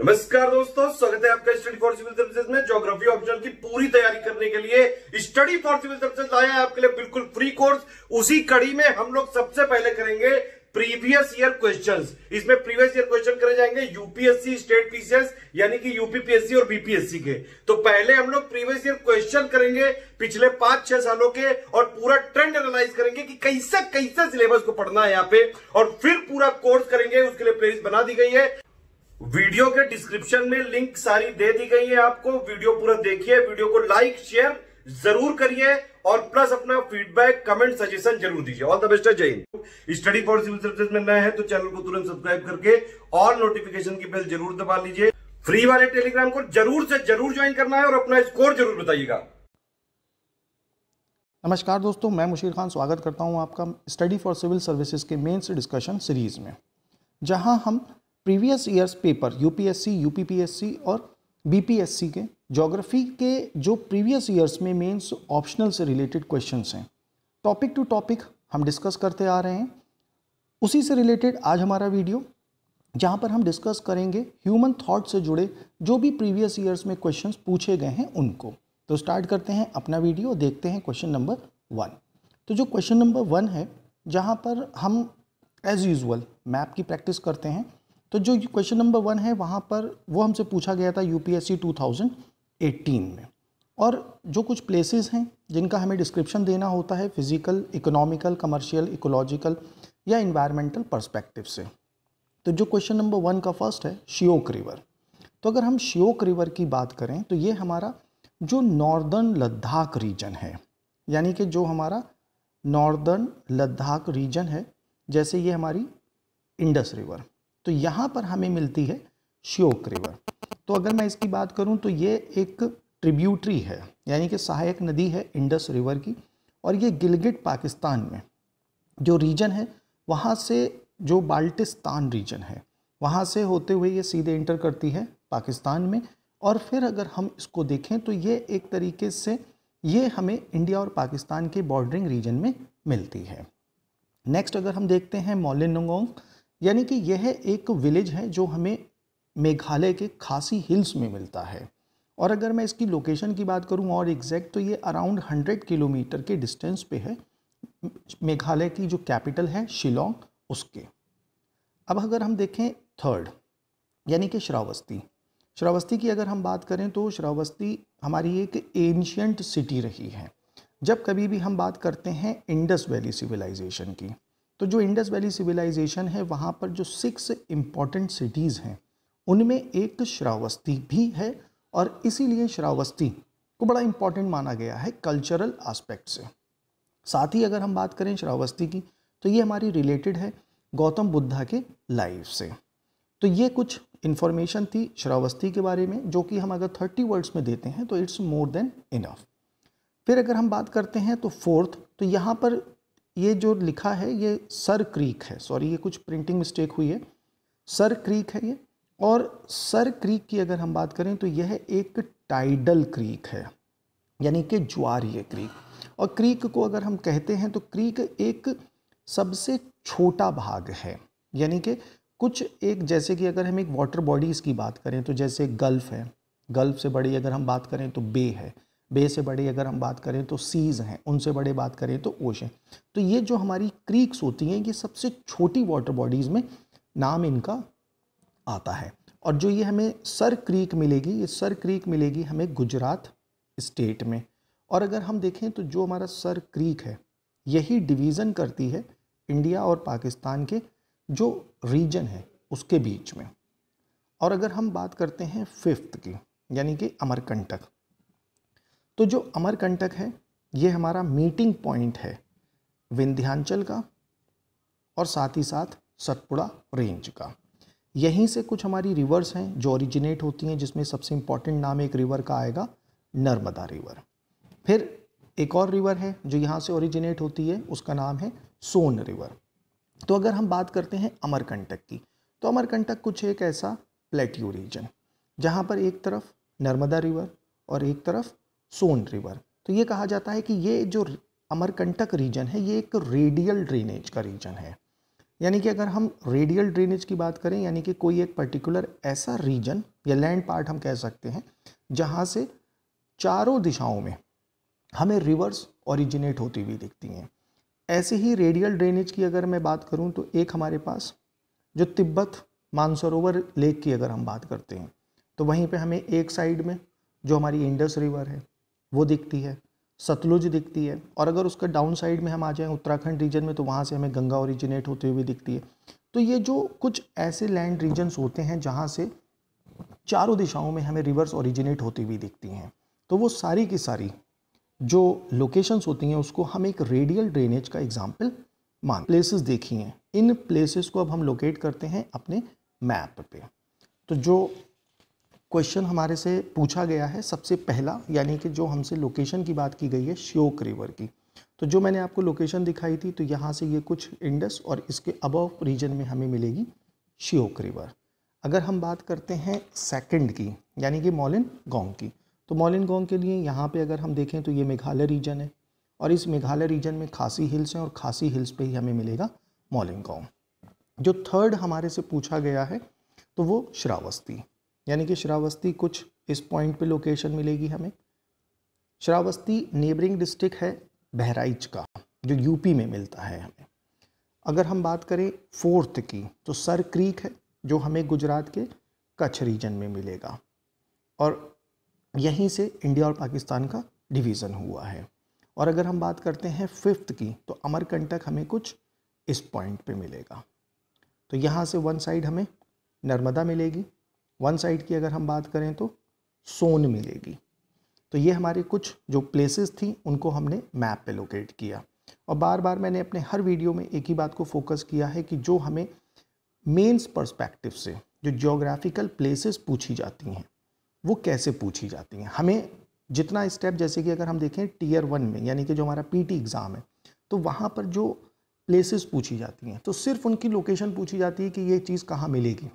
नमस्कार दोस्तों स्वागत है आपका स्टडी फॉर सिविल सर्विसेज में ज्योग्राफी ऑप्शनल की पूरी तैयारी करने के लिए स्टडी फॉर सिविल सर्विसेज लाया है आपके लिए बिल्कुल फ्री कोर्स उसी कड़ी में हम लोग सबसे पहले करेंगे प्रीवियस ईयर क्वेश्चंस इसमें प्रीवियस ईयर क्वेश्चन करे जाएंगे यूपीएससी स्टेट पीसीएस यानी कि यूपीपीएससी और बीपीएससी के तो पहले हम लोग प्रीवियस ईयर क्वेश्चन करेंगे पिछले पांच छह सालों के और पूरा ट्रेंड एनालाइज करेंगे कि कैसे कैसे सिलेबस को पढ़ना है यहाँ पे और फिर पूरा कोर्स करेंगे उसके लिए प्लेलिस्ट बना दी गई है वीडियो के डिस्क्रिप्शन में लिंक सारी दे दी गई है आपको वीडियो पूरा देखिए वीडियो को लाइक शेयर जरूर करिए और प्लस अपना फीडबैक कमेंट सजेशन जरूर दीजिए ऑल द बेस्ट जय हिंद स्टडी फॉर सिविल सर्विस में नए हैं तो चैनल को तुरंत सब्सक्राइब करके और नोटिफिकेशन की बेल जरूर दबा लीजिए फ्री वाले टेलीग्राम को जरूर से जरूर ज्वाइन करना है और अपना स्कोर जरूर बताइएगा नमस्कार दोस्तों मैं मुशीर खान स्वागत करता हूं आपका स्टडी फॉर सिविल सर्विसेज के मेंस डिस्कशन सीरीज में जहां हम previous years paper UPSC UPPSC और बीपीएससी के जोग्राफी के जो प्रीवियस ईयर्स में मेंस ऑप्शनल से रिलेटेड क्वेश्चंस हैं टॉपिक टू टॉपिक हम डिस्कस करते आ रहे हैं उसी से रिलेटेड आज हमारा वीडियो जहाँ पर हम डिस्कस करेंगे ह्यूमन थॉट से जुड़े जो भी प्रीवियस ईयर्स में क्वेश्चंस पूछे गए हैं उनको तो स्टार्ट करते हैं अपना वीडियो देखते हैं क्वेश्चन नंबर वन तो जो क्वेश्चन नंबर वन है जहाँ पर हम एज़ यूज़ुअल मैप की प्रैक्टिस करते हैं तो जो क्वेश्चन नंबर वन है वहाँ पर वो हमसे पूछा गया था यूपीएससी 2018 में और जो कुछ प्लेसेस हैं जिनका हमें डिस्क्रिप्शन देना होता है फिज़िकल इकोनॉमिकल कमर्शियल इकोलॉजिकल या इन्वायरमेंटल पर्सपेक्टिव से तो जो क्वेश्चन नंबर वन का फर्स्ट है श्योक रिवर तो अगर हम श्योक रिवर की बात करें तो ये हमारा जो नॉर्दर्न लद्दाख रीजन है यानी कि जो हमारा नॉर्दर्न लद्दाख रीजन है जैसे ये हमारी इंडस रिवर तो यहाँ पर हमें मिलती है श्योक रिवर तो अगर मैं इसकी बात करूँ तो ये एक ट्रिब्यूटरी है यानी कि सहायक नदी है इंडस रिवर की और ये गिलगिट पाकिस्तान में जो रीजन है वहाँ से जो बाल्टिस्तान रीजन है वहाँ से होते हुए ये सीधे इंटर करती है पाकिस्तान में और फिर अगर हम इसको देखें तो ये एक तरीके से ये हमें इंडिया और पाकिस्तान के बॉर्डरिंग रीजन में मिलती है नेक्स्ट अगर हम देखते हैं मोलिनगोंग यानी कि यह एक विलेज है जो हमें मेघालय के खासी हिल्स में मिलता है और अगर मैं इसकी लोकेशन की बात करूं और एग्जैक्ट तो ये अराउंड हंड्रेड किलोमीटर के डिस्टेंस पे है मेघालय की जो कैपिटल है शिलोंग उसके अब अगर हम देखें थर्ड यानी कि श्रावस्ती श्रावस्ती की अगर हम बात करें तो श्रावस्ती हमारी एक एंशियंट सिटी रही है जब कभी भी हम बात करते हैं इंडस वैली सिविलाइजेशन की तो जो इंडस वैली सिविलाइजेशन है वहाँ पर जो सिक्स इम्पॉर्टेंट सिटीज़ हैं उनमें एक श्रावस्ती भी है और इसीलिए श्रावस्ती को बड़ा इम्पॉर्टेंट माना गया है कल्चरल आस्पेक्ट से साथ ही अगर हम बात करें श्रावस्ती की तो ये हमारी रिलेटेड है गौतम बुद्धा के लाइफ से तो ये कुछ इन्फॉर्मेशन थी श्रावस्ती के बारे में जो कि हम अगर थर्टी वर्ड्स में देते हैं तो इट्स मोर देन इनफ फिर अगर हम बात करते हैं तो फोर्थ तो यहाँ पर ये जो लिखा है ये सर क्रीक है सॉरी ये कुछ प्रिंटिंग मिस्टेक हुई है सर क्रीक है ये और सर क्रीक की अगर हम बात करें तो यह एक टाइडल क्रीक है यानी कि ये क्रीक और क्रीक को अगर हम कहते हैं तो क्रीक एक सबसे छोटा भाग है यानी कि कुछ एक जैसे कि अगर हम एक वाटर बॉडीज़ की बात करें तो जैसे गल्फ़ है गल्फ़ से बड़ी अगर हम बात करें तो बे है बे से बड़े अगर हम बात करें तो सीज़ हैं उनसे बड़े बात करें तो ओश हैं तो ये जो हमारी क्रीक्स होती हैं ये सबसे छोटी वाटर बॉडीज़ में नाम इनका आता है और जो ये हमें सर क्रीक मिलेगी ये सर क्रीक मिलेगी हमें गुजरात स्टेट में और अगर हम देखें तो जो हमारा सर क्रीक है यही डिवीज़न करती है इंडिया और पाकिस्तान के जो रीजन है उसके बीच में और अगर हम बात करते हैं फिफ्थ की यानी कि अमरकंटक तो जो अमरकंटक है ये हमारा मीटिंग पॉइंट है विंध्यांचल का और साथ ही साथ सतपुड़ा रेंज का यहीं से कुछ हमारी रिवर्स हैं जो ओरिजिनेट होती हैं जिसमें सबसे इम्पॉर्टेंट नाम एक रिवर का आएगा नर्मदा रिवर फिर एक और रिवर है जो यहाँ से ओरिजिनेट होती है उसका नाम है सोन रिवर तो अगर हम बात करते हैं अमरकंटक की तो अमरकंटक कुछ एक ऐसा प्लेट्यू रीजन जहाँ पर एक तरफ नर्मदा रिवर और एक तरफ सोन रिवर तो ये कहा जाता है कि ये जो अमरकंटक रीजन है ये एक रेडियल ड्रेनेज का रीजन है यानी कि अगर हम रेडियल ड्रेनेज की बात करें यानी कि कोई एक पर्टिकुलर ऐसा रीजन या लैंड पार्ट हम कह सकते हैं जहाँ से चारों दिशाओं में हमें रिवर्स ओरिजिनेट होती हुई दिखती हैं ऐसे ही रेडियल ड्रेनेज की अगर मैं बात करूँ तो एक हमारे पास जो तिब्बत मानसरोवर लेक की अगर हम बात करते हैं तो वहीं पे हमें एक साइड में जो हमारी इंडस रिवर है वो दिखती है सतलुज दिखती है और अगर उसके डाउन साइड में हम आ जाएँ उत्तराखंड रीजन में तो वहाँ से हमें गंगा ओरिजिनेट होते हुए दिखती है तो ये जो कुछ ऐसे लैंड रीजन्स होते हैं जहाँ से चारों दिशाओं में हमें रिवर्स ओरिजिनेट होती हुई दिखती हैं तो वो सारी की सारी जो लोकेशंस होती हैं उसको हम एक रेडियल ड्रेनेज का एग्जाम्पल मान प्लेसेस देखी हैं इन प्लेसेस को अब हम लोकेट करते हैं अपने मैप पे तो जो क्वेश्चन हमारे से पूछा गया है सबसे पहला यानी कि जो हमसे लोकेशन की बात की गई है श्योक रिवर की तो जो मैंने आपको लोकेशन दिखाई थी तो यहाँ से ये कुछ इंडस और इसके अबव रीजन में हमें मिलेगी श्योक रिवर अगर हम बात करते हैं सेकंड की यानी कि मॉलिन गोंग की तो मॉलिन गोंग के लिए यहाँ पे अगर हम देखें तो ये मेघालय रीजन है और इस मेघालय रीजन में खासी हिल्स हैं और खासी हिल्स पे ही हमें मिलेगा मॉलिन गोंग जो थर्ड हमारे से पूछा गया है तो वो श्रावस्ती यानी कि श्रावस्ती कुछ इस पॉइंट पे लोकेशन मिलेगी हमें श्रावस्ती नेबरिंग डिस्ट्रिक्ट है बहराइच का जो यूपी में मिलता है हमें अगर हम बात करें फोर्थ की तो सर क्रीक है जो हमें गुजरात के कच्छ रीजन में मिलेगा और यहीं से इंडिया और पाकिस्तान का डिवीज़न हुआ है और अगर हम बात करते हैं फिफ्थ की तो अमरकंटक हमें कुछ इस पॉइंट पे मिलेगा तो यहाँ से वन साइड हमें नर्मदा मिलेगी वन साइड की अगर हम बात करें तो सोन मिलेगी तो ये हमारे कुछ जो प्लेसेस थी उनको हमने मैप पे लोकेट किया और बार बार मैंने अपने हर वीडियो में एक ही बात को फोकस किया है कि जो हमें मेंस पर्सपेक्टिव से जो जोग्राफिकल प्लेसेस पूछी जाती हैं वो कैसे पूछी जाती हैं हमें जितना स्टेप जैसे कि अगर हम देखें टीयर वन में यानी कि जो हमारा पी एग्ज़ाम है तो वहाँ पर जो प्लेसेस पूछी जाती हैं तो सिर्फ उनकी लोकेशन पूछी जाती है कि ये चीज़ कहाँ मिलेगी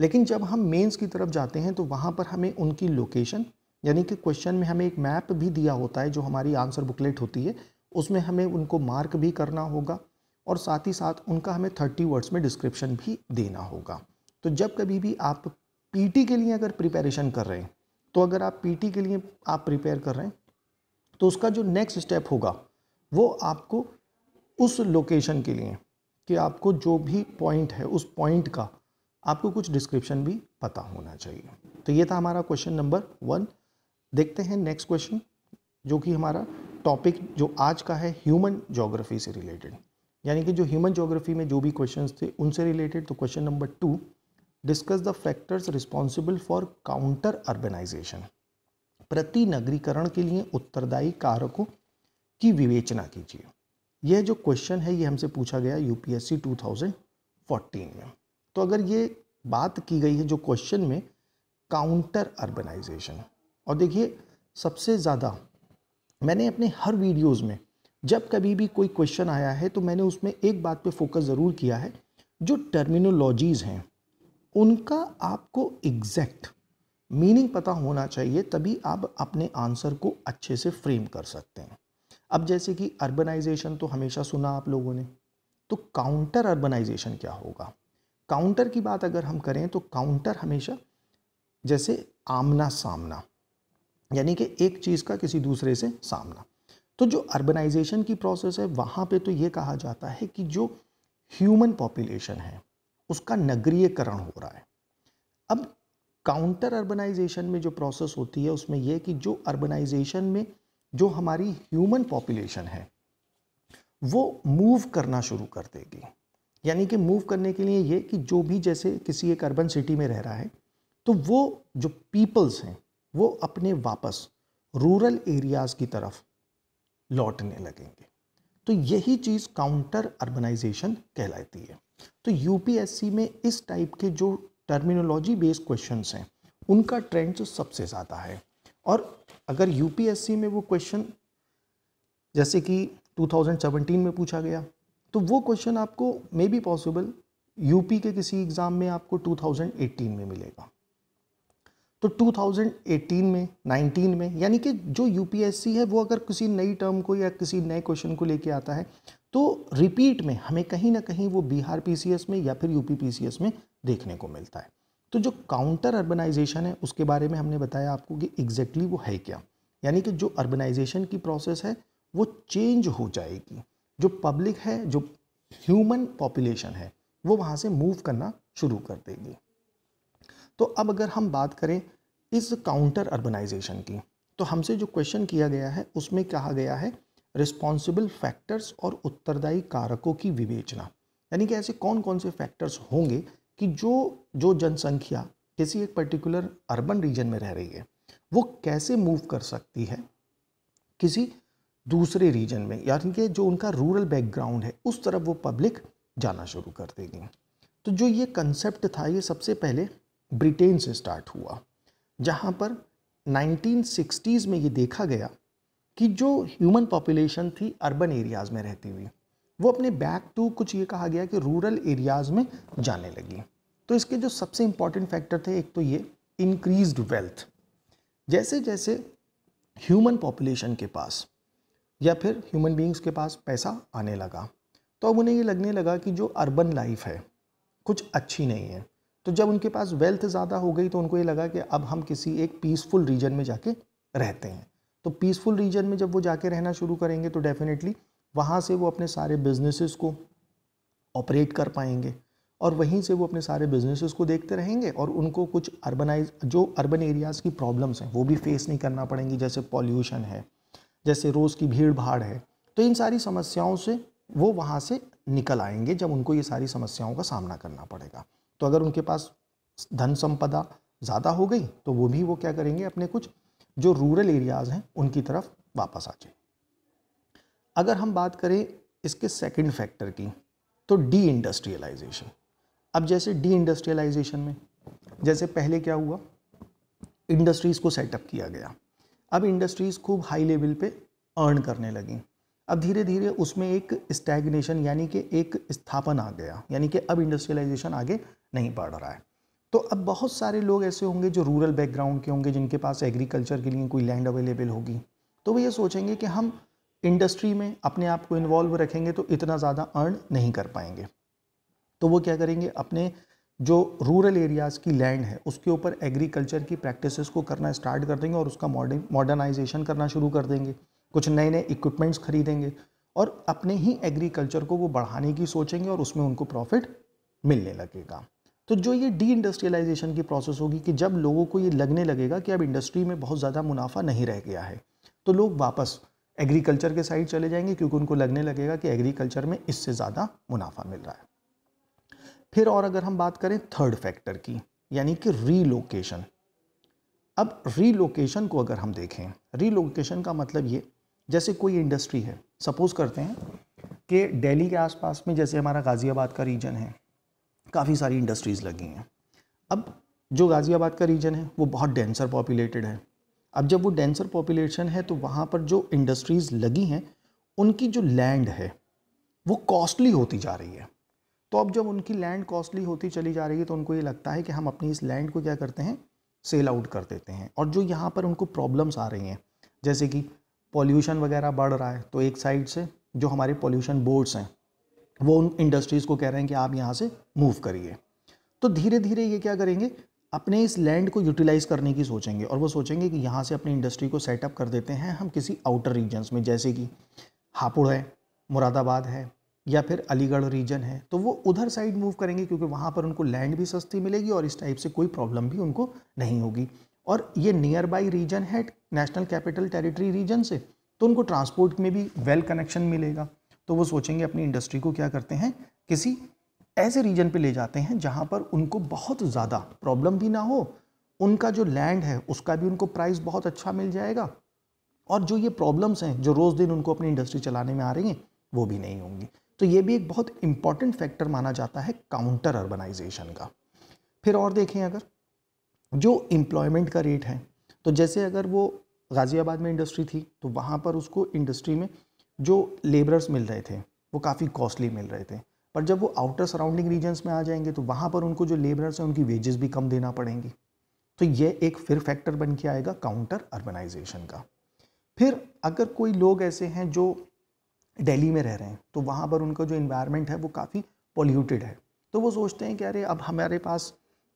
लेकिन जब हम मेंस की तरफ जाते हैं तो वहाँ पर हमें उनकी लोकेशन यानी कि क्वेश्चन में हमें एक मैप भी दिया होता है जो हमारी आंसर बुकलेट होती है उसमें हमें उनको मार्क भी करना होगा और साथ ही साथ उनका हमें थर्टी वर्ड्स में डिस्क्रिप्शन भी देना होगा तो जब कभी भी आप पीटी के लिए अगर प्रिपेरेशन कर रहे हैं तो अगर आप पीटी के लिए आप प्रिपेयर कर रहे हैं तो उसका जो नेक्स्ट स्टेप होगा वो आपको उस लोकेशन के लिए कि आपको जो भी पॉइंट है उस पॉइंट का आपको कुछ डिस्क्रिप्शन भी पता होना चाहिए तो ये था हमारा क्वेश्चन नंबर वन देखते हैं नेक्स्ट क्वेश्चन जो कि हमारा टॉपिक जो आज का है ह्यूमन जोग्राफी से रिलेटेड यानी कि जो ह्यूमन जोग्राफी में जो भी क्वेश्चन थे उनसे रिलेटेड तो question number two discuss the factors responsible for counter urbanisation प्रति नगरीकरण के लिए उत्तरदायी कारकों की विवेचना कीजिए यह जो क्वेश्चन है ये हमसे पूछा गया यूपीएससी 2014 में तो अगर ये बात की गई है जो क्वेश्चन में काउंटर अर्बनाइजेशन और देखिए सबसे ज़्यादा मैंने अपने हर वीडियोज़ में जब कभी भी कोई क्वेश्चन आया है तो मैंने उसमें एक बात पे फोकस ज़रूर किया है जो टर्मिनोलॉजीज़ हैं उनका आपको एग्जैक्ट मीनिंग पता होना चाहिए तभी आप अपने आंसर को अच्छे से फ्रेम कर सकते हैं अब जैसे कि अर्बनाइजेशन तो हमेशा सुना आप लोगों ने तो काउंटर अर्बनाइजेशन क्या होगा काउंटर की बात अगर हम करें तो काउंटर हमेशा जैसे आमना सामना यानी कि एक चीज़ का किसी दूसरे से सामना तो जो अर्बनाइजेशन की प्रोसेस है वहाँ पे तो ये कहा जाता है कि जो ह्यूमन पॉपुलेशन है उसका नगरीयकरण हो रहा है अब काउंटर अर्बनाइजेशन में जो प्रोसेस होती है उसमें यह कि जो अर्बनाइजेशन में जो हमारी ह्यूमन पॉपुलेशन है वो मूव करना शुरू कर देगी यानी कि मूव करने के लिए ये कि जो भी जैसे किसी एक अर्बन सिटी में रह रहा है तो वो जो पीपल्स हैं वो अपने वापस रूरल एरियाज़ की तरफ लौटने लगेंगे तो यही चीज़ काउंटर अर्बनाइजेशन कहलाती है तो यूपीएससी में इस टाइप के जो टर्मिनोलॉजी बेस्ड क्वेश्चन हैं उनका ट्रेंड सबसे ज़्यादा है और अगर यूपीएससी में वो क्वेश्चन जैसे कि 2017 में पूछा गया तो वो क्वेश्चन आपको मे बी पॉसिबल यूपी के किसी एग्ज़ाम में आपको 2018 में मिलेगा तो 2018 में 19 में यानी कि जो यूपीएससी है वो अगर किसी नई टर्म को या किसी नए क्वेश्चन को लेके आता है तो रिपीट में हमें कहीं ना कहीं वो बिहार पीसीएस में या फिर यूपी पीसीएस में देखने को मिलता है तो जो काउंटर अर्बनाइजेशन है उसके बारे में हमने बताया आपको कि एग्जैक्टली exactly वो है क्या यानी कि जो अर्बनाइजेशन की प्रोसेस है वो चेंज हो जाएगी जो पब्लिक है जो ह्यूमन पॉपुलेशन है वो वहाँ से मूव करना शुरू कर देगी तो अब अगर हम बात करें इस काउंटर अर्बनाइजेशन की तो हमसे जो क्वेश्चन किया गया है उसमें कहा गया है रिस्पॉन्सिबल फैक्टर्स और उत्तरदायी कारकों की विवेचना यानी कि ऐसे कौन कौन से फैक्टर्स होंगे कि जो जो जनसंख्या किसी एक पर्टिकुलर अर्बन रीजन में रह रही है वो कैसे मूव कर सकती है किसी दूसरे रीजन में यानी कि जो उनका रूरल बैकग्राउंड है उस तरफ वो पब्लिक जाना शुरू कर देगी तो जो ये कंसेप्ट था ये सबसे पहले ब्रिटेन से स्टार्ट हुआ जहाँ पर 1960s में ये देखा गया कि जो ह्यूमन पॉपुलेशन थी अर्बन एरियाज़ में रहती हुई वो अपने बैक टू कुछ ये कहा गया कि रूरल एरियाज़ में जाने लगी तो इसके जो सबसे इम्पॉर्टेंट फैक्टर थे एक तो ये इंक्रीज्ड वेल्थ जैसे जैसे ह्यूमन पॉपुलेशन के पास या फिर ह्यूमन बींग्स के पास पैसा आने लगा तो अब उन्हें ये लगने लगा कि जो अर्बन लाइफ है कुछ अच्छी नहीं है तो जब उनके पास वेल्थ ज़्यादा हो गई तो उनको ये लगा कि अब हम किसी एक पीसफुल रीजन में जाके रहते हैं तो पीसफुल रीजन में जब वो जाके रहना शुरू करेंगे तो डेफिनेटली वहाँ से वो अपने सारे बिजनेसेस को ऑपरेट कर पाएंगे और वहीं से वो अपने सारे बिजनेसेस को देखते रहेंगे और उनको कुछ अर्बनाइज जो अर्बन एरियाज़ की प्रॉब्लम्स हैं वो भी फेस नहीं करना पड़ेंगी जैसे पॉल्यूशन है जैसे रोज़ की भीड़ भाड़ है तो इन सारी समस्याओं से वो वहाँ से निकल आएंगे जब उनको ये सारी समस्याओं का सामना करना पड़ेगा तो अगर उनके पास धन संपदा ज़्यादा हो गई तो वो भी वो क्या करेंगे अपने कुछ जो रूरल एरियाज़ हैं उनकी तरफ वापस आ जाए अगर हम बात करें इसके सेकंड फैक्टर की तो डी इंडस्ट्रियलाइजेशन अब जैसे डी इंडस्ट्रियलाइजेशन में जैसे पहले क्या हुआ इंडस्ट्रीज़ को सेटअप किया गया अब इंडस्ट्रीज़ खूब हाई लेवल पे अर्न करने लगी अब धीरे धीरे उसमें एक स्टैगनेशन यानी कि एक स्थापन आ गया यानी कि अब इंडस्ट्रियलाइजेशन आगे नहीं बढ़ रहा है तो अब बहुत सारे लोग ऐसे होंगे जो रूरल बैकग्राउंड के होंगे जिनके पास एग्रीकल्चर के लिए कोई लैंड अवेलेबल होगी तो वो ये सोचेंगे कि हम इंडस्ट्री में अपने आप को इन्वॉल्व रखेंगे तो इतना ज़्यादा अर्न नहीं कर पाएंगे तो वो क्या करेंगे अपने जो रूरल एरियाज़ की लैंड है उसके ऊपर एग्रीकल्चर की प्रैक्टिसेस को करना स्टार्ट कर देंगे और उसका मॉडर्नाइजेशन करना शुरू कर देंगे कुछ नए नए इक्विपमेंट्स खरीदेंगे और अपने ही एग्रीकल्चर को वो बढ़ाने की सोचेंगे और उसमें उनको प्रॉफिट मिलने लगेगा तो जो ये डी इंडस्ट्रियलाइजेशन की प्रोसेस होगी कि जब लोगों को ये लगने लगेगा कि अब इंडस्ट्री में बहुत ज़्यादा मुनाफा नहीं रह गया है तो लोग वापस एग्रीकल्चर के साइड चले जाएंगे क्योंकि उनको लगने लगेगा कि एग्रीकल्चर में इससे ज़्यादा मुनाफा मिल रहा है फिर और अगर हम बात करें थर्ड फैक्टर की यानी कि रीलोकेशन अब रीलोकेशन को अगर हम देखें रीलोकेशन का मतलब ये जैसे कोई इंडस्ट्री है सपोज़ करते हैं कि दिल्ली के आसपास में जैसे हमारा गाज़ियाबाद का रीजन है काफ़ी सारी इंडस्ट्रीज़ लगी हैं अब जो गाज़ियाबाद का रीजन है वो बहुत डेंसर पॉपुलेटेड है अब जब वो डेंसर पॉपुलेशन है तो वहाँ पर जो इंडस्ट्रीज़ लगी हैं उनकी जो लैंड है वो कॉस्टली होती जा रही है तो अब जब उनकी लैंड कॉस्टली होती चली जा रही है तो उनको ये लगता है कि हम अपनी इस लैंड को क्या करते हैं सेल आउट कर देते हैं और जो यहाँ पर उनको प्रॉब्लम्स आ रही हैं जैसे कि पॉल्यूशन वगैरह बढ़ रहा है तो एक साइड से जो हमारे पॉल्यूशन बोर्ड्स हैं वो उन इंडस्ट्रीज़ को कह रहे हैं कि आप यहाँ से मूव करिए तो धीरे धीरे ये क्या करेंगे अपने इस लैंड को यूटिलाइज़ करने की सोचेंगे और वो सोचेंगे कि यहाँ से अपनी इंडस्ट्री को सेटअप कर देते हैं हम किसी आउटर रीजन्स में जैसे कि हापुड़ है मुरादाबाद है या फिर अलीगढ़ रीजन है तो वो उधर साइड मूव करेंगे क्योंकि वहाँ पर उनको लैंड भी सस्ती मिलेगी और इस टाइप से कोई प्रॉब्लम भी उनको नहीं होगी और ये नियर बाई रीजन है नेशनल कैपिटल टेरिटरी रीजन से तो उनको ट्रांसपोर्ट में भी वेल कनेक्शन मिलेगा तो वो सोचेंगे अपनी इंडस्ट्री को क्या करते हैं किसी ऐसे रीजन पे ले जाते हैं जहाँ पर उनको बहुत ज़्यादा प्रॉब्लम भी ना हो उनका जो लैंड है उसका भी उनको प्राइस बहुत अच्छा मिल जाएगा और जो ये प्रॉब्लम्स हैं जो रोज़ दिन उनको अपनी इंडस्ट्री चलाने में आ रही हैं वो भी नहीं होंगी तो ये भी एक बहुत इम्पॉर्टेंट फैक्टर माना जाता है काउंटर अर्बनाइजेशन का फिर और देखें अगर जो एम्प्लॉयमेंट का रेट है तो जैसे अगर वो गाज़ियाबाद में इंडस्ट्री थी तो वहाँ पर उसको इंडस्ट्री में जो लेबरर्स मिल रहे थे वो काफ़ी कॉस्टली मिल रहे थे पर जब वो आउटर सराउंडिंग रीजन्स में आ जाएंगे तो वहाँ पर उनको जो लेबरर्स हैं उनकी वेजेस भी कम देना पड़ेंगी तो ये एक फिर फैक्टर बन के आएगा काउंटर अर्बनाइजेशन का फिर अगर कोई लोग ऐसे हैं जो दिल्ली में रह रहे हैं तो वहाँ पर उनका जो इन्वायरमेंट है वो काफ़ी पोल्यूटेड है तो वो सोचते हैं कि अरे अब हमारे पास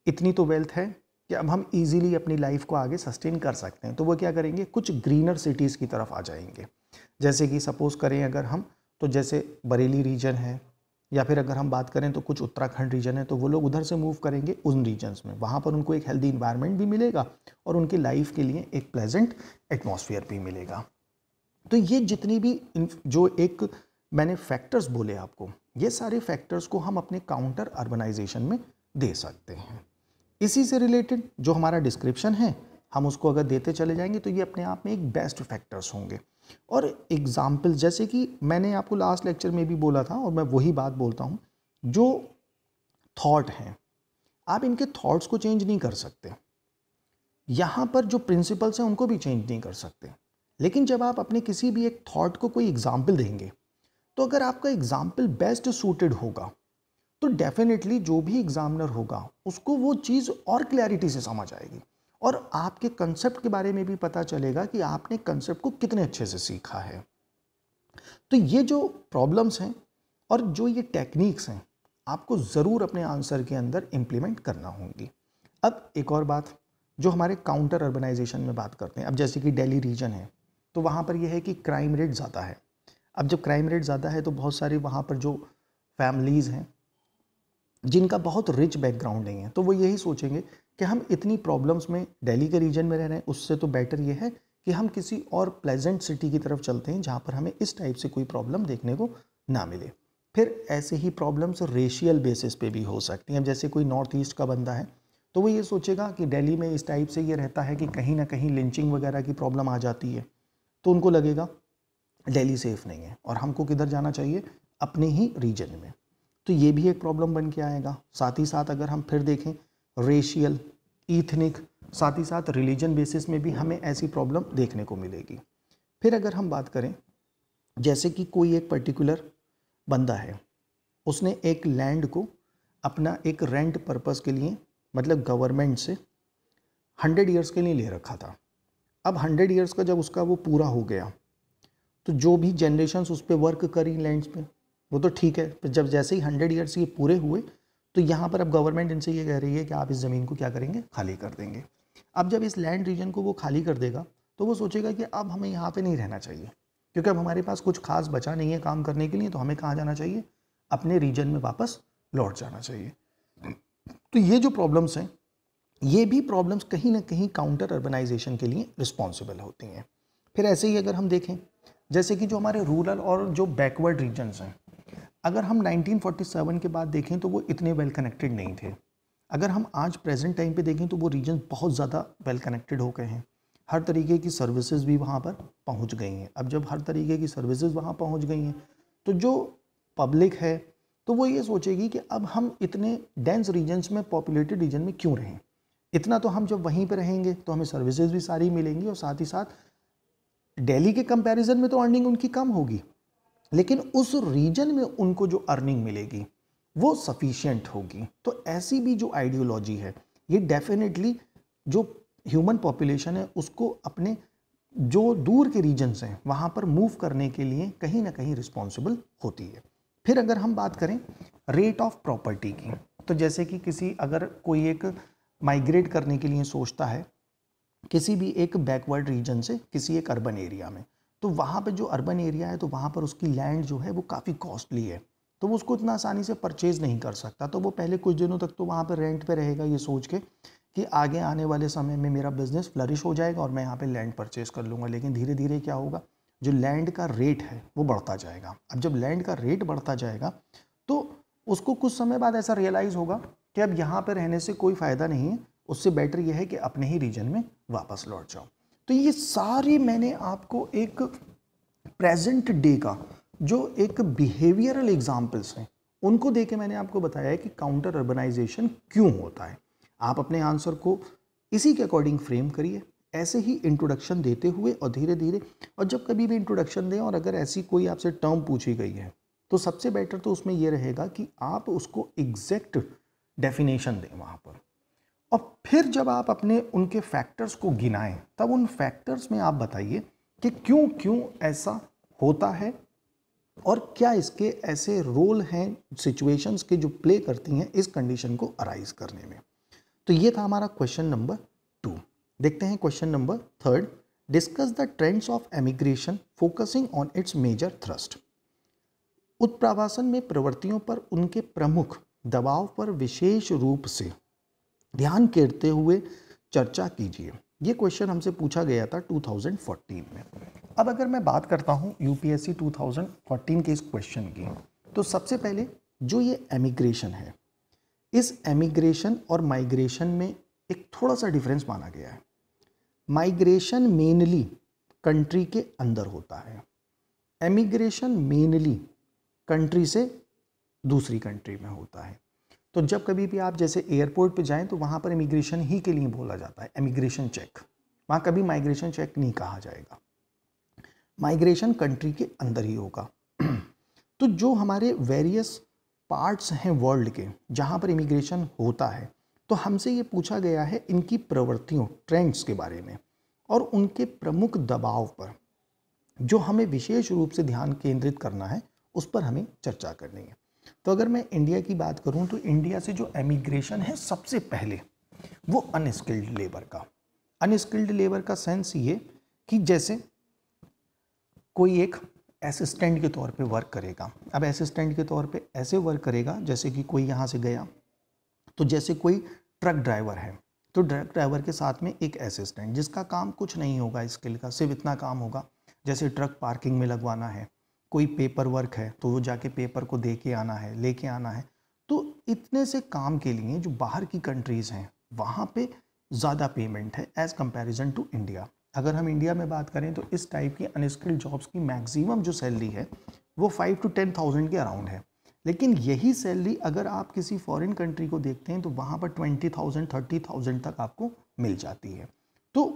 इतनी तो वेल्थ है कि अब हम इजीली अपनी लाइफ को आगे सस्टेन कर सकते हैं तो वो क्या करेंगे कुछ ग्रीनर सिटीज़ की तरफ आ जाएंगे जैसे कि सपोज़ करें अगर हम तो जैसे बरेली रीजन है या फिर अगर हम बात करें तो कुछ उत्तराखंड रीजन है तो वो लोग उधर से मूव करेंगे उन रीजन्स में वहाँ पर उनको एक हेल्दी इन्वायरमेंट भी मिलेगा और उनकी लाइफ के लिए एक प्लेजेंट एटमोसफियर भी मिलेगा तो ये जितनी भी जो एक मैंने फैक्टर्स बोले आपको ये सारे फैक्टर्स को हम अपने काउंटर अर्बनाइजेशन में दे सकते हैं इसी से रिलेटेड जो हमारा डिस्क्रिप्शन है हम उसको अगर देते चले जाएंगे तो ये अपने आप में एक बेस्ट फैक्टर्स होंगे और एग्जाम्पल जैसे कि मैंने आपको लास्ट लेक्चर में भी बोला था और मैं वही बात बोलता हूँ जो थॉट हैं आप इनके थॉट्स को चेंज नहीं कर सकते यहाँ पर जो प्रिंसिपल्स हैं उनको भी चेंज नहीं कर सकते लेकिन जब आप अपने किसी भी एक थॉट को कोई एग्ज़ाम्पल देंगे तो अगर आपका एग्ज़ाम्पल बेस्ट सूटेड होगा तो डेफिनेटली जो भी एग्ज़ामिनर होगा उसको वो चीज़ और क्लैरिटी से समझ आएगी और आपके कंसेप्ट के बारे में भी पता चलेगा कि आपने कंसेप्ट को कितने अच्छे से सीखा है तो ये जो प्रॉब्लम्स हैं और जो ये टेक्निक्स हैं आपको ज़रूर अपने आंसर के अंदर इम्प्लीमेंट करना होंगी अब एक और बात जो हमारे काउंटर अर्बनाइजेशन में बात करते हैं अब जैसे कि डेली रीजन है तो वहाँ पर यह है कि क्राइम रेट ज़्यादा है अब जब क्राइम रेट ज़्यादा है तो बहुत सारी वहाँ पर जो फैमिलीज़ हैं जिनका बहुत रिच बैकग्राउंड नहीं है तो वो यही सोचेंगे कि हम इतनी प्रॉब्लम्स में दिल्ली के रीजन में रह रहे हैं उससे तो बेटर ये है कि हम किसी और प्लेजेंट सिटी की तरफ चलते हैं जहाँ पर हमें इस टाइप से कोई प्रॉब्लम देखने को ना मिले फिर ऐसे ही प्रॉब्लम्स रेशियल बेसिस पे भी हो सकती हैं जैसे कोई नॉर्थ ईस्ट का बंदा है तो वो ये सोचेगा कि दिल्ली में इस टाइप से ये रहता है कि कहीं ना कहीं लिंचिंग वगैरह की प्रॉब्लम आ जाती है तो उनको लगेगा दिल्ली सेफ़ नहीं है और हमको किधर जाना चाहिए अपने ही रीजन में तो ये भी एक प्रॉब्लम बन के आएगा साथ ही साथ अगर हम फिर देखें रेशियल इथनिक साथ ही साथ रिलीजन बेसिस में भी हमें ऐसी प्रॉब्लम देखने को मिलेगी फिर अगर हम बात करें जैसे कि कोई एक पर्टिकुलर बंदा है उसने एक लैंड को अपना एक रेंट पर्पस के लिए मतलब गवर्नमेंट से हंड्रेड ईयर्स के लिए ले रखा था अब हंड्रेड ईयर्स का जब उसका वो पूरा हो गया तो जो भी जनरेशन उस पर वर्क करी लैंड्स पे वो तो ठीक है पर जब जैसे ही हंड्रेड ईयर्स ये पूरे हुए तो यहाँ पर अब गवर्नमेंट इनसे ये कह रही है कि आप इस ज़मीन को क्या करेंगे खाली कर देंगे अब जब इस लैंड रीजन को वो खाली कर देगा तो वो सोचेगा कि अब हमें यहाँ पे नहीं रहना चाहिए क्योंकि अब हमारे पास कुछ खास बचा नहीं है काम करने के लिए तो हमें कहाँ जाना चाहिए अपने रीजन में वापस लौट जाना चाहिए तो ये जो प्रॉब्लम्स हैं ये भी प्रॉब्लम्स कहीं ना कहीं काउंटर अर्बनाइजेशन के लिए रिस्पॉन्सिबल होती हैं फिर ऐसे ही अगर हम देखें जैसे कि जो हमारे रूरल और जो बैकवर्ड रीजन्स हैं अगर हम 1947 के बाद देखें तो वो इतने वेल कनेक्टेड नहीं थे अगर हम आज प्रेजेंट टाइम पे देखें तो वो रीजन बहुत ज़्यादा वेल कनेक्टेड हो गए हैं हर तरीके की सर्विसेज भी वहाँ पर पहुँच गई हैं अब जब हर तरीके की सर्विसेज वहाँ पहुँच गई हैं तो जो पब्लिक है तो वो ये सोचेगी कि अब हम इतने डेंस रीजन्स में पॉपुलेटेड रीजन में क्यों रहें इतना तो हम जब वहीं पर रहेंगे तो हमें सर्विसेज भी सारी मिलेंगी और साथ ही साथ डेली के कंपेरिजन में तो अर्निंग उनकी कम होगी लेकिन उस रीजन में उनको जो अर्निंग मिलेगी वो सफिशियंट होगी तो ऐसी भी जो आइडियोलॉजी है ये डेफिनेटली जो ह्यूमन पॉपुलेशन है उसको अपने जो दूर के रीजन्स हैं वहाँ पर मूव करने के लिए कहीं ना कहीं रिस्पॉन्सिबल होती है फिर अगर हम बात करें रेट ऑफ प्रॉपर्टी की तो जैसे कि किसी अगर कोई एक माइग्रेट करने के लिए सोचता है किसी भी एक बैकवर्ड रीजन से किसी एक अर्बन एरिया में तो वहाँ पे जो अर्बन एरिया है तो वहाँ पर उसकी लैंड जो है वो काफ़ी कॉस्टली है तो वो उसको इतना आसानी से परचेज़ नहीं कर सकता तो वो पहले कुछ दिनों तक तो वहाँ पर रेंट पे रहेगा ये सोच के कि आगे आने वाले समय में मेरा बिज़नेस फ्लरिश हो जाएगा और मैं यहाँ पे लैंड परचेज़ कर लूँगा लेकिन धीरे धीरे क्या होगा जो लैंड का रेट है वो बढ़ता जाएगा अब जब लैंड का रेट बढ़ता जाएगा तो उसको कुछ समय बाद ऐसा रियलाइज़ होगा कि अब यहाँ पर रहने से कोई फ़ायदा नहीं है उससे बेटर यह है कि अपने ही रीजन में वापस लौट जाओ तो ये सारी मैंने आपको एक प्रेजेंट डे का जो एक बिहेवियरल एग्जाम्पल्स हैं उनको दे के मैंने आपको बताया है कि काउंटर अर्बनाइजेशन क्यों होता है आप अपने आंसर को इसी के अकॉर्डिंग फ्रेम करिए ऐसे ही इंट्रोडक्शन देते हुए और धीरे धीरे और जब कभी भी इंट्रोडक्शन दें और अगर ऐसी कोई आपसे टर्म पूछी गई है तो सबसे बेटर तो उसमें यह रहेगा कि आप उसको एग्जैक्ट डेफिनेशन दें वहाँ पर और फिर जब आप अपने उनके फैक्टर्स को गिनाएं तब उन फैक्टर्स में आप बताइए कि क्यों क्यों ऐसा होता है और क्या इसके ऐसे रोल हैं सिचुएशंस के जो प्ले करती हैं इस कंडीशन को अराइज करने में तो ये था हमारा क्वेश्चन नंबर टू देखते हैं question number third discuss the trends of emigration focusing on its major thrust उत्प्रावासन में प्रवृत्तियों पर उनके प्रमुख दबाव पर विशेष रूप से ध्यान करते हुए चर्चा कीजिए ये क्वेश्चन हमसे पूछा गया था 2014 में अब अगर मैं बात करता हूँ यू 2014 के इस क्वेश्चन की तो सबसे पहले जो ये एमिग्रेशन है इस एमिग्रेशन और माइग्रेशन में एक थोड़ा सा डिफरेंस माना गया है माइग्रेशन मेनली कंट्री के अंदर होता है एमिग्रेशन मेनली कंट्री से दूसरी कंट्री में होता है तो जब कभी भी आप जैसे एयरपोर्ट पे जाएं तो वहाँ पर इमिग्रेशन ही के लिए बोला जाता है इमिग्रेशन चेक वहाँ कभी माइग्रेशन चेक नहीं कहा जाएगा माइग्रेशन कंट्री के अंदर ही होगा तो जो हमारे वेरियस पार्ट्स हैं वर्ल्ड के जहाँ पर इमिग्रेशन होता है तो हमसे ये पूछा गया है इनकी प्रवृत्तियों ट्रेंड्स के बारे में और उनके प्रमुख दबाव पर जो हमें विशेष रूप से ध्यान केंद्रित करना है उस पर हमें चर्चा करनी है तो अगर मैं इंडिया की बात करूँ तो इंडिया से जो एमिग्रेशन है सबसे पहले वो अनस्किल्ड लेबर का अनस्किल्ड लेबर का सेंस ये कि जैसे कोई एक असिस्टेंट के तौर पे वर्क करेगा अब असिस्टेंट के तौर पे ऐसे वर्क करेगा जैसे कि कोई यहाँ से गया तो जैसे कोई ट्रक ड्राइवर है तो ट्रक ड्राइवर के साथ में एक असिस्टेंट जिसका काम कुछ नहीं होगा स्किल का सिर्फ इतना काम होगा जैसे ट्रक पार्किंग में लगवाना है कोई पेपर वर्क है तो वो जाके पेपर को दे के आना है लेके आना है तो इतने से काम के लिए जो बाहर की कंट्रीज़ हैं वहाँ पे ज़्यादा पेमेंट है एज़ कंपैरिजन टू इंडिया अगर हम इंडिया में बात करें तो इस टाइप की अनस्किल्ड जॉब्स की मैक्सिमम जो सैलरी है वो फाइव टू टेन थाउजेंड के अराउंड है लेकिन यही सैलरी अगर आप किसी फॉरेन कंट्री को देखते हैं तो वहाँ पर ट्वेंटी थाउजेंड थर्टी थाउजेंड तक आपको मिल जाती है तो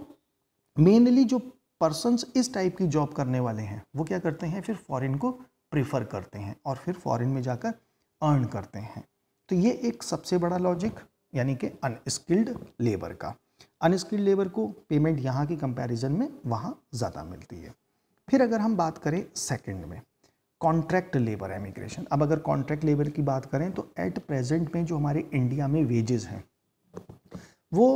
मेनली जो पर्सनस इस टाइप की जॉब करने वाले हैं वो क्या करते हैं फिर फॉरेन को प्रेफर करते हैं और फिर फॉरेन में जाकर अर्न करते हैं तो ये एक सबसे बड़ा लॉजिक यानी कि अनस्किल्ड लेबर का अनस्किल्ड लेबर को पेमेंट यहाँ की कंपैरिजन में वहाँ ज़्यादा मिलती है फिर अगर हम बात करें सेकंड में कॉन्ट्रैक्ट लेबर एमिग्रेशन अब अगर कॉन्ट्रैक्ट लेबर की बात करें तो एट प्रेजेंट में जो हमारे इंडिया में वेजेस हैं वो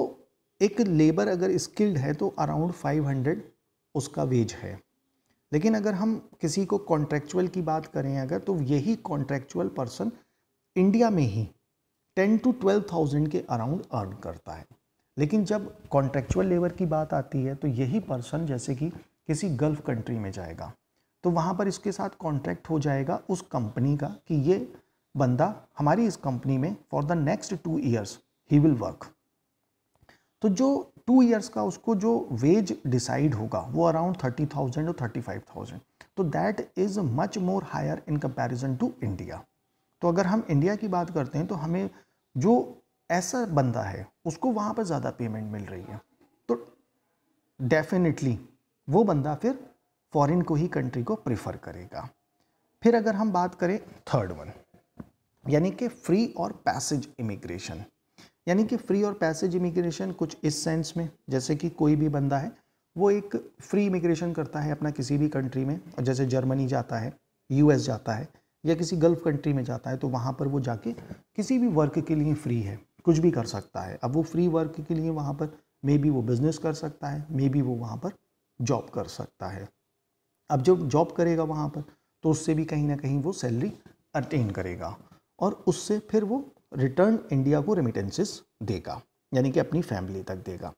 एक लेबर अगर स्किल्ड है तो अराउंड 500 उसका वेज है लेकिन अगर हम किसी को कॉन्ट्रेक्चुअल की बात करें अगर तो यही कॉन्ट्रेक्चुअल पर्सन इंडिया में ही टेन टू ट्वेल्व थाउजेंड के अराउंड अर्न करता है लेकिन जब कॉन्ट्रेक्चुअल लेबर की बात आती है तो यही पर्सन जैसे कि किसी गल्फ़ कंट्री में जाएगा तो वहाँ पर इसके साथ कॉन्ट्रैक्ट हो जाएगा उस कंपनी का कि ये बंदा हमारी इस कंपनी में for the next two years he will work तो जो टू ईयर्स का उसको जो वेज डिसाइड होगा वो अराउंड थर्टी थाउजेंड और थर्टी फाइव थाउजेंड तो that is much more higher in comparison to India तो अगर हम इंडिया की बात करते हैं तो हमें जो ऐसा बंदा है उसको वहाँ पर ज़्यादा पेमेंट मिल रही है तो डेफिनेटली वो बंदा फिर फॉरेन को ही कंट्री को प्रेफर करेगा फिर अगर हम बात करें थर्ड वन यानी कि फ्री और पैसेज इमिग्रेशन यानी कि फ्री और पैसेज इमिग्रेशन कुछ इस सेंस में जैसे कि कोई भी बंदा है वो एक फ्री इमिग्रेशन करता है अपना किसी भी कंट्री में और जैसे जर्मनी जाता है यूएस जाता है या किसी गल्फ़ कंट्री में जाता है तो वहाँ पर वो जाके किसी भी वर्क के लिए फ्री है कुछ भी कर सकता है अब वो फ्री वर्क के लिए वहाँ पर मे बी वो बिज़नेस कर सकता है मे बी वो वहाँ पर जॉब कर सकता है अब जब जॉब करेगा वहाँ पर तो उससे भी कहीं ना कहीं वो सैलरी अटेन करेगा और उससे फिर वो रिटर्न इंडिया को रेमिटेंसेस देगा यानी कि अपनी फैमिली तक देगा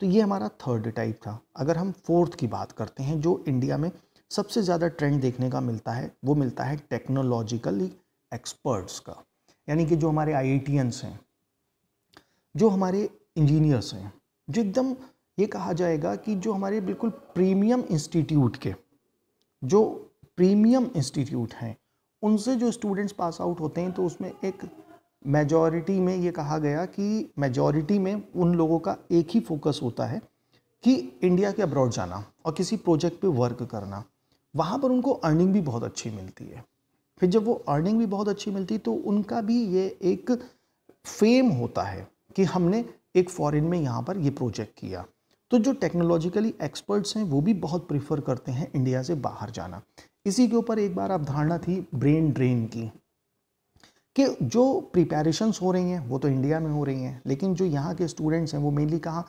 तो ये हमारा थर्ड टाइप था अगर हम फोर्थ की बात करते हैं जो इंडिया में सबसे ज़्यादा ट्रेंड देखने का मिलता है वो मिलता है टेक्नोलॉजिकली एक्सपर्ट्स का यानी कि जो हमारे आई हैं जो हमारे इंजीनियर्स हैं जो एकदम ये कहा जाएगा कि जो हमारे बिल्कुल प्रीमियम इंस्टीट्यूट के जो प्रीमियम इंस्टीट्यूट हैं उनसे जो स्टूडेंट्स पास आउट होते हैं तो उसमें एक मेजॉरिटी में ये कहा गया कि मेजॉरिटी में उन लोगों का एक ही फोकस होता है कि इंडिया के अब्रॉड जाना और किसी प्रोजेक्ट पे वर्क करना वहाँ पर उनको अर्निंग भी बहुत अच्छी मिलती है फिर जब वो अर्निंग भी बहुत अच्छी मिलती है तो उनका भी ये एक फेम होता है कि हमने एक फॉरेन में यहाँ पर ये प्रोजेक्ट किया तो जो टेक्नोलॉजिकली एक्सपर्ट्स हैं वो भी बहुत प्रीफर करते हैं इंडिया से बाहर जाना इसी के ऊपर एक बार आप धारणा थी ब्रेन ड्रेन की कि जो प्रिपेरेशंस हो रही हैं वो तो इंडिया में हो रही हैं लेकिन जो यहाँ के स्टूडेंट्स हैं वो मेनली कहाँ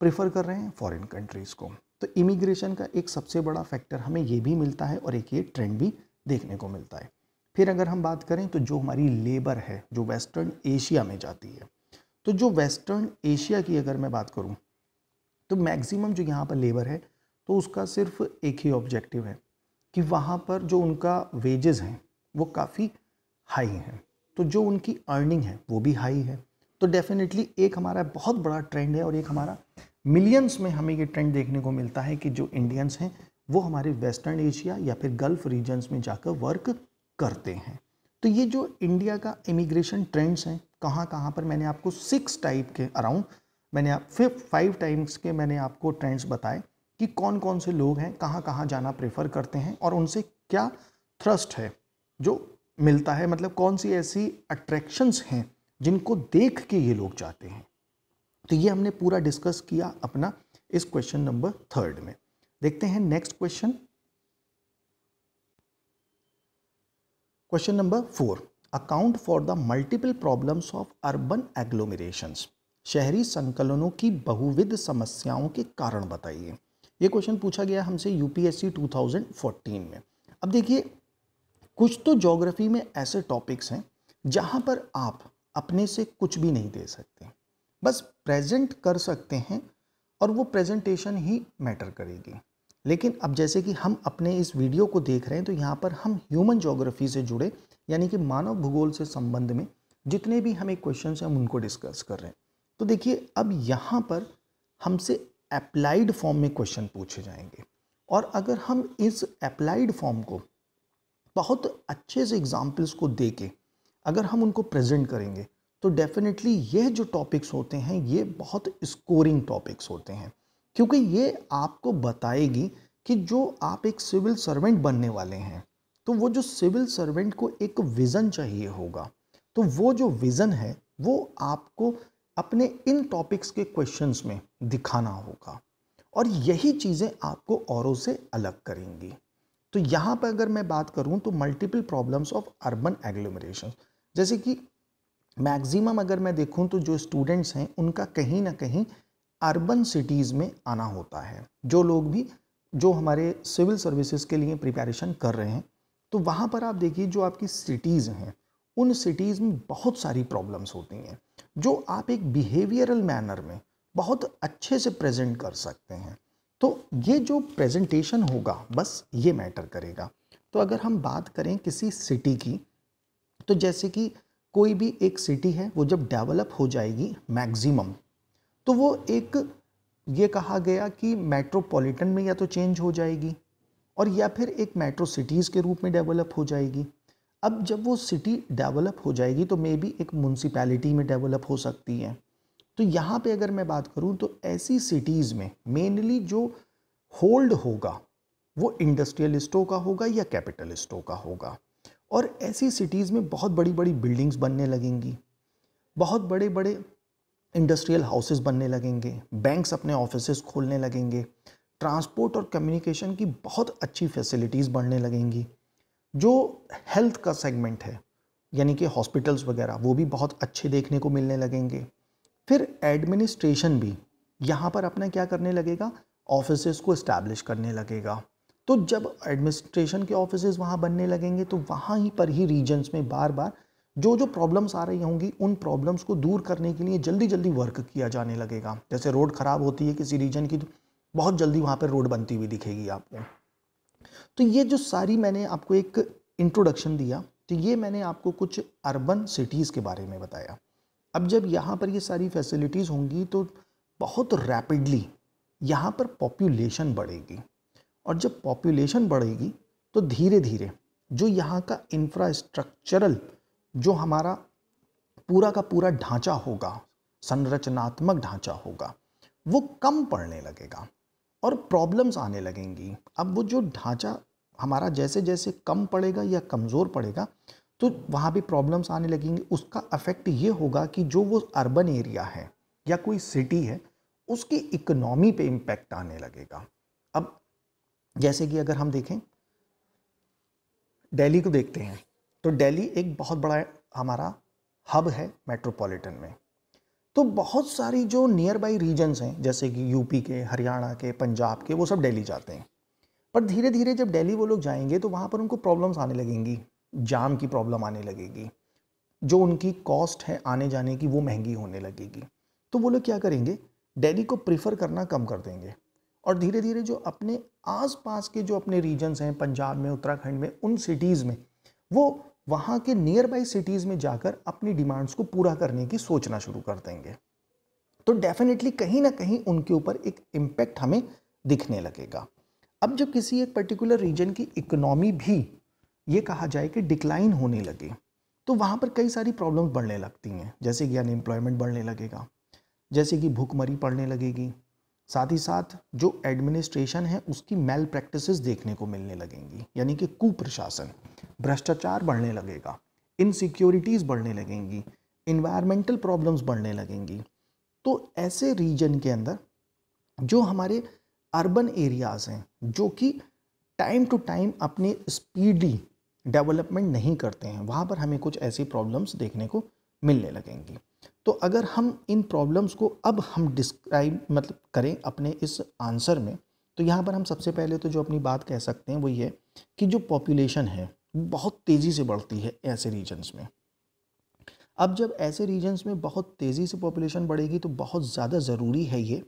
प्रेफर कर रहे हैं फॉरेन कंट्रीज़ को तो इमिग्रेशन का एक सबसे बड़ा फैक्टर हमें ये भी मिलता है और एक ये ट्रेंड भी देखने को मिलता है फिर अगर हम बात करें तो जो हमारी लेबर है जो वेस्टर्न एशिया में जाती है तो जो वेस्टर्न एशिया की अगर मैं बात करूँ तो मैक्सिमम जो यहाँ पर लेबर है तो उसका सिर्फ एक ही ऑब्जेक्टिव है कि वहाँ पर जो उनका वेजेस हैं वो काफ़ी हाई हैं तो जो उनकी अर्निंग है वो भी हाई है तो डेफिनेटली एक हमारा बहुत बड़ा ट्रेंड है और एक हमारा मिलियंस में हमें ये ट्रेंड देखने को मिलता है कि जो इंडियंस हैं वो हमारे वेस्टर्न एशिया या फिर गल्फ रीजन्स में जाकर वर्क करते हैं तो ये जो इंडिया का इमिग्रेशन ट्रेंड्स हैं कहाँ कहाँ पर मैंने आपको सिक्स टाइप के अराउंड मैंने आप फिफ्थ फाइव टाइम्स के मैंने आपको ट्रेंड्स बताए कि कौन कौन से लोग हैं कहाँ कहाँ जाना प्रेफर करते हैं और उनसे क्या थ्रस्ट है जो मिलता है मतलब कौन सी ऐसी अट्रैक्शंस हैं जिनको देख के ये लोग जाते हैं तो ये हमने पूरा डिस्कस किया अपना इस क्वेश्चन नंबर थर्ड में देखते हैं next question question number four account for the multiple problems of urban agglomerations शहरी संकलनों की बहुविध समस्याओं के कारण बताइए ये क्वेश्चन पूछा गया हमसे यूपीएससी 2014 में अब देखिए कुछ तो जोग्राफ़ी में ऐसे टॉपिक्स हैं जहाँ पर आप अपने से कुछ भी नहीं दे सकते बस प्रेजेंट कर सकते हैं और वो प्रेजेंटेशन ही मैटर करेगी लेकिन अब जैसे कि हम अपने इस वीडियो को देख रहे हैं तो यहाँ पर हम ह्यूमन जोग्राफ़ी से जुड़े यानी कि मानव भूगोल से संबंध में जितने भी हमें क्वेश्चन हैं हम उनको डिस्कस कर रहे हैं तो देखिए अब यहाँ पर हमसे अप्लाइड फॉर्म में क्वेश्चन पूछे जाएंगे और अगर हम इस अप्लाइड फॉर्म को बहुत अच्छे से एग्ज़ाम्पल्स को दे के अगर हम उनको प्रेजेंट करेंगे तो डेफिनेटली यह जो टॉपिक्स होते हैं ये बहुत स्कोरिंग टॉपिक्स होते हैं क्योंकि ये आपको बताएगी कि जो आप एक सिविल सर्वेंट बनने वाले हैं तो वो जो सिविल सर्वेंट को एक विज़न चाहिए होगा तो वो जो विज़न है वो आपको अपने इन टॉपिक्स के क्वेश्चंस में दिखाना होगा और यही चीज़ें आपको औरों से अलग करेंगी तो यहाँ पर अगर मैं बात करूँ तो multiple problems of urban agglomeration जैसे कि मैक्सिमम अगर मैं देखूँ तो जो स्टूडेंट्स हैं उनका कहीं ना कहीं अर्बन सिटीज़ में आना होता है जो लोग भी जो हमारे सिविल सर्विसेज के लिए प्रिपरेशन कर रहे हैं तो वहाँ पर आप देखिए जो आपकी सिटीज़ हैं उन सिटीज़ में बहुत सारी प्रॉब्लम्स होती हैं जो आप एक बिहेवियरल मैनर में बहुत अच्छे से प्रेजेंट कर सकते हैं तो ये जो प्रेजेंटेशन होगा बस ये मैटर करेगा तो अगर हम बात करें किसी सिटी की तो जैसे कि कोई भी एक सिटी है वो जब डेवलप हो जाएगी मैक्सिमम तो वो एक ये कहा गया कि मेट्रोपॉलिटन में या तो चेंज हो जाएगी और या फिर एक मेट्रो सिटीज़ के रूप में डेवलप हो जाएगी अब जब वो सिटी डेवलप हो जाएगी तो मे बी एक म्यूनसिपैलिटी में डेवलप हो सकती है तो यहाँ पे अगर मैं बात करूँ तो ऐसी सिटीज़ में मेनली जो होल्ड होगा वो इंडस्ट्रियलिस्टों का होगा या कैपिटलिस्टों का होगा और ऐसी सिटीज़ में बहुत बड़ी बड़ी बिल्डिंग्स बनने लगेंगी बहुत बड़े बड़े इंडस्ट्रियल हाउसेस बनने लगेंगे बैंक्स अपने ऑफिस खोलने लगेंगे ट्रांसपोर्ट और कम्युनिकेशन की बहुत अच्छी फैसिलिटीज़ बढ़ने लगेंगी जो हेल्थ का सेगमेंट है यानी कि हॉस्पिटल्स वगैरह वो भी बहुत अच्छे देखने को मिलने लगेंगे फिर एडमिनिस्ट्रेशन भी यहाँ पर अपना क्या करने लगेगा ऑफिस को इस्टेब्लिश करने लगेगा तो जब एडमिनिस्ट्रेशन के ऑफिस वहाँ बनने लगेंगे तो वहाँ ही पर ही रीजन्स में बार बार जो जो प्रॉब्लम्स आ रही होंगी उन प्रॉब्लम्स को दूर करने के लिए जल्दी जल्दी वर्क किया जाने लगेगा जैसे रोड ख़राब होती है किसी रीजन की तो बहुत जल्दी वहाँ पर रोड बनती हुई दिखेगी आपको तो ये जो सारी मैंने आपको एक इंट्रोडक्शन दिया तो ये मैंने आपको कुछ अर्बन सिटीज़ के बारे में बताया अब जब यहाँ पर ये सारी फैसिलिटीज़ होंगी तो बहुत रैपिडली यहाँ पर पॉपुलेशन बढ़ेगी और जब पॉपुलेशन बढ़ेगी तो धीरे धीरे जो यहाँ का इंफ्रास्ट्रक्चरल जो हमारा पूरा का पूरा ढांचा होगा संरचनात्मक ढांचा होगा वो कम पड़ने लगेगा और प्रॉब्लम्स आने लगेंगी अब वो जो ढांचा हमारा जैसे जैसे कम पड़ेगा या कमज़ोर पड़ेगा तो वहाँ भी प्रॉब्लम्स आने लगेंगी उसका अफेक्ट ये होगा कि जो वो अर्बन एरिया है या कोई सिटी है उसकी इकोनॉमी पे इम्पैक्ट आने लगेगा अब जैसे कि अगर हम देखें दिल्ली को देखते हैं तो दिल्ली एक बहुत बड़ा हमारा हब है मेट्रोपॉलिटन में तो बहुत सारी जो नियर बाई रीजन्स हैं जैसे कि यूपी के हरियाणा के पंजाब के वो सब दिल्ली जाते हैं पर धीरे धीरे जब दिल्ली वो लोग जाएंगे तो वहाँ पर उनको प्रॉब्लम्स आने लगेंगी जाम की प्रॉब्लम आने लगेगी जो उनकी कॉस्ट है आने जाने की वो महंगी होने लगेगी तो वो लोग क्या करेंगे डेली को प्रीफर करना कम कर देंगे और धीरे धीरे जो अपने आसपास के जो अपने रीजन्स हैं पंजाब में उत्तराखंड में उन सिटीज़ में वो वहाँ के नियर बाई सिटीज़ में जाकर अपनी डिमांड्स को पूरा करने की सोचना शुरू कर देंगे तो डेफिनेटली कहीं ना कहीं उनके ऊपर एक इम्पैक्ट हमें दिखने लगेगा अब जब किसी एक पर्टिकुलर रीजन की इकोनॉमी भी ये कहा जाए कि डिक्लाइन होने लगे तो वहाँ पर कई सारी प्रॉब्लम्स बढ़ने लगती हैं जैसे कि अनएम्प्लॉयमेंट बढ़ने लगेगा जैसे कि भूखमरी पड़ने लगेगी साथ ही साथ जो एडमिनिस्ट्रेशन है उसकी मेल प्रैक्टिस देखने को मिलने लगेंगी यानी कि कुप्रशासन भ्रष्टाचार बढ़ने लगेगा इनसिक्योरिटीज़ बढ़ने लगेंगी इन्वायरमेंटल प्रॉब्लम्स बढ़ने लगेंगी तो ऐसे रीजन के अंदर जो हमारे अर्बन एरियाज़ हैं जो कि टाइम टू टाइम अपने स्पीडी डेवलपमेंट नहीं करते हैं वहाँ पर हमें कुछ ऐसी प्रॉब्लम्स देखने को मिलने लगेंगी तो अगर हम इन प्रॉब्लम्स को अब हम डिस्क्राइब मतलब करें अपने इस आंसर में तो यहाँ पर हम सबसे पहले तो जो अपनी बात कह सकते हैं वो ये कि जो पॉपुलेशन है बहुत तेज़ी से बढ़ती है ऐसे रीजन्स में अब जब ऐसे रीजन्स में बहुत तेज़ी से पॉपुलेशन बढ़ेगी तो बहुत ज़्यादा ज़रूरी है ये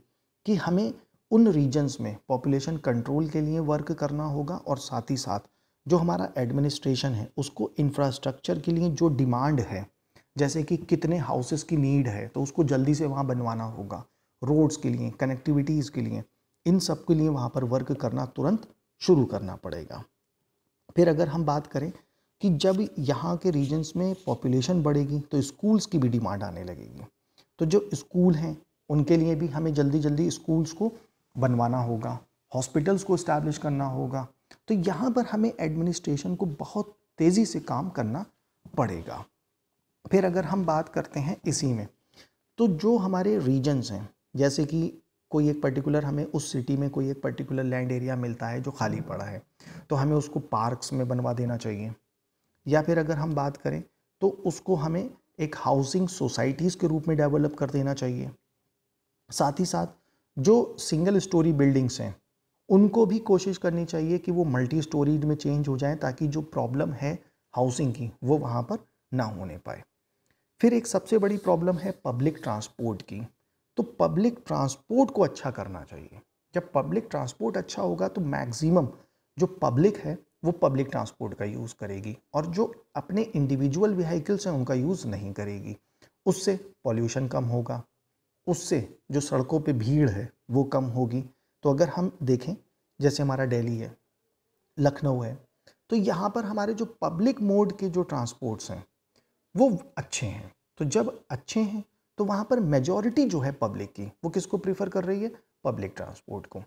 कि हमें उन रीजन्स में पॉपुलेशन कंट्रोल के लिए वर्क करना होगा और साथ ही साथ जो हमारा एडमिनिस्ट्रेशन है उसको इंफ्रास्ट्रक्चर के लिए जो डिमांड है जैसे कि कितने हाउसेस की नीड है तो उसको जल्दी से वहाँ बनवाना होगा रोड्स के लिए कनेक्टिविटीज़ के लिए इन सब के लिए वहाँ पर वर्क करना तुरंत शुरू करना पड़ेगा फिर अगर हम बात करें कि जब यहाँ के रीजन्स में पॉपुलेशन बढ़ेगी तो स्कूल्स की भी डिमांड आने लगेगी तो जो स्कूल हैं उनके लिए भी हमें जल्दी जल्दी स्कूल्स को बनवाना होगा हॉस्पिटल्स को इस्टेब्लिश करना होगा तो यहाँ पर हमें एडमिनिस्ट्रेशन को बहुत तेज़ी से काम करना पड़ेगा फिर अगर हम बात करते हैं इसी में तो जो हमारे रीजन्स हैं जैसे कि कोई एक पर्टिकुलर हमें उस सिटी में कोई एक पर्टिकुलर लैंड एरिया मिलता है जो खाली पड़ा है तो हमें उसको पार्क्स में बनवा देना चाहिए या फिर अगर हम बात करें तो उसको हमें एक हाउसिंग सोसाइटीज़ के रूप में डेवलप कर देना चाहिए साथ ही साथ जो सिंगल स्टोरी बिल्डिंग्स हैं उनको भी कोशिश करनी चाहिए कि वो मल्टी स्टोरीज में चेंज हो जाए ताकि जो प्रॉब्लम है हाउसिंग की वो वहाँ पर ना होने पाए फिर एक सबसे बड़ी प्रॉब्लम है पब्लिक ट्रांसपोर्ट की तो पब्लिक ट्रांसपोर्ट को अच्छा करना चाहिए जब पब्लिक ट्रांसपोर्ट अच्छा होगा तो मैक्सिमम जो पब्लिक है वो पब्लिक ट्रांसपोर्ट का यूज़ करेगी और जो अपने इंडिविजुअल व्हीकल्स हैं उनका यूज़ नहीं करेगी उससे पॉल्यूशन कम होगा उससे जो सड़कों पे भीड़ है वो कम होगी तो अगर हम देखें जैसे हमारा दिल्ली है लखनऊ है तो यहाँ पर हमारे जो पब्लिक मोड के जो ट्रांसपोर्ट्स हैं वो अच्छे हैं तो जब अच्छे हैं तो वहाँ पर मेजॉरिटी जो है पब्लिक की वो किसको प्रीफर कर रही है पब्लिक ट्रांसपोर्ट को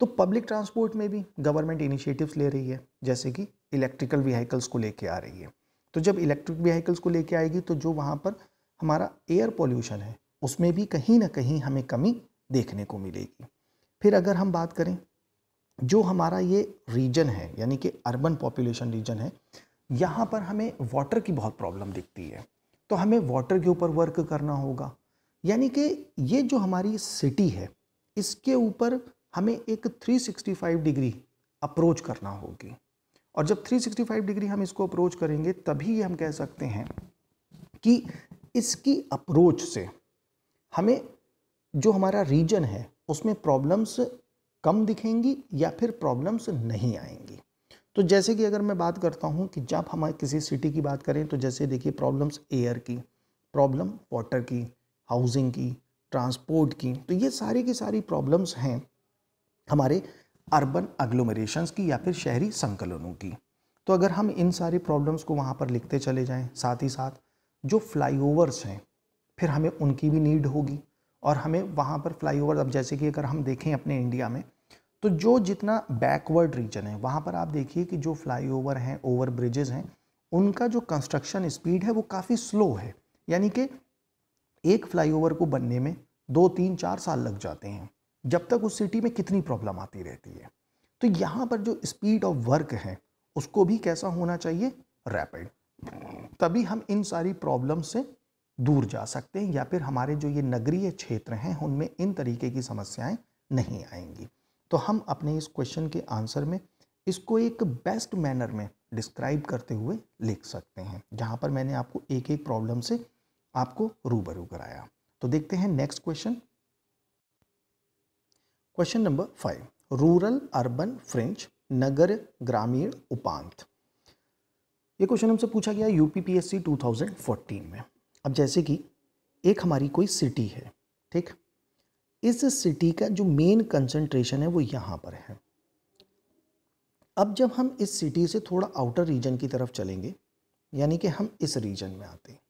तो पब्लिक ट्रांसपोर्ट में भी गवर्नमेंट इनिशिएटिव्स ले रही है जैसे कि इलेक्ट्रिकल व्हीकल्स को लेके आ रही है तो जब इलेक्ट्रिक व्हीकल्स को लेके आएगी तो जो वहाँ पर हमारा एयर पॉल्यूशन है उसमें भी कहीं ना कहीं हमें कमी देखने को मिलेगी फिर अगर हम बात करें जो हमारा ये रीजन है यानी कि अर्बन पॉपुलेशन रीजन है यहाँ पर हमें वाटर की बहुत प्रॉब्लम दिखती है तो हमें वाटर के ऊपर वर्क करना होगा यानी कि ये जो हमारी सिटी है इसके ऊपर हमें एक 365 डिग्री अप्रोच करना होगी और जब 365 डिग्री हम इसको अप्रोच करेंगे तभी हम कह सकते हैं कि इसकी अप्रोच से हमें जो हमारा रीजन है उसमें प्रॉब्लम्स कम दिखेंगी या फिर प्रॉब्लम्स नहीं आएंगी तो जैसे कि अगर मैं बात करता हूँ कि जब हम किसी सिटी की बात करें तो जैसे देखिए प्रॉब्लम्स एयर की प्रॉब्लम वाटर की हाउसिंग की ट्रांसपोर्ट की तो ये सारी की सारी प्रॉब्लम्स हैं हमारे अर्बन एग्लोमरेशंस की या फिर शहरी संकलनों की तो अगर हम इन सारी प्रॉब्लम्स को वहाँ पर लिखते चले जाएँ साथ ही साथ जो फ्लाईओवर्स हैं फिर हमें उनकी भी नीड होगी और हमें वहाँ पर फ्लाई ओवर अब जैसे कि अगर हम देखें अपने इंडिया में तो जो जितना बैकवर्ड रीजन है वहाँ पर आप देखिए कि जो फ्लाई ओवर हैं ओवर ब्रिजेज़ हैं उनका जो कंस्ट्रक्शन स्पीड है वो काफ़ी स्लो है यानी कि एक फ्लाईओवर को बनने में दो तीन चार साल लग जाते हैं जब तक उस सिटी में कितनी प्रॉब्लम आती रहती है तो यहाँ पर जो स्पीड ऑफ वर्क है उसको भी कैसा होना चाहिए रैपिड तभी हम इन सारी प्रॉब्लम से दूर जा सकते हैं या फिर हमारे जो ये नगरीय क्षेत्र हैं उनमें इन तरीके की समस्याएं नहीं आएंगी तो हम अपने इस क्वेश्चन के आंसर में इसको एक बेस्ट मैनर में डिस्क्राइब करते हुए लिख सकते हैं जहाँ पर मैंने आपको एक एक प्रॉब्लम से आपको रूबरू कराया तो देखते हैं next question question number five rural urban fringe नगर ग्रामीण उपांत ये क्वेश्चन हमसे पूछा गया यूपीपीएससी 2014 में अब जैसे कि एक हमारी कोई सिटी है ठीक इस सिटी का जो मेन कंसंट्रेशन है वो यहाँ पर है अब जब हम इस सिटी से थोड़ा आउटर रीजन की तरफ चलेंगे यानी कि हम इस रीजन में आते हैं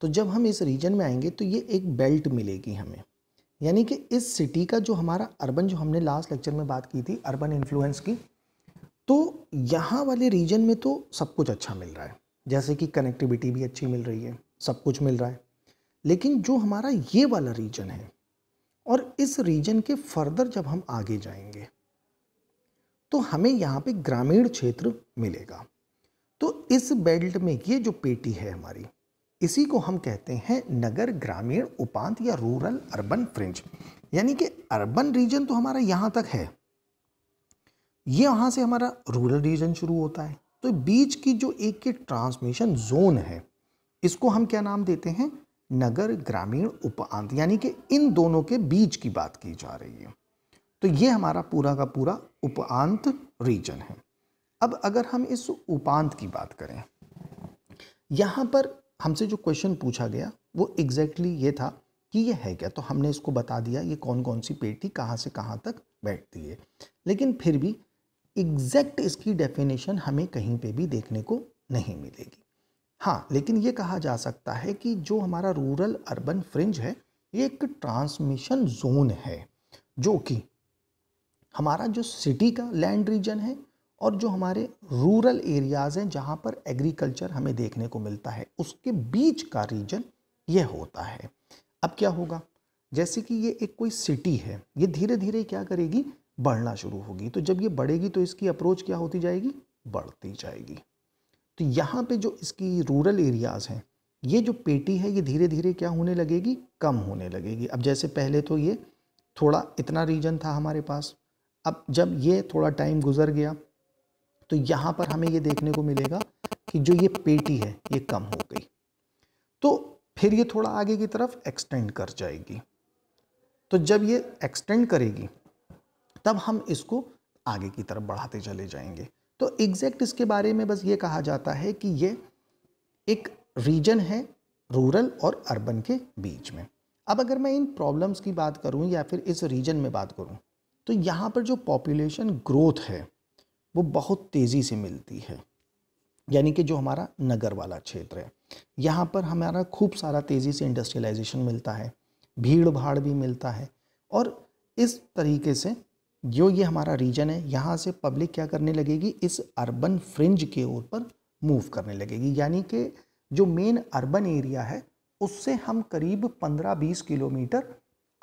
तो जब हम इस रीजन में आएंगे तो ये एक बेल्ट मिलेगी हमें यानी कि इस सिटी का जो हमारा अर्बन जो हमने लास्ट लेक्चर में बात की थी अर्बन इन्फ्लुएंस की तो यहाँ वाले रीजन में तो सब कुछ अच्छा मिल रहा है जैसे कि कनेक्टिविटी भी अच्छी मिल रही है सब कुछ मिल रहा है लेकिन जो हमारा ये वाला रीजन है और इस रीजन के फर्दर जब हम आगे जाएंगे तो हमें यहाँ पे ग्रामीण क्षेत्र मिलेगा तो इस बेल्ट में ये जो पेटी है हमारी इसी को हम कहते हैं नगर ग्रामीण उपांत या रूरल अर्बन फ्रिंज यानी कि अर्बन रीजन तो हमारा यहाँ तक है ये वहाँ से हमारा रूरल रीजन शुरू होता है तो बीच की जो एक के ट्रांसमिशन जोन है इसको हम क्या नाम देते हैं नगर ग्रामीण उपांत यानी कि इन दोनों के बीच की बात की जा रही है तो ये हमारा पूरा का पूरा उपांत रीजन है अब अगर हम इस उपांत की बात करें यहाँ पर हमसे जो क्वेश्चन पूछा गया वो एग्जैक्टली exactly ये था कि ये है क्या तो हमने इसको बता दिया ये कौन कौन सी पेटी कहाँ से कहाँ तक बैठती है लेकिन फिर भी एग्जैक्ट इसकी डेफिनेशन हमें कहीं पे भी देखने को नहीं मिलेगी हाँ लेकिन ये कहा जा सकता है कि जो हमारा रूरल अर्बन फ्रिंज है ये एक ट्रांसमिशन जोन है जो कि हमारा जो सिटी का लैंड रीजन है और जो हमारे रूरल एरियाज़ हैं जहाँ पर एग्रीकल्चर हमें देखने को मिलता है उसके बीच का रीजन ये होता है अब क्या होगा जैसे कि ये एक कोई सिटी है ये धीरे धीरे क्या करेगी बढ़ना शुरू होगी तो जब ये बढ़ेगी तो इसकी अप्रोच क्या होती जाएगी बढ़ती जाएगी तो यहाँ पे जो इसकी रूरल एरियाज़ हैं ये जो पेटी है ये धीरे धीरे क्या होने लगेगी कम होने लगेगी अब जैसे पहले तो ये थोड़ा इतना रीजन था हमारे पास अब जब ये थोड़ा टाइम गुजर गया तो यहाँ पर हमें ये देखने को मिलेगा कि जो ये पेटी है ये कम हो गई तो फिर ये थोड़ा आगे की तरफ एक्सटेंड कर जाएगी तो जब ये एक्सटेंड करेगी तब हम इसको आगे की तरफ बढ़ाते चले जाएंगे तो एग्जैक्ट इसके बारे में बस ये कहा जाता है कि ये एक रीजन है रूरल और अर्बन के बीच में अब अगर मैं इन प्रॉब्लम्स की बात करूं या फिर इस रीजन में बात करूं तो यहाँ पर जो पॉपुलेशन ग्रोथ है वो बहुत तेज़ी से मिलती है यानी कि जो हमारा नगर वाला क्षेत्र है यहाँ पर हमारा खूब सारा तेज़ी से इंडस्ट्रियलाइजेशन मिलता है भीड़ भाड़ भी मिलता है और इस तरीके से जो ये हमारा रीजन है यहाँ से पब्लिक क्या करने लगेगी इस अर्बन फ्रिंज के ओर पर मूव करने लगेगी यानी कि जो मेन अर्बन एरिया है उससे हम करीब 15-20 किलोमीटर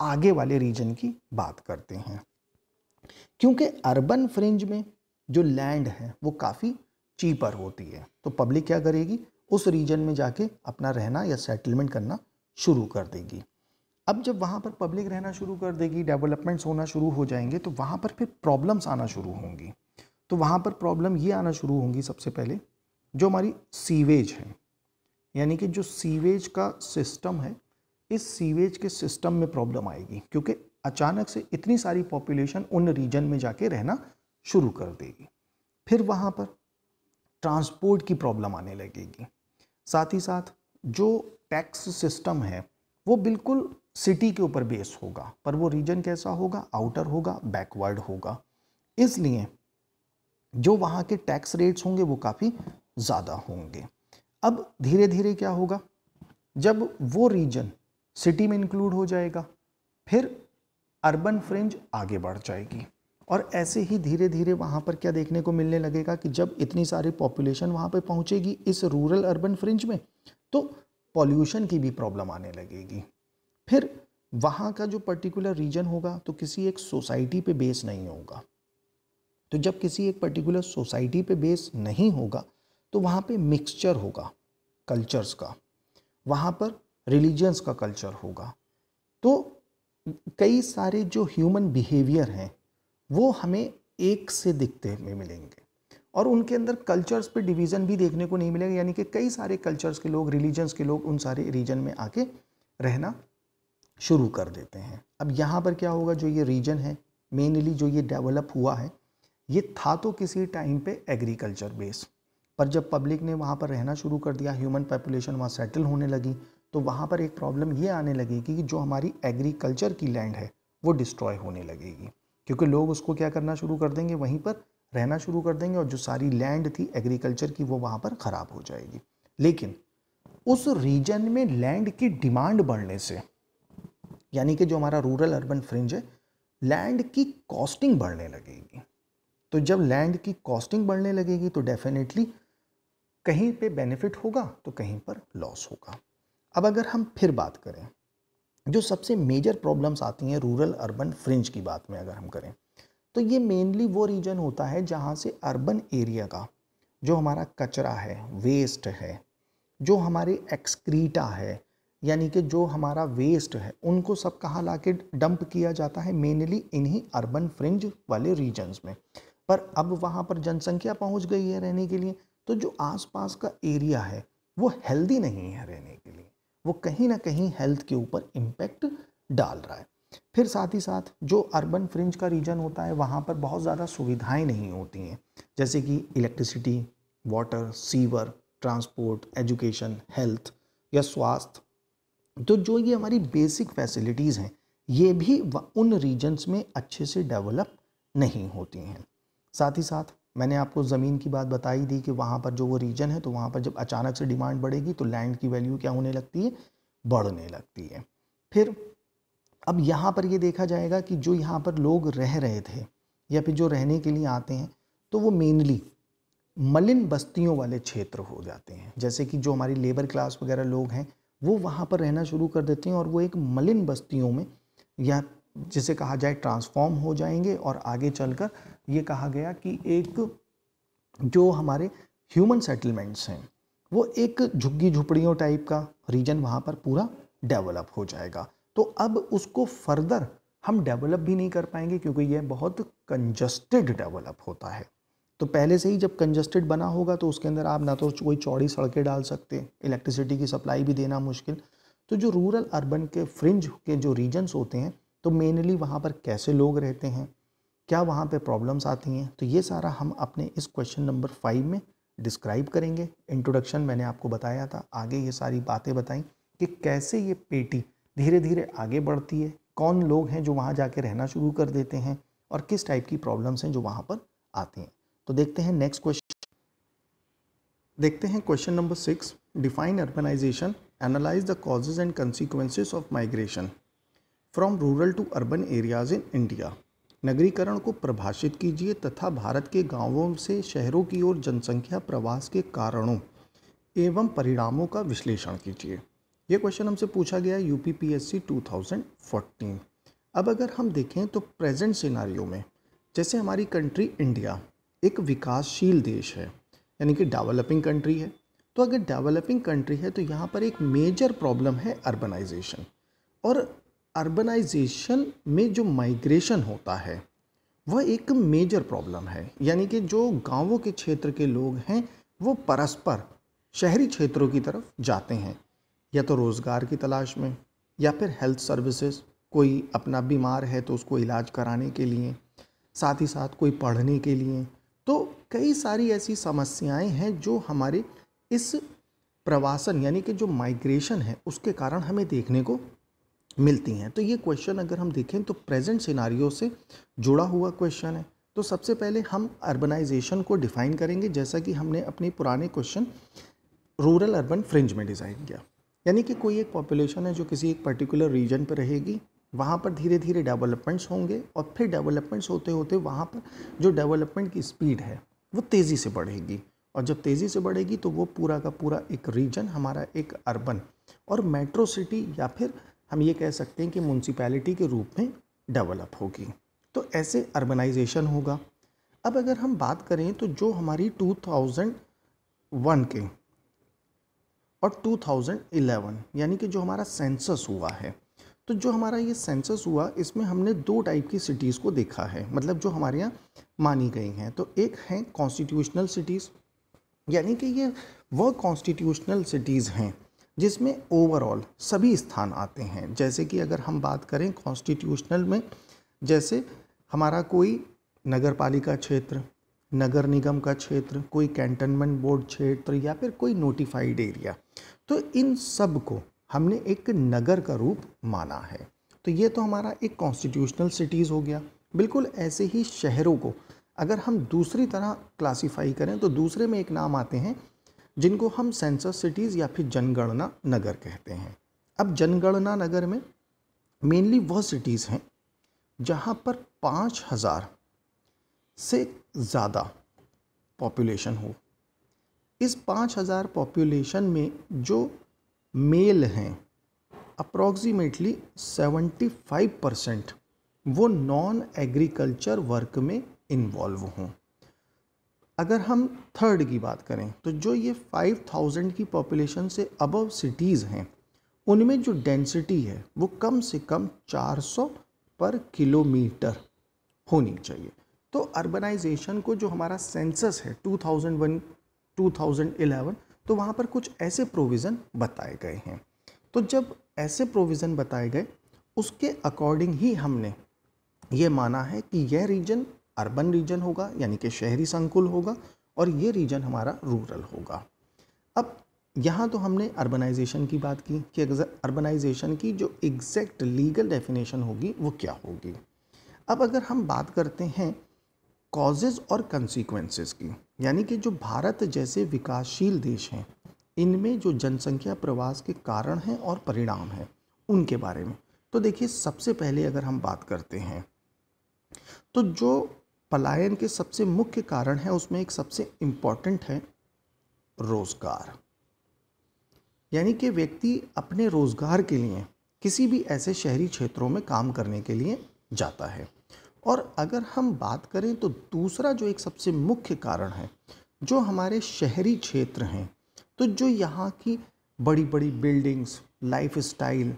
आगे वाले रीजन की बात करते हैं क्योंकि अर्बन फ्रिंज में जो लैंड है वो काफ़ी चीपर होती है तो पब्लिक क्या करेगी उस रीजन में जाके अपना रहना या सेटलमेंट करना शुरू कर देगी अब जब वहाँ पर पब्लिक रहना शुरू कर देगी डेवलपमेंट्स होना शुरू हो जाएंगे तो वहाँ पर फिर प्रॉब्लम्स आना शुरू होंगी तो वहाँ पर प्रॉब्लम ये आना शुरू होंगी सबसे पहले जो हमारी सीवेज है यानी कि जो सीवेज का सिस्टम है इस सीवेज के सिस्टम में प्रॉब्लम आएगी क्योंकि अचानक से इतनी सारी पॉपुलेशन उन रीजन में जाके रहना शुरू कर देगी फिर वहाँ पर ट्रांसपोर्ट की प्रॉब्लम आने लगेगी साथ ही साथ जो टैक्स सिस्टम है वो बिल्कुल सिटी के ऊपर बेस होगा पर वो रीजन कैसा होगा आउटर होगा बैकवर्ड होगा इसलिए जो वहाँ के टैक्स रेट्स होंगे वो काफ़ी ज़्यादा होंगे अब धीरे धीरे क्या होगा जब वो रीजन सिटी में इंक्लूड हो जाएगा फिर अर्बन फ्रिंज आगे बढ़ जाएगी और ऐसे ही धीरे धीरे वहाँ पर क्या देखने को मिलने लगेगा कि जब इतनी सारी पॉपुलेशन वहाँ पर पहुँचेगी इस रूरल अर्बन फ्रिंज में तो पॉल्यूशन की भी प्रॉब्लम आने लगेगी फिर वहाँ का जो पर्टिकुलर रीजन होगा तो किसी एक सोसाइटी पे बेस नहीं होगा तो जब किसी एक पर्टिकुलर सोसाइटी पे बेस नहीं होगा तो वहाँ पे मिक्सचर होगा कल्चर्स का वहाँ पर रिलीजन्स का कल्चर होगा तो कई सारे जो ह्यूमन बिहेवियर हैं वो हमें एक से दिखते हुए मिलेंगे और उनके अंदर कल्चर्स पे डिवीज़न भी देखने को नहीं मिलेगा यानी कि कई सारे कल्चर्स के लोग रिलीजन्स के लोग उन सारे रीजन में आके रहना शुरू कर देते हैं अब यहाँ पर क्या होगा जो ये रीजन है मेनली जो ये डेवलप हुआ है ये था तो किसी टाइम पे एग्रीकल्चर बेस पर जब पब्लिक ने वहाँ पर रहना शुरू कर दिया ह्यूमन पॉपुलेशन वहाँ सेटल होने लगी तो वहाँ पर एक प्रॉब्लम ये आने लगेगी कि जो हमारी एग्रीकल्चर की लैंड है वो डिस्ट्रॉय होने लगेगी क्योंकि लोग उसको क्या करना शुरू कर देंगे वहीं पर रहना शुरू कर देंगे और जो सारी लैंड थी एग्रीकल्चर की वो वहाँ पर ख़राब हो जाएगी लेकिन उस रीजन में लैंड की डिमांड बढ़ने से यानी कि जो हमारा रूरल अर्बन फ्रिंज है लैंड की कॉस्टिंग बढ़ने लगेगी तो जब लैंड की कॉस्टिंग बढ़ने लगेगी तो डेफिनेटली कहीं पे बेनिफिट होगा तो कहीं पर लॉस होगा अब अगर हम फिर बात करें जो सबसे मेजर प्रॉब्लम्स आती हैं रूरल अर्बन फ्रिंज की बात में अगर हम करें तो ये मेनली वो रीजन होता है जहाँ से अर्बन एरिया का जो हमारा कचरा है वेस्ट है जो हमारे एक्सक्रीटा है यानी कि जो हमारा वेस्ट है उनको सब कहाँ ला के डंप किया जाता है मेनली इन्हीं अर्बन फ्रिंज वाले रीजन्स में पर अब वहाँ पर जनसंख्या पहुँच गई है रहने के लिए तो जो आसपास का एरिया है वो हेल्दी नहीं है रहने के लिए वो कहीं ना कहीं हेल्थ के ऊपर इम्पेक्ट डाल रहा है फिर साथ ही साथ जो अर्बन फ्रिंज का रीजन होता है वहाँ पर बहुत ज़्यादा सुविधाएं नहीं होती हैं जैसे कि electricity water sewer transport education health या स्वास्थ्य तो जो ये हमारी बेसिक फैसिलिटीज़ हैं ये भी उन रीजन्स में अच्छे से डेवलप नहीं होती हैं साथ ही साथ मैंने आपको ज़मीन की बात बताई दी कि वहाँ पर जो वो रीजन है तो वहाँ पर जब अचानक से डिमांड बढ़ेगी तो लैंड की वैल्यू क्या होने लगती है बढ़ने लगती है फिर अब यहाँ पर ये देखा जाएगा कि जो यहाँ पर लोग रह रहे थे या फिर जो रहने के लिए आते हैं तो वो मेनली मलिन बस्तियों वाले क्षेत्र हो जाते हैं जैसे कि जो हमारी लेबर क्लास वगैरह लोग हैं वो वहाँ पर रहना शुरू कर देते हैं और वो एक मलिन बस्तियों में या जिसे कहा जाए ट्रांसफॉर्म हो जाएंगे और आगे चलकर ये कहा गया कि एक जो हमारे ह्यूमन सेटलमेंट्स हैं वो एक झुग्गी झुपड़ियों टाइप का रीजन वहाँ पर पूरा डेवलप हो जाएगा तो अब उसको फर्दर हम डेवलप भी नहीं कर पाएंगे क्योंकि यह बहुत कंजस्टेड डेवलप होता है तो पहले से ही जब कंजस्टेड बना होगा तो उसके अंदर आप ना तो कोई चौड़ी सड़कें डाल सकते इलेक्ट्रिसिटी की सप्लाई भी देना मुश्किल तो जो रूरल अर्बन के फ्रिंज के जो रीजन्स होते हैं तो मेनली वहाँ पर कैसे लोग रहते हैं क्या वहाँ पर प्रॉब्लम्स आती हैं तो ये सारा हम अपने इस क्वेश्चन नंबर फाइव में डिस्क्राइब करेंगे इंट्रोडक्शन मैंने आपको बताया था आगे ये सारी बातें बताई कि कैसे ये पेटी धीरे धीरे आगे बढ़ती है कौन लोग हैं जो वहाँ जाके रहना शुरू कर देते हैं और किस टाइप की प्रॉब्लम्स हैं जो वहाँ पर आती हैं तो देखते हैं नेक्स्ट क्वेश्चन देखते हैं question number six define urbanisation analyse the causes and consequences of migration from rural to urban areas in India नगरीकरण को प्रभाषित कीजिए तथा भारत के गांवों से शहरों की ओर जनसंख्या प्रवास के कारणों एवं परिणामों का विश्लेषण कीजिए यह क्वेश्चन हमसे पूछा गया U P P S C two thousand fourteen अब अगर हम देखें तो प्रेजेंट सिनारियों में जैसे हमारी कंट्री इंडिया एक विकासशील देश है यानी कि डेवलपिंग कंट्री है तो अगर डेवलपिंग कंट्री है तो यहाँ पर एक मेजर प्रॉब्लम है अर्बनाइजेशन और अर्बनाइजेशन में जो माइग्रेशन होता है वह एक मेजर प्रॉब्लम है यानी कि जो गांवों के क्षेत्र के लोग हैं वो परस्पर शहरी क्षेत्रों की तरफ जाते हैं या तो रोज़गार की तलाश में या फिर हेल्थ सर्विसेज कोई अपना बीमार है तो उसको इलाज कराने के लिए साथ ही साथ कोई पढ़ने के लिए तो कई सारी ऐसी समस्याएं हैं जो हमारे इस प्रवासन यानी कि जो माइग्रेशन है उसके कारण हमें देखने को मिलती हैं तो ये क्वेश्चन अगर हम देखें तो प्रेजेंट सिनारियों से जुड़ा हुआ क्वेश्चन है तो सबसे पहले हम अर्बनाइजेशन को डिफाइन करेंगे जैसा कि हमने अपने पुराने क्वेश्चन रूरल अर्बन फ्रिंज में डिज़ाइन किया यानी कि कोई एक पॉपुलेशन है जो किसी एक पर्टिकुलर रीजन पर रहेगी वहाँ पर धीरे धीरे डेवलपमेंट्स होंगे और फिर डेवलपमेंट्स होते होते वहाँ पर जो डेवलपमेंट की स्पीड है वो तेज़ी से बढ़ेगी और जब तेज़ी से बढ़ेगी तो वो पूरा का पूरा एक रीजन हमारा एक अर्बन और मेट्रो सिटी या फिर हम ये कह सकते हैं कि म्यूनसिपैलिटी के रूप में डेवलप होगी तो ऐसे अर्बनाइजेशन होगा अब अगर हम बात करें तो जो हमारी 2001 के और 2011 यानी कि जो हमारा सेंसस हुआ है तो जो हमारा ये सेंसस हुआ इसमें हमने दो टाइप की सिटीज़ को देखा है मतलब जो हमारे यहाँ मानी गई हैं तो एक हैं कॉन्स्टिट्यूशनल सिटीज़ यानी कि ये वह कॉन्स्टिट्यूशनल सिटीज़ हैं जिसमें ओवरऑल सभी स्थान आते हैं जैसे कि अगर हम बात करें कॉन्स्टिट्यूशनल में जैसे हमारा कोई नगर पालिका क्षेत्र नगर निगम का क्षेत्र कोई कैंटनमेंट बोर्ड क्षेत्र या फिर कोई नोटिफाइड एरिया तो इन सब को हमने एक नगर का रूप माना है तो ये तो हमारा एक कॉन्स्टिट्यूशनल सिटीज़ हो गया बिल्कुल ऐसे ही शहरों को अगर हम दूसरी तरह क्लासिफाई करें तो दूसरे में एक नाम आते हैं जिनको हम सेंसस सिटीज़ या फिर जनगणना नगर कहते हैं अब जनगणना नगर में मेनली वह सिटीज़ हैं जहाँ पर पाँच हज़ार से ज़्यादा पॉपुलेशन हो इस पाँच हज़ार पॉपुलेशन में जो मेल हैं अप्रॉक्सीमेटली 75 परसेंट वो नॉन एग्रीकल्चर वर्क में इन्वॉल्व हों अगर हम थर्ड की बात करें तो जो ये 5000 की पॉपुलेशन से अबव सिटीज़ हैं उनमें जो डेंसिटी है वो कम से कम 400 पर किलोमीटर होनी चाहिए तो अर्बनाइजेशन को जो हमारा सेंसस है 2001 2011 तो वहाँ पर कुछ ऐसे प्रोविज़न बताए गए हैं तो जब ऐसे प्रोविज़न बताए गए उसके अकॉर्डिंग ही हमने ये माना है कि यह रीजन अर्बन रीजन होगा यानी कि शहरी संकुल होगा और ये रीजन हमारा रूरल होगा अब यहाँ तो हमने अर्बनाइजेशन की बात की कि अर्बनाइजेशन की जो एग्जैक्ट लीगल डेफिनेशन होगी वो क्या होगी अब अगर हम बात करते हैं कॉजेज़ और कंसिक्वेंसेस की यानी कि जो भारत जैसे विकासशील देश हैं इनमें जो जनसंख्या प्रवास के कारण हैं और परिणाम हैं उनके बारे में तो देखिए सबसे पहले अगर हम बात करते हैं तो जो पलायन के सबसे मुख्य कारण है उसमें एक सबसे इम्पॉर्टेंट है रोज़गार यानी कि व्यक्ति अपने रोज़गार के लिए किसी भी ऐसे शहरी क्षेत्रों में काम करने के लिए जाता है और अगर हम बात करें तो दूसरा जो एक सबसे मुख्य कारण है जो हमारे शहरी क्षेत्र हैं तो जो यहाँ की बड़ी बड़ी बिल्डिंग्स लाइफ स्टाइल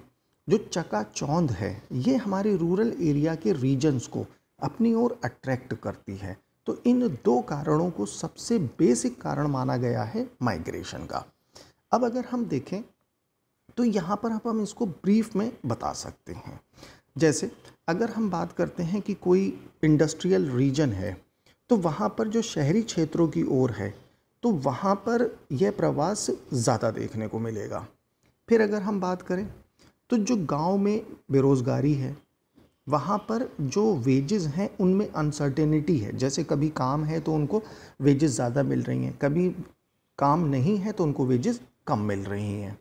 जो चका चौंद है ये हमारे रूरल एरिया के रीजन्स को अपनी ओर अट्रैक्ट करती है तो इन दो कारणों को सबसे बेसिक कारण माना गया है माइग्रेशन का अब अगर हम देखें तो यहाँ पर हम इसको ब्रीफ में बता सकते हैं जैसे अगर हम बात करते हैं कि कोई इंडस्ट्रियल रीजन है तो वहाँ पर जो शहरी क्षेत्रों की ओर है तो वहाँ पर यह प्रवास ज़्यादा देखने को मिलेगा फिर अगर हम बात करें तो जो गांव में बेरोज़गारी है वहाँ पर जो वेजेस हैं उनमें अनसर्टेनिटी है जैसे कभी काम है तो उनको वेजेस ज़्यादा मिल रही हैं कभी काम नहीं है तो उनको वेजेस कम मिल रही हैं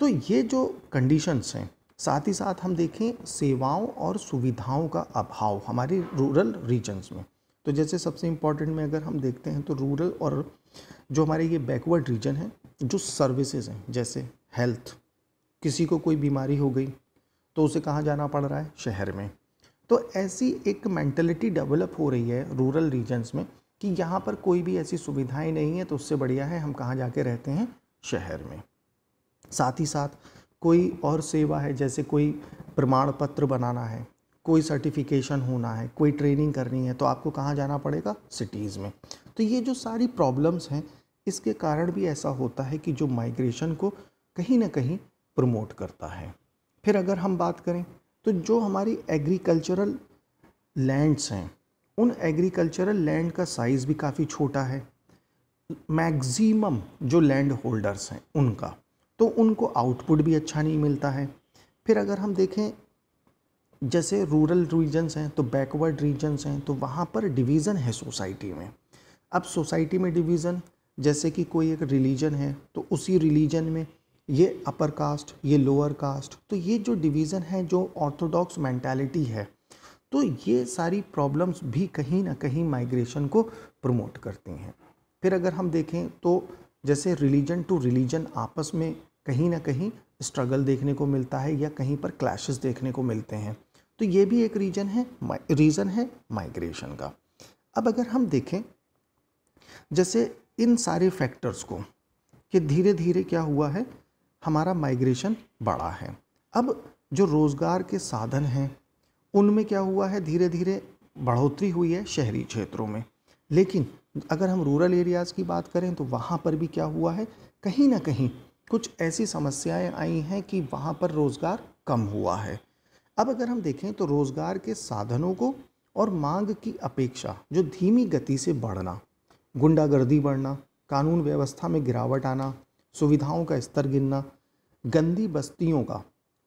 तो ये जो कंडीशंस हैं साथ ही साथ हम देखें सेवाओं और सुविधाओं का अभाव हमारे रूरल रीजन्स में तो जैसे सबसे इम्पॉर्टेंट में अगर हम देखते हैं तो रूरल और जो हमारे ये बैकवर्ड रीजन है जो सर्विसेज हैं जैसे हेल्थ किसी को कोई बीमारी हो गई तो उसे कहाँ जाना पड़ रहा है शहर में तो ऐसी एक मैंटेलिटी डेवलप हो रही है रूरल रीजन्स में कि यहाँ पर कोई भी ऐसी सुविधाएं नहीं है तो उससे बढ़िया है हम कहाँ जाके रहते हैं शहर में साथ ही साथ कोई और सेवा है जैसे कोई प्रमाण पत्र बनाना है कोई सर्टिफिकेशन होना है कोई ट्रेनिंग करनी है तो आपको कहाँ जाना पड़ेगा सिटीज़ में तो ये जो सारी प्रॉब्लम्स हैं इसके कारण भी ऐसा होता है कि जो माइग्रेशन को कहीं ना कहीं प्रमोट करता है फिर अगर हम बात करें तो जो हमारी एग्रीकल्चरल लैंड्स हैं उन एग्रीकल्चरल लैंड का साइज़ भी काफ़ी छोटा है मैक्सिमम जो लैंड होल्डर्स हैं उनका तो उनको आउटपुट भी अच्छा नहीं मिलता है फिर अगर हम देखें जैसे रूरल रीजन्स हैं तो बैकवर्ड रीजन्स हैं तो वहाँ पर डिवीज़न है सोसाइटी में अब सोसाइटी में डिवीज़न जैसे कि कोई एक रिलीजन है तो उसी रिलीजन में ये अपर कास्ट ये लोअर कास्ट तो ये जो डिवीज़न है जो ऑर्थोडॉक्स मैंटेलिटी है तो ये सारी प्रॉब्लम्स भी कहीं ना कहीं माइग्रेशन को प्रमोट करती हैं फिर अगर हम देखें तो जैसे रिलीजन टू रिलीजन आपस में कहीं ना कहीं स्ट्रगल देखने को मिलता है या कहीं पर क्लैशेस देखने को मिलते हैं तो ये भी एक रीजन है रीज़न है माइग्रेशन का अब अगर हम देखें जैसे इन सारे फैक्टर्स को कि धीरे धीरे क्या हुआ है हमारा माइग्रेशन बढ़ा है अब जो रोज़गार के साधन हैं उनमें क्या हुआ है धीरे धीरे बढ़ोतरी हुई है शहरी क्षेत्रों में लेकिन अगर हम रूरल एरियाज़ की बात करें तो वहाँ पर भी क्या हुआ है कहीं ना कहीं कुछ ऐसी समस्याएं आई हैं कि वहाँ पर रोज़गार कम हुआ है अब अगर हम देखें तो रोज़गार के साधनों को और मांग की अपेक्षा जो धीमी गति से बढ़ना गुंडागर्दी बढ़ना कानून व्यवस्था में गिरावट आना सुविधाओं का स्तर गिरना गंदी बस्तियों का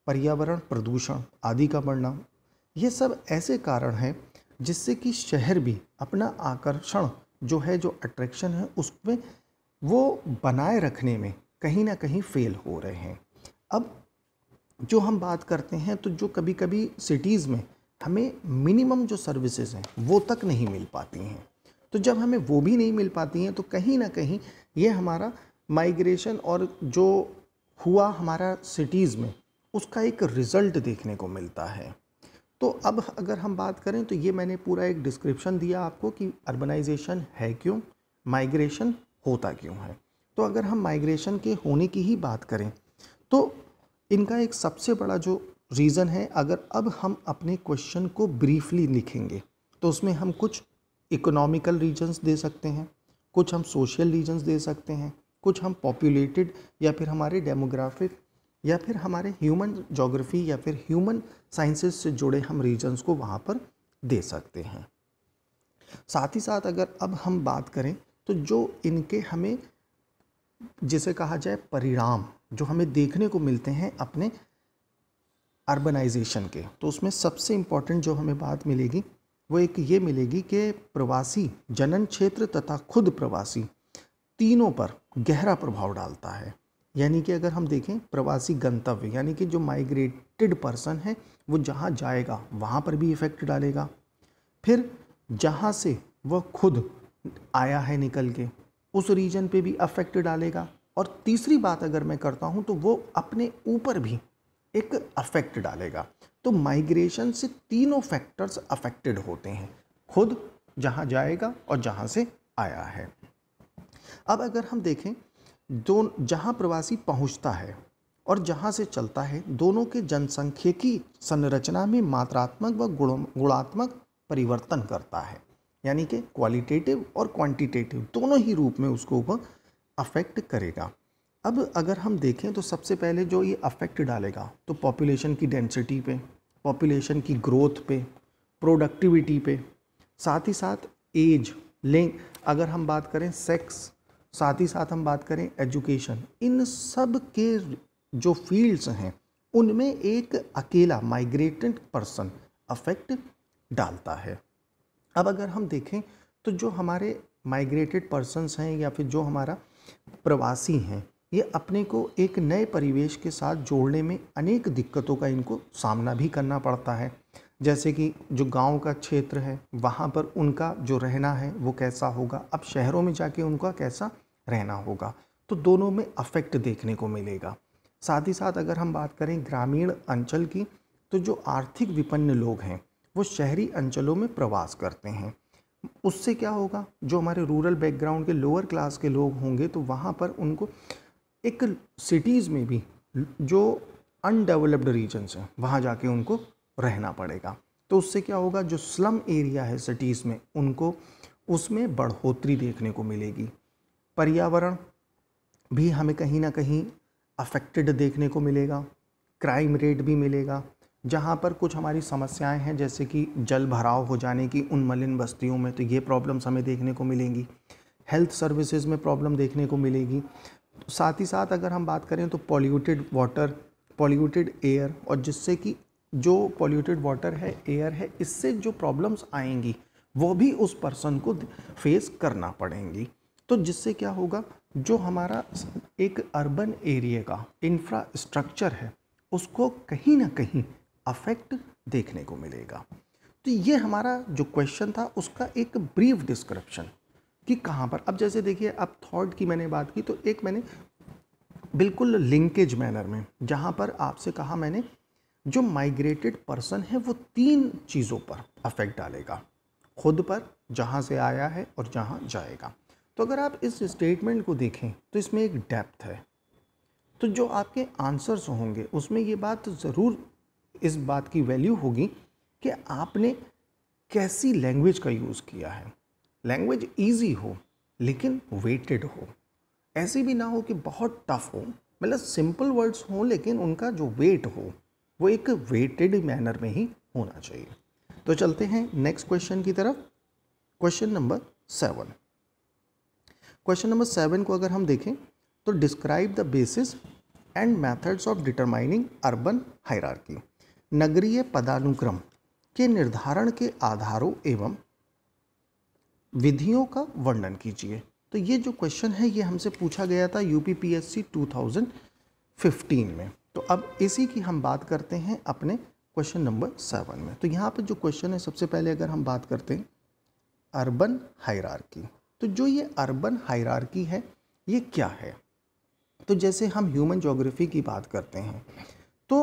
पर्यावरण प्रदूषण आदि का बढ़ना ये सब ऐसे कारण हैं जिससे कि शहर भी अपना आकर्षण जो है जो अट्रैक्शन है उसमें वो बनाए रखने में कहीं ना कहीं फेल हो रहे हैं अब जो हम बात करते हैं तो जो कभी कभी सिटीज़ में हमें मिनिमम जो सर्विसेज हैं वो तक नहीं मिल पाती हैं तो जब हमें वो भी नहीं मिल पाती हैं तो कहीं ना कहीं ये हमारा माइग्रेशन और जो हुआ हमारा सिटीज़ में उसका एक रिज़ल्ट देखने को मिलता है तो अब अगर हम बात करें तो ये मैंने पूरा एक डिस्क्रिप्शन दिया आपको कि अर्बनाइजेशन है क्यों माइग्रेशन होता क्यों है तो अगर हम माइग्रेशन के होने की ही बात करें तो इनका एक सबसे बड़ा जो रीज़न है अगर अब हम अपने क्वेश्चन को ब्रीफली लिखेंगे तो उसमें हम कुछ इकोनॉमिकल रीजंस दे सकते हैं कुछ हम सोशल रीजंस दे सकते हैं कुछ हम पॉपुलेटेड या फिर हमारे डेमोग्राफिक या फिर हमारे ह्यूमन जोग्राफी या फिर ह्यूमन साइंसेस से जुड़े हम रीजन्स को वहाँ पर दे सकते हैं साथ ही साथ अगर अब हम बात करें तो जो इनके हमें जिसे कहा जाए परिणाम जो हमें देखने को मिलते हैं अपने अर्बनाइजेशन के तो उसमें सबसे इम्पॉर्टेंट जो हमें बात मिलेगी वो एक ये मिलेगी कि प्रवासी जनन क्षेत्र तथा खुद प्रवासी तीनों पर गहरा प्रभाव डालता है यानी कि अगर हम देखें प्रवासी गंतव्य यानी कि जो माइग्रेटेड पर्सन है वो जहाँ जाएगा वहाँ पर भी इफ़ेक्ट डालेगा फिर जहाँ से वह खुद आया है निकल के उस रीजन पे भी अफेक्ट डालेगा और तीसरी बात अगर मैं करता हूँ तो वो अपने ऊपर भी एक अफेक्ट डालेगा तो माइग्रेशन से तीनों फैक्टर्स अफेक्टेड होते हैं खुद जहाँ जाएगा और जहाँ से आया है अब अगर हम देखें दो जहाँ प्रवासी पहुँचता है और जहाँ से चलता है दोनों के जनसंख्यिकी संरचना में मात्रात्मक व गुणात्मक परिवर्तन करता है यानी कि क्वालिटेटिव और क्वांटिटेटिव दोनों ही रूप में उसको वह अफेक्ट करेगा अब अगर हम देखें तो सबसे पहले जो ये अफेक्ट डालेगा तो पॉपुलेशन की डेंसिटी पे पॉपुलेशन की ग्रोथ पे प्रोडक्टिविटी पे साथ ही साथ एज लिंग अगर हम बात करें सेक्स साथ ही साथ हम बात करें एजुकेशन इन सब के जो फील्ड्स हैं उनमें एक अकेला माइग्रेटेंट पर्सन अफेक्ट डालता है अब अगर हम देखें तो जो हमारे माइग्रेटेड पर्सनस हैं या फिर जो हमारा प्रवासी हैं ये अपने को एक नए परिवेश के साथ जोड़ने में अनेक दिक्कतों का इनको सामना भी करना पड़ता है जैसे कि जो गांव का क्षेत्र है वहाँ पर उनका जो रहना है वो कैसा होगा अब शहरों में जाके उनका कैसा रहना होगा तो दोनों में अफेक्ट देखने को मिलेगा साथ ही साथ अगर हम बात करें ग्रामीण अंचल की तो जो आर्थिक विपन्न लोग हैं वो शहरी अंचलों में प्रवास करते हैं उससे क्या होगा जो हमारे रूरल बैकग्राउंड के लोअर क्लास के लोग होंगे तो वहाँ पर उनको एक सिटीज़ में भी जो अनडेवलप्ड रीजन्स हैं वहाँ जाके उनको रहना पड़ेगा तो उससे क्या होगा जो स्लम एरिया है सिटीज़ में उनको उसमें बढ़ोतरी देखने को मिलेगी पर्यावरण भी हमें कहीं ना कहीं अफेक्टेड देखने को मिलेगा क्राइम रेट भी मिलेगा जहाँ पर कुछ हमारी समस्याएं हैं जैसे कि जल भराव हो जाने की उन मलिन बस्तियों में तो ये प्रॉब्लम्स हमें देखने को मिलेंगी हेल्थ सर्विसेज में प्रॉब्लम देखने को मिलेगी साथ ही साथ अगर हम बात करें तो पॉल्यूटेड वाटर पॉल्यूटेड एयर और जिससे कि जो पॉल्यूटेड वाटर है एयर है इससे जो प्रॉब्लम्स आएंगी वो भी उस पर्सन को फेस करना पड़ेंगी तो जिससे क्या होगा जो हमारा एक अर्बन एरिया का इंफ्रास्ट्रक्चर है उसको कहीं ना कहीं अफेक्ट देखने को मिलेगा तो ये हमारा जो क्वेश्चन था उसका एक ब्रीफ डिस्क्रिप्शन कि कहाँ पर अब जैसे देखिए अब थॉट की मैंने बात की तो एक मैंने बिल्कुल लिंकेज मैनर में जहाँ पर आपसे कहा मैंने जो माइग्रेटेड पर्सन है वो तीन चीज़ों पर अफेक्ट डालेगा खुद पर जहाँ से आया है और जहाँ जाएगा तो अगर आप इस स्टेटमेंट को देखें तो इसमें एक डेप्थ है तो जो आपके आंसर्स होंगे उसमें ये बात ज़रूर इस बात की वैल्यू होगी कि आपने कैसी लैंग्वेज का यूज़ किया है लैंग्वेज इजी हो लेकिन वेटेड हो ऐसी भी ना हो कि बहुत टफ हो मतलब सिंपल वर्ड्स हों लेकिन उनका जो वेट हो वो एक वेटेड मैनर में ही होना चाहिए तो चलते हैं नेक्स्ट क्वेश्चन की तरफ question number seven question number seven को अगर हम देखें तो describe the basis and methods of determining urban hierarchy नगरीय पदानुक्रम के निर्धारण के आधारों एवं विधियों का वर्णन कीजिए तो ये जो क्वेश्चन है ये हमसे पूछा गया था यूपीपीएससी 2015 में तो अब इसी की हम बात करते हैं अपने क्वेश्चन नंबर सेवन में तो यहाँ पर जो क्वेश्चन है सबसे पहले अगर हम बात करते हैं अर्बन हायरार्की तो जो ये अर्बन हायरार्की है ये क्या है तो जैसे हम ह्यूमन जोग्राफी की बात करते हैं तो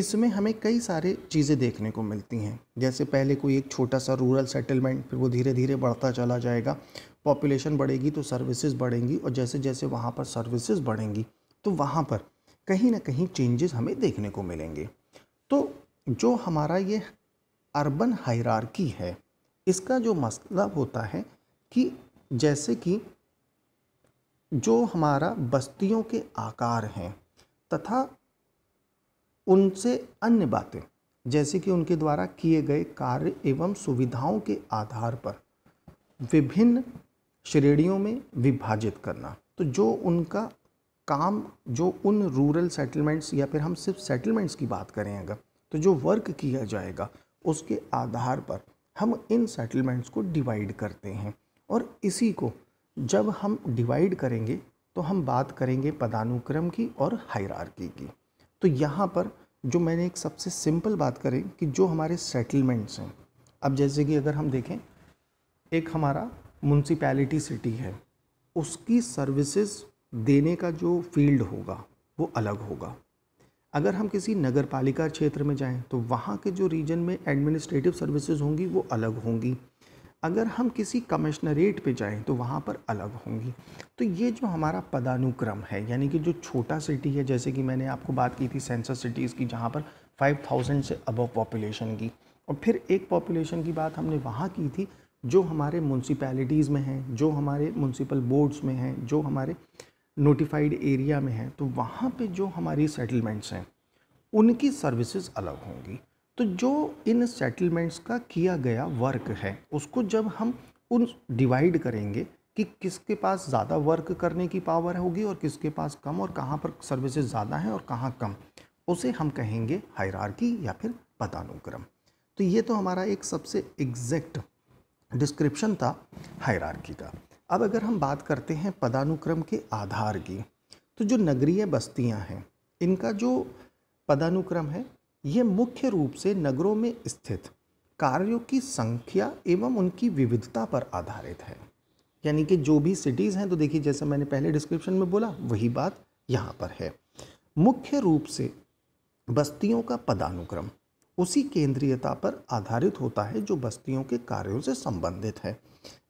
इसमें हमें कई सारे चीज़ें देखने को मिलती हैं जैसे पहले कोई एक छोटा सा रूरल सेटलमेंट फिर वो धीरे धीरे बढ़ता चला जाएगा पॉपुलेशन बढ़ेगी तो सर्विसेज बढ़ेंगी और जैसे जैसे वहाँ पर सर्विसेज बढ़ेंगी तो वहाँ पर कहीं ना कहीं चेंजेस हमें देखने को मिलेंगे तो जो हमारा ये अर्बन हायरार्की है इसका जो मसला मतलब होता है कि जैसे कि जो हमारा बस्तियों के आकार हैं तथा उनसे अन्य बातें जैसे कि उनके द्वारा किए गए कार्य एवं सुविधाओं के आधार पर विभिन्न श्रेणियों में विभाजित करना तो जो उनका काम जो उन रूरल सेटलमेंट्स या फिर हम सिर्फ सेटलमेंट्स की बात करें अगर तो जो वर्क किया जाएगा उसके आधार पर हम इन सेटलमेंट्स को डिवाइड करते हैं और इसी को जब हम डिवाइड करेंगे तो हम बात करेंगे पदानुक्रम की और हायरार्की की तो यहाँ पर जो मैंने एक सबसे सिंपल बात करें कि जो हमारे सेटलमेंट्स हैं अब जैसे कि अगर हम देखें एक हमारा म्यूनसिपैलिटी सिटी है उसकी सर्विसेज देने का जो फील्ड होगा वो अलग होगा अगर हम किसी नगर पालिका क्षेत्र में जाएं तो वहाँ के जो रीजन में एडमिनिस्ट्रेटिव सर्विसेज होंगी वो अलग होंगी अगर हम किसी कमिश्नरेट पे जाएं तो वहाँ पर अलग होंगी तो ये जो हमारा पदानुक्रम है यानी कि जो छोटा सिटी है जैसे कि मैंने आपको बात की थी सेंसस सिटीज़ की जहाँ पर 5000 से अबव पॉपुलेशन की और फिर एक पॉपुलेशन की बात हमने वहाँ की थी जो हमारे म्यूनसिपैलिटीज़ में हैं जो हमारे म्यूनसिपल बोर्ड्स में हैं जो हमारे नोटिफाइड एरिया में है तो वहाँ पे जो हमारी सेटलमेंट्स हैं उनकी सर्विसेज अलग होंगी तो जो इन सेटलमेंट्स का किया गया वर्क है उसको जब हम उन डिवाइड करेंगे कि किसके पास ज़्यादा वर्क करने की पावर होगी और किसके पास कम और कहाँ पर सर्विसेज ज़्यादा हैं और कहाँ कम उसे हम कहेंगे हायरार्की या फिर पदानुक्रम तो ये तो हमारा एक सबसे एग्जैक्ट डिस्क्रिप्शन था हायरार्की का अब अगर हम बात करते हैं पदानुक्रम के आधार की तो जो नगरीय बस्तियां हैं इनका जो पदानुक्रम है ये मुख्य रूप से नगरों में स्थित कार्यों की संख्या एवं उनकी विविधता पर आधारित है यानी कि जो भी सिटीज़ हैं तो देखिए जैसे मैंने पहले डिस्क्रिप्शन में बोला वही बात यहाँ पर है मुख्य रूप से बस्तियों का पदानुक्रम उसी केंद्रीयता पर आधारित होता है जो बस्तियों के कार्यों से संबंधित है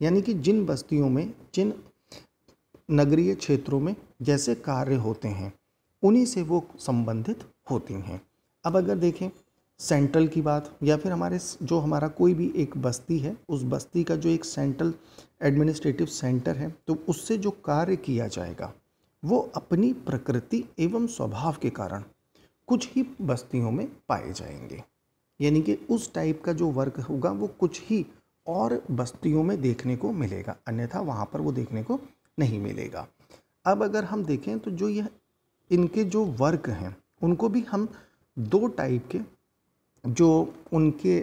यानी कि जिन बस्तियों में जिन नगरीय क्षेत्रों में जैसे कार्य होते हैं उन्हीं से वो संबंधित होती हैं अब अगर देखें सेंट्रल की बात या फिर हमारे जो हमारा कोई भी एक बस्ती है उस बस्ती का जो एक सेंट्रल एडमिनिस्ट्रेटिव सेंटर है तो उससे जो कार्य किया जाएगा वो अपनी प्रकृति एवं स्वभाव के कारण कुछ ही बस्तियों में पाए जाएंगे यानी कि उस टाइप का जो वर्क होगा वो कुछ ही और बस्तियों में देखने को मिलेगा अन्यथा वहाँ पर वो देखने को नहीं मिलेगा अब अगर हम देखें तो जो यह इनके जो वर्क हैं उनको भी हम दो टाइप के जो उनके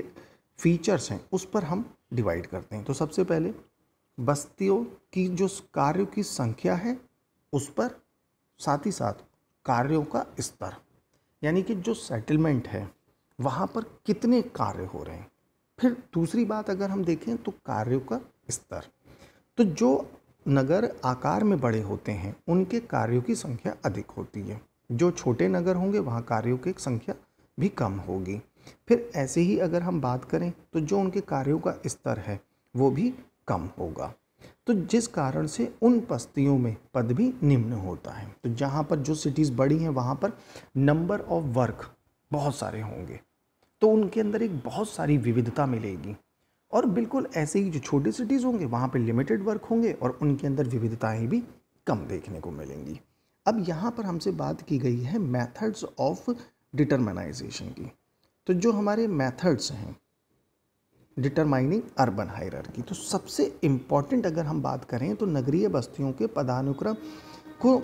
फीचर्स हैं उस पर हम डिवाइड करते हैं तो सबसे पहले बस्तियों की जो कार्यों की संख्या है उस पर साथ ही साथ कार्यों का स्तर यानी कि जो सेटलमेंट है वहाँ पर कितने कार्य हो रहे हैं फिर दूसरी बात अगर हम देखें तो कार्यों का स्तर तो जो नगर आकार में बड़े होते हैं उनके कार्यों की संख्या अधिक होती है जो छोटे नगर होंगे वहाँ कार्यों की संख्या भी कम होगी फिर ऐसे ही अगर हम बात करें तो जो उनके कार्यों का स्तर है वो भी कम होगा तो जिस कारण से उन बस्तियों में पद भी निम्न होता है तो जहाँ पर जो सिटीज़ बड़ी हैं वहाँ पर नंबर ऑफ वर्क बहुत सारे होंगे तो उनके अंदर एक बहुत सारी विविधता मिलेगी और बिल्कुल ऐसे ही जो छोटे सिटीज़ होंगे वहाँ पर लिमिटेड वर्क होंगे और उनके अंदर विविधताएँ भी कम देखने को मिलेंगी अब यहाँ पर हमसे बात की गई है मेथड्स ऑफ डिटर्मनाइजेशन की तो जो हमारे मेथड्स हैं डिटरमाइनिंग अर्बन की तो सबसे इम्पॉर्टेंट अगर हम बात करें तो नगरीय बस्तियों के पदानुक्रम को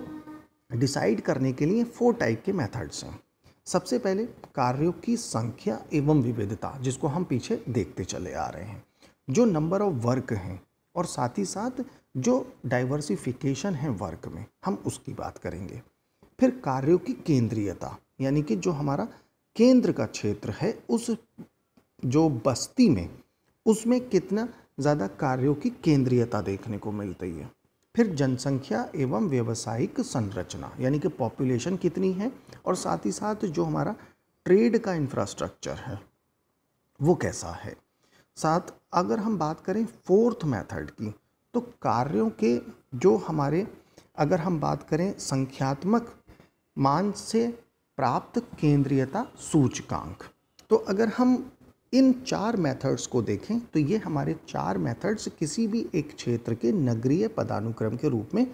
डिसाइड करने के लिए फोर टाइप के मेथड्स हैं सबसे पहले कार्यों की संख्या एवं विविधता जिसको हम पीछे देखते चले आ रहे हैं जो नंबर ऑफ वर्क हैं और साथ ही साथ जो डाइवर्सिफिकेशन है वर्क में हम उसकी बात करेंगे फिर कार्यों की केंद्रीयता यानी कि जो हमारा केंद्र का क्षेत्र है उस जो बस्ती में उसमें कितना ज़्यादा कार्यों की केंद्रीयता देखने को मिलती है फिर जनसंख्या एवं व्यवसायिक संरचना यानी कि पॉपुलेशन कितनी है और साथ ही साथ जो हमारा ट्रेड का इंफ्रास्ट्रक्चर है वो कैसा है साथ अगर हम बात करें फोर्थ मेथड की तो कार्यों के जो हमारे अगर हम बात करें संख्यात्मक मान से प्राप्त केंद्रीयता सूचकांक तो अगर हम इन चार मेथड्स को देखें तो ये हमारे चार मेथड्स किसी भी एक क्षेत्र के नगरीय पदानुक्रम के रूप में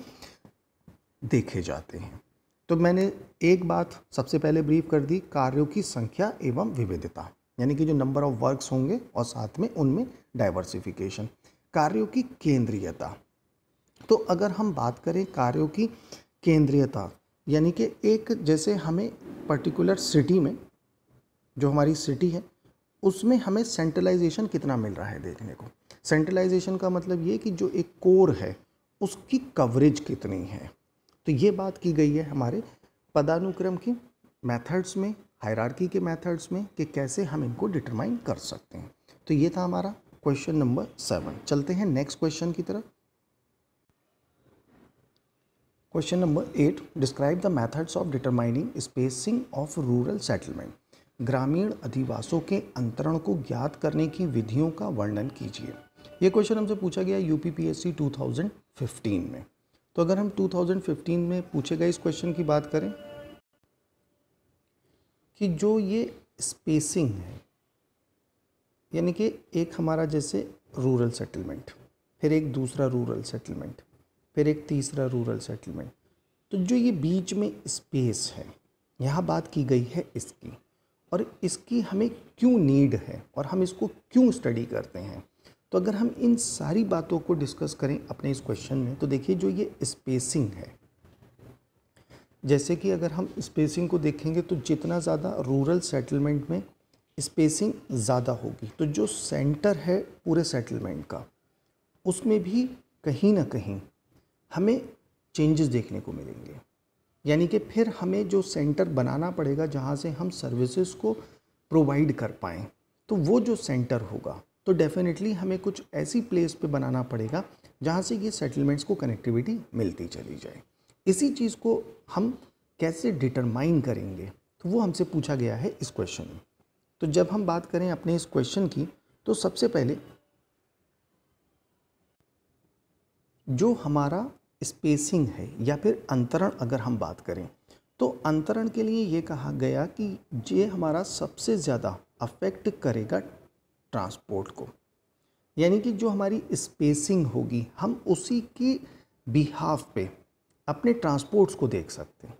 देखे जाते हैं तो मैंने एक बात सबसे पहले ब्रीफ कर दी कार्यों की संख्या एवं विविधता यानी कि जो नंबर ऑफ वर्क्स होंगे और साथ में उनमें डाइवर्सिफिकेशन कार्यों की केंद्रीयता तो अगर हम बात करें कार्यों की केंद्रीयता यानी कि एक जैसे हमें पर्टिकुलर सिटी में जो हमारी सिटी है उसमें हमें सेंट्रलाइजेशन कितना मिल रहा है देखने को सेंट्रलाइजेशन का मतलब ये कि जो एक कोर है उसकी कवरेज कितनी है तो ये बात की गई है हमारे पदानुक्रम की मेथड्स में हायरार्की के मेथड्स में कि कैसे हम इनको डिटरमाइन कर सकते हैं तो ये था हमारा क्वेश्चन नंबर सेवन चलते हैं नेक्स्ट क्वेश्चन की तरफ question number eight describe the methods of determining spacing of rural settlement ग्रामीण अधिवासों के अंतरण को ज्ञात करने की विधियों का वर्णन कीजिए ये क्वेश्चन हमसे पूछा गया यू पी पी में तो अगर हम 2015 में पूछे गए इस क्वेश्चन की बात करें कि जो ये स्पेसिंग है यानी कि एक हमारा जैसे रूरल सेटलमेंट फिर एक दूसरा रूरल सेटलमेंट फिर एक तीसरा रूरल सेटलमेंट तो जो ये बीच में स्पेस है यहाँ बात की गई है इसकी और इसकी हमें क्यों नीड है और हम इसको क्यों स्टडी करते हैं तो अगर हम इन सारी बातों को डिस्कस करें अपने इस क्वेश्चन में तो देखिए जो ये स्पेसिंग है जैसे कि अगर हम स्पेसिंग को देखेंगे तो जितना ज़्यादा रूरल सेटलमेंट में स्पेसिंग ज़्यादा होगी तो जो सेंटर है पूरे सेटलमेंट का उसमें भी कहीं ना कहीं हमें चेंजेस देखने को मिलेंगे यानी कि फिर हमें जो सेंटर बनाना पड़ेगा जहाँ से हम सर्विसेज को प्रोवाइड कर पाएँ तो वो जो सेंटर होगा तो डेफिनेटली हमें कुछ ऐसी प्लेस पे बनाना पड़ेगा जहाँ से ये सेटलमेंट्स को कनेक्टिविटी मिलती चली जाए इसी चीज़ को हम कैसे डिटरमाइन करेंगे तो वो हमसे पूछा गया है इस क्वेश्चन में तो जब हम बात करें अपने इस क्वेश्चन की तो सबसे पहले जो हमारा स्पेसिंग है या फिर अंतरण अगर हम बात करें तो अंतरण के लिए ये कहा गया कि ये हमारा सबसे ज़्यादा अफेक्ट करेगा ट्रांसपोर्ट को यानी कि जो हमारी स्पेसिंग होगी हम उसी की बिहाफ पे अपने ट्रांसपोर्ट्स को देख सकते हैं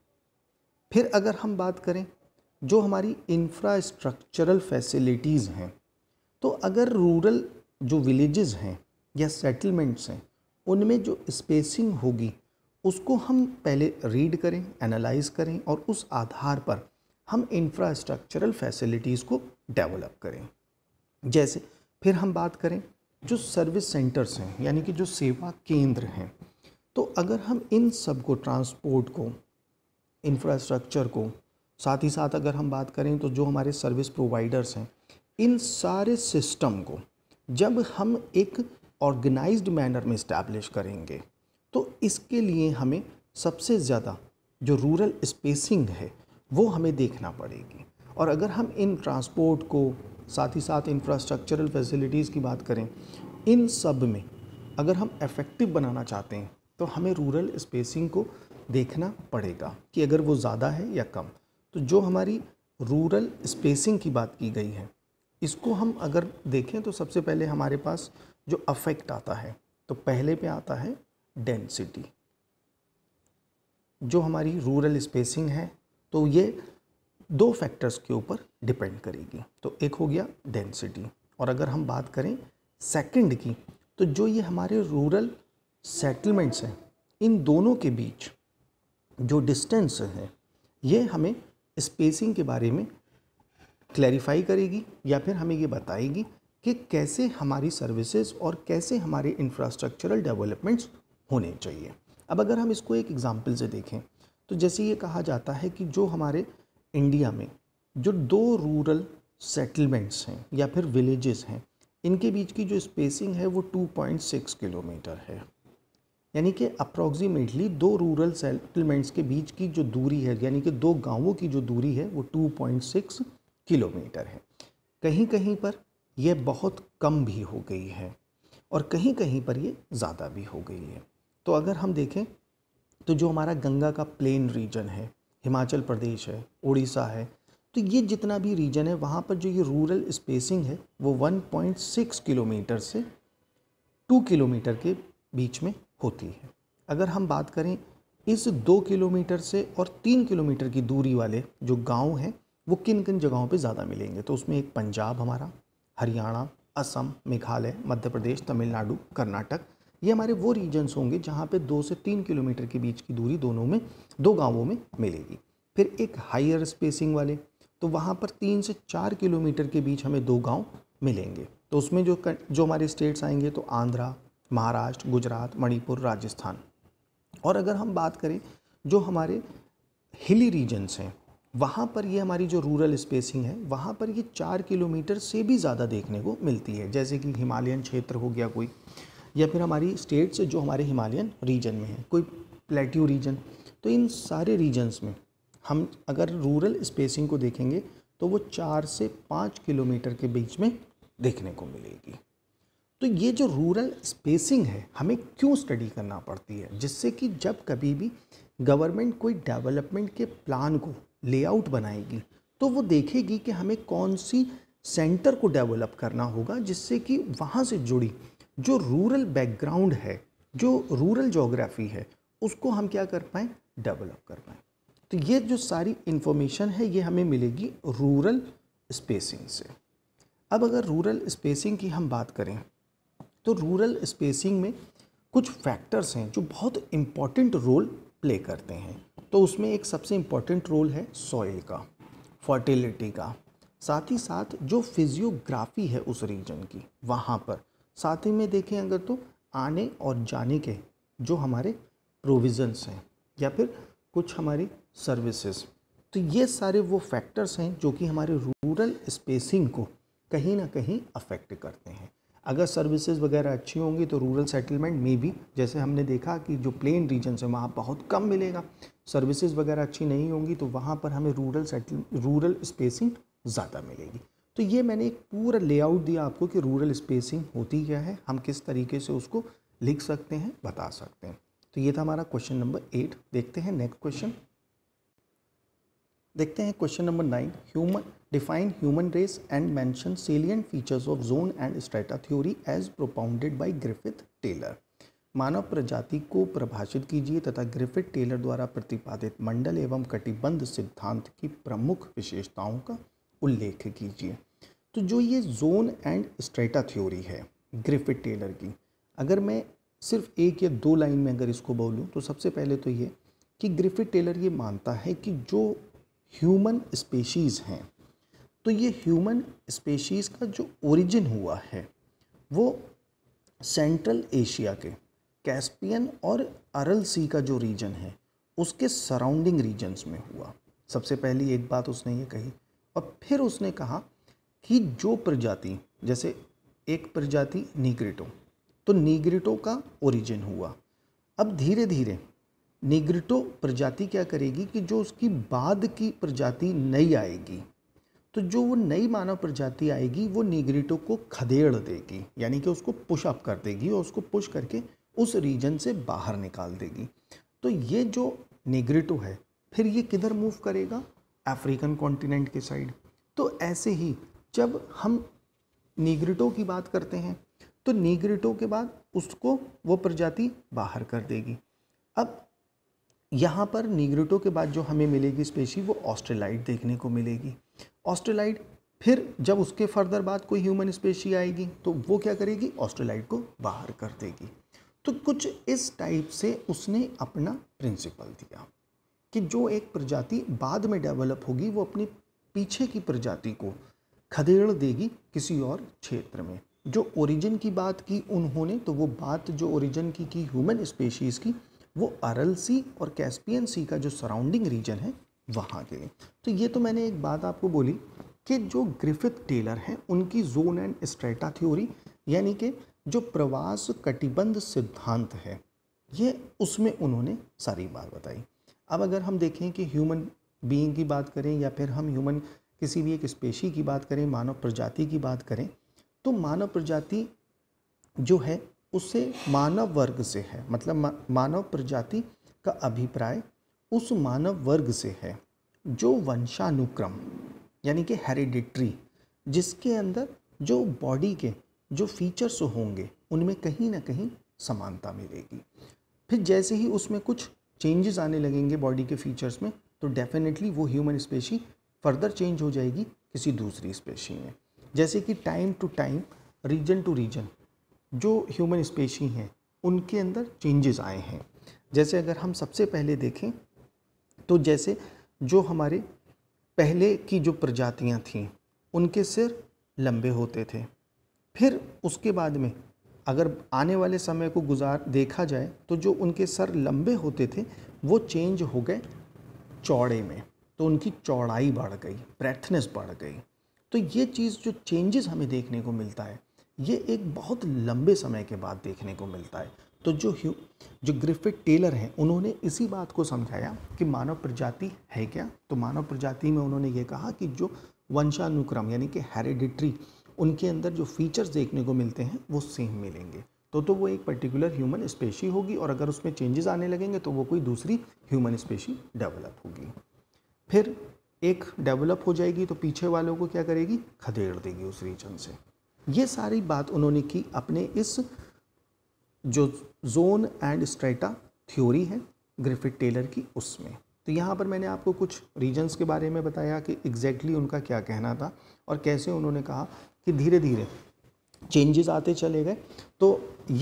फिर अगर हम बात करें जो हमारी इंफ्रास्ट्रक्चरल फैसिलिटीज़ हैं तो अगर रूरल जो विलेजेस हैं या सेटलमेंट्स हैं उनमें जो स्पेसिंग होगी उसको हम पहले रीड करें एनालाइज करें और उस आधार पर हम इंफ्रास्ट्रक्चरल फैसिलिटीज़ को डेवलप करें जैसे फिर हम बात करें जो सर्विस सेंटर्स हैं यानी कि जो सेवा केंद्र हैं तो अगर हम इन सब को ट्रांसपोर्ट को इंफ्रास्ट्रक्चर को साथ ही साथ अगर हम बात करें तो जो हमारे सर्विस प्रोवाइडर्स हैं इन सारे सिस्टम को जब हम एक ऑर्गेनाइज्ड मैनर में इस्टेब्लिश करेंगे तो इसके लिए हमें सबसे ज़्यादा जो रूरल स्पेसिंग है वो हमें देखना पड़ेगी और अगर हम इन ट्रांसपोर्ट को साथ ही साथ इंफ्रास्ट्रक्चरल फैसिलिटीज़ की बात करें इन सब में अगर हम इफ़ेक्टिव बनाना चाहते हैं तो हमें रूरल स्पेसिंग को देखना पड़ेगा कि अगर वो ज़्यादा है या कम तो जो हमारी रूरल स्पेसिंग की बात की गई है इसको हम अगर देखें तो सबसे पहले हमारे पास जो अफेक्ट आता है तो पहले पे आता है डेंसिटी जो हमारी रूरल स्पेसिंग है तो ये दो फैक्टर्स के ऊपर डिपेंड करेगी तो एक हो गया डेंसिटी और अगर हम बात करें सेकंड की तो जो ये हमारे रूरल सेटलमेंट्स हैं इन दोनों के बीच जो डिस्टेंस है ये हमें स्पेसिंग के बारे में क्लैरिफाई करेगी या फिर हमें ये बताएगी कि कैसे हमारी सर्विसेज और कैसे हमारे इंफ्रास्ट्रक्चरल डेवलपमेंट्स होने चाहिए अब अगर हम इसको एक एग्ज़ाम्पल से देखें तो जैसे ये कहा जाता है कि जो हमारे इंडिया में जो दो रूरल सेटलमेंट्स हैं या फिर विलेजेस हैं इनके बीच की जो स्पेसिंग है वो 2.6 किलोमीटर है यानी कि अप्रॉक्सीमेटली दो रूरल सेटलमेंट्स के बीच की जो दूरी है यानी कि दो गांवों की जो दूरी है वो 2.6 किलोमीटर है कहीं कहीं पर ये बहुत कम भी हो गई है और कहीं कहीं पर ये ज़्यादा भी हो गई है तो अगर हम देखें तो जो हमारा गंगा का प्लेन रीजन है हिमाचल प्रदेश है उड़ीसा है तो ये जितना भी रीजन है वहाँ पर जो ये रूरल स्पेसिंग है वो 1.6 किलोमीटर से 2 किलोमीटर के बीच में होती है अगर हम बात करें इस दो किलोमीटर से और तीन किलोमीटर की दूरी वाले जो गांव हैं वो किन किन जगहों पे ज़्यादा मिलेंगे तो उसमें एक पंजाब हमारा हरियाणा असम मेघालय मध्य प्रदेश तमिलनाडु कर्नाटक ये हमारे वो रीजन्स होंगे जहाँ पे दो से तीन किलोमीटर के बीच की दूरी दोनों में दो गांवों में मिलेगी फिर एक हायर स्पेसिंग वाले तो वहाँ पर तीन से चार किलोमीटर के बीच हमें दो गांव मिलेंगे तो उसमें जो जो हमारे स्टेट्स आएंगे तो आंध्रा महाराष्ट्र गुजरात मणिपुर राजस्थान और अगर हम बात करें जो हमारे हिली रीजन्स हैं वहाँ पर ये हमारी जो रूरल स्पेसिंग है वहाँ पर ये चार किलोमीटर से भी ज़्यादा देखने को मिलती है जैसे कि हिमालयन क्षेत्र हो गया कोई या फिर हमारी स्टेट्स जो हमारे हिमालयन रीजन में है कोई प्लेट्यू रीजन तो इन सारे रीजन्स में हम अगर रूरल स्पेसिंग को देखेंगे तो वो चार से पाँच किलोमीटर के बीच में देखने को मिलेगी तो ये जो रूरल स्पेसिंग है हमें क्यों स्टडी करना पड़ती है जिससे कि जब कभी भी गवर्नमेंट कोई डेवलपमेंट के प्लान को लेआउट बनाएगी तो वो देखेगी कि हमें कौन सी सेंटर को डेवलप करना होगा जिससे कि वहाँ से जुड़ी जो रूरल बैकग्राउंड है जो रूरल जोग्राफ़ी है उसको हम क्या कर पाएँ डेवलप कर पाएँ तो ये जो सारी इन्फॉर्मेशन है ये हमें मिलेगी रूरल स्पेसिंग से अब अगर रूरल स्पेसिंग की हम बात करें तो रूरल स्पेसिंग में कुछ फैक्टर्स हैं जो बहुत इम्पॉर्टेंट रोल प्ले करते हैं तो उसमें एक सबसे इम्पॉर्टेंट रोल है सॉइल का फर्टिलिटी का साथ ही साथ जो फिजियोग्राफी है उस रीजन की वहाँ पर साथ ही में देखें अगर तो आने और जाने के जो हमारे प्रोविज़न्स हैं या फिर कुछ हमारी सर्विसेज तो ये सारे वो फैक्टर्स हैं जो कि हमारे रूरल स्पेसिंग को कहीं ना कहीं अफेक्ट करते हैं अगर सर्विसेज वगैरह अच्छी होंगी तो रूरल सेटलमेंट में भी जैसे हमने देखा कि जो प्लेन रीजन है वहाँ बहुत कम मिलेगा सर्विसेज वगैरह अच्छी नहीं होंगी तो वहाँ पर हमें रूरल सेटल रूरल स्पेसिंग ज़्यादा मिलेगी तो ये मैंने एक पूरा लेआउट दिया आपको कि रूरल स्पेसिंग होती क्या है हम किस तरीके से उसको लिख सकते हैं बता सकते हैं तो ये था हमारा क्वेश्चन नंबर एट देखते हैं नेक्स्ट क्वेश्चन देखते हैं question number nine human define human race and mention salient features of zone and strata theory as propounded by Griffith Taylor मानव प्रजाति को परिभाषित कीजिए तथा ग्रिफिड टेलर द्वारा प्रतिपादित मंडल एवं कटिबंध सिद्धांत की प्रमुख विशेषताओं का उल्लेख कीजिए तो जो ये जोन एंड स्ट्रेटा थ्योरी है ग्रिफिड टेलर की अगर मैं सिर्फ एक या दो लाइन में अगर इसको बोलूँ तो सबसे पहले तो ये कि ग्रिफिड टेलर ये मानता है कि जो ह्यूमन स्पेशीज़ हैं तो ये ह्यूमन स्पेशीज़ का जो ओरिजिन हुआ है वो सेंट्रल एशिया के कैस्पियन और अरल सी का जो रीजन है उसके सराउंडिंग रीजन्स में हुआ सबसे पहली एक बात उसने ये कही और फिर उसने कहा कि जो प्रजाति जैसे एक प्रजाति नीग्रिटो तो नीग्रिटो का ओरिजिन हुआ अब धीरे धीरे निगरिटो प्रजाति क्या करेगी कि जो उसकी बाद की प्रजाति नई आएगी तो जो वो नई मानव प्रजाति आएगी वो निगरिटो को खदेड़ देगी यानी कि उसको पुश अप कर देगी और उसको पुश करके उस रीजन से बाहर निकाल देगी तो ये जो नेग्रेटिव है फिर ये किधर मूव करेगा अफ्रीकन कॉन्टिनेंट के साइड तो ऐसे ही जब हम निगरिटो की बात करते हैं तो निगरिटो के बाद उसको वो प्रजाति बाहर कर देगी अब यहाँ पर निगरिटो के बाद जो हमें मिलेगी स्पेशी वो ऑस्ट्रेलाइट देखने को मिलेगी ऑस्ट्रेलाइट फिर जब उसके फर्दर बाद कोई ह्यूमन स्पेशी आएगी तो वो क्या करेगी ऑस्ट्रेलाइट को बाहर कर देगी तो कुछ इस टाइप से उसने अपना प्रिंसिपल दिया कि जो एक प्रजाति बाद में डेवलप होगी वो अपनी पीछे की प्रजाति को खदेड़ देगी किसी और क्षेत्र में जो ओरिजिन की बात की उन्होंने तो वो बात जो ओरिजिन की की ह्यूमन स्पेशीज़ की वो अरल सी और कैस्पियन सी का जो सराउंडिंग रीजन है वहाँ के तो ये तो मैंने एक बात आपको बोली कि जो ग्रिफिथ टेलर हैं उनकी जोन एंड स्ट्रेटा थ्योरी यानी कि जो प्रवास कटिबंध सिद्धांत है ये उसमें उन्होंने सारी बात बताई अब अगर हम देखें कि ह्यूमन बीइंग की बात करें या फिर हम ह्यूमन किसी भी एक स्पेशी की बात करें मानव प्रजाति की बात करें तो मानव प्रजाति जो है उसे मानव वर्ग से है मतलब मानव प्रजाति का अभिप्राय उस मानव वर्ग से है जो वंशानुक्रम यानी कि हेरिडिट्री जिसके अंदर जो बॉडी के जो फीचर्स होंगे उनमें कहीं ना कहीं समानता मिलेगी फिर जैसे ही उसमें कुछ चेंजेस आने लगेंगे बॉडी के फीचर्स में तो डेफिनेटली वो ह्यूमन स्पेशी फर्दर चेंज हो जाएगी किसी दूसरी स्पेशी में जैसे कि time to time region to region जो ह्यूमन स्पेशी हैं उनके अंदर चेंजेस आए हैं जैसे अगर हम सबसे पहले देखें तो जैसे जो हमारे पहले की जो प्रजातियां थीं उनके सिर लंबे होते थे फिर उसके बाद में अगर आने वाले समय को गुजार देखा जाए तो जो उनके सर लंबे होते थे वो चेंज हो गए चौड़े में तो उनकी चौड़ाई बढ़ गई ब्रेथनेस बढ़ गई तो ये चीज़ जो चेंजेस हमें देखने को मिलता है ये एक बहुत लंबे समय के बाद देखने को मिलता है तो जो ह्यू जो ग्रिफिट टेलर हैं उन्होंने इसी बात को समझाया कि मानव प्रजाति है क्या तो मानव प्रजाति में उन्होंने ये कहा कि जो वंशानुक्रम यानी कि हेरिडिट्री उनके अंदर जो फीचर्स देखने को मिलते हैं वो सेम मिलेंगे तो तो वो एक पर्टिकुलर ह्यूमन स्पेशी होगी और अगर उसमें चेंजेस आने लगेंगे तो वो कोई दूसरी ह्यूमन स्पेशी डेवलप होगी फिर एक डेवलप हो जाएगी तो पीछे वालों को क्या करेगी खदेड़ देगी उस रीजन से ये सारी बात उन्होंने की अपने इस जो जोन एंड स्ट्रेटा थ्योरी है ग्रिफिट टेलर की उसमें तो यहाँ पर मैंने आपको कुछ रीजन्स के बारे में बताया कि एग्जैक्टली exactly उनका क्या कहना था और कैसे उन्होंने कहा कि धीरे धीरे चेंजेस आते चले गए तो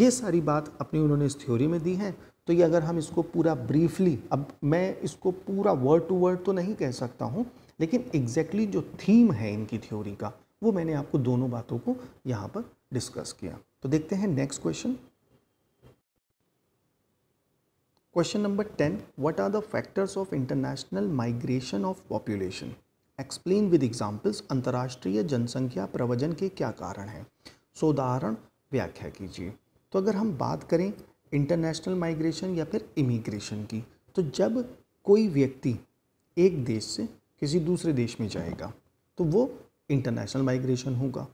ये सारी बात अपनी उन्होंने इस थ्योरी में दी है तो ये अगर हम इसको पूरा ब्रीफली अब मैं इसको पूरा वर्ड टू वर्ड तो नहीं कह सकता हूँ लेकिन एग्जैक्टली exactly जो थीम है इनकी थ्योरी का वो मैंने आपको दोनों बातों को यहाँ पर डिस्कस किया तो देखते हैं next question question number ten what are the factors of international migration of population explain with examples अंतर्राष्ट्रीय जनसंख्या प्रवजन के क्या कारण हैं सो उदाहरण व्याख्या कीजिए तो अगर हम बात करें इंटरनेशनल माइग्रेशन या फिर इमिग्रेशन की तो जब कोई व्यक्ति एक देश से किसी दूसरे देश में जाएगा तो वो इंटरनेशनल माइग्रेशन होगा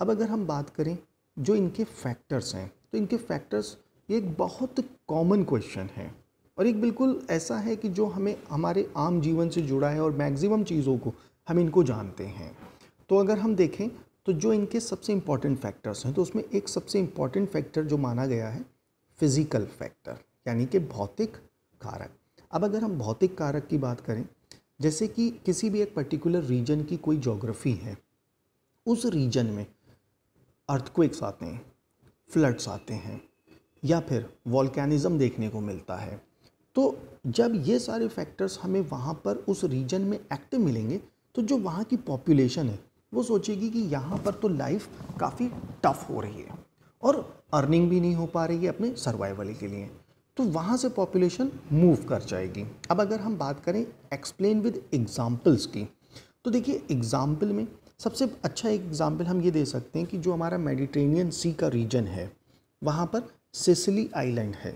अब अगर हम बात करें जो इनके फैक्टर्स हैं तो इनके फैक्टर्स ये एक बहुत कॉमन क्वेश्चन है और एक बिल्कुल ऐसा है कि जो हमें हमारे आम जीवन से जुड़ा है और मैक्सिमम चीज़ों को हम इनको जानते हैं तो अगर हम देखें तो जो इनके सबसे इम्पॉर्टेंट फैक्टर्स हैं तो उसमें एक सबसे इम्पॉर्टेंट फैक्टर जो माना गया है फिज़िकल फैक्टर यानी कि भौतिक कारक अब अगर हम भौतिक कारक की बात करें जैसे कि किसी भी एक पर्टिकुलर रीजन की कोई जोग्राफ़ी है उस रीजन में अर्थक्वेक्स आते हैं फ्लड्स आते हैं या फिर वॉलकैनिज़म देखने को मिलता है तो जब ये सारे फैक्टर्स हमें वहाँ पर उस रीजन में एक्टिव मिलेंगे तो जो वहाँ की पॉपुलेशन है वो सोचेगी कि यहाँ पर तो लाइफ काफ़ी टफ हो रही है और अर्निंग भी नहीं हो पा रही है अपने सर्वाइवल के लिए तो वहाँ से पॉपुलेशन मूव कर जाएगी अब अगर हम बात करें एक्सप्लेन विद एग्ज़ाम्पल्स की तो देखिए एग्ज़ाम्पल में सबसे अच्छा एक एग्ज़ाम्पल हम ये दे सकते हैं कि जो हमारा मेडिटेरेनियन सी का रीजन है वहाँ पर सिसली आइलैंड है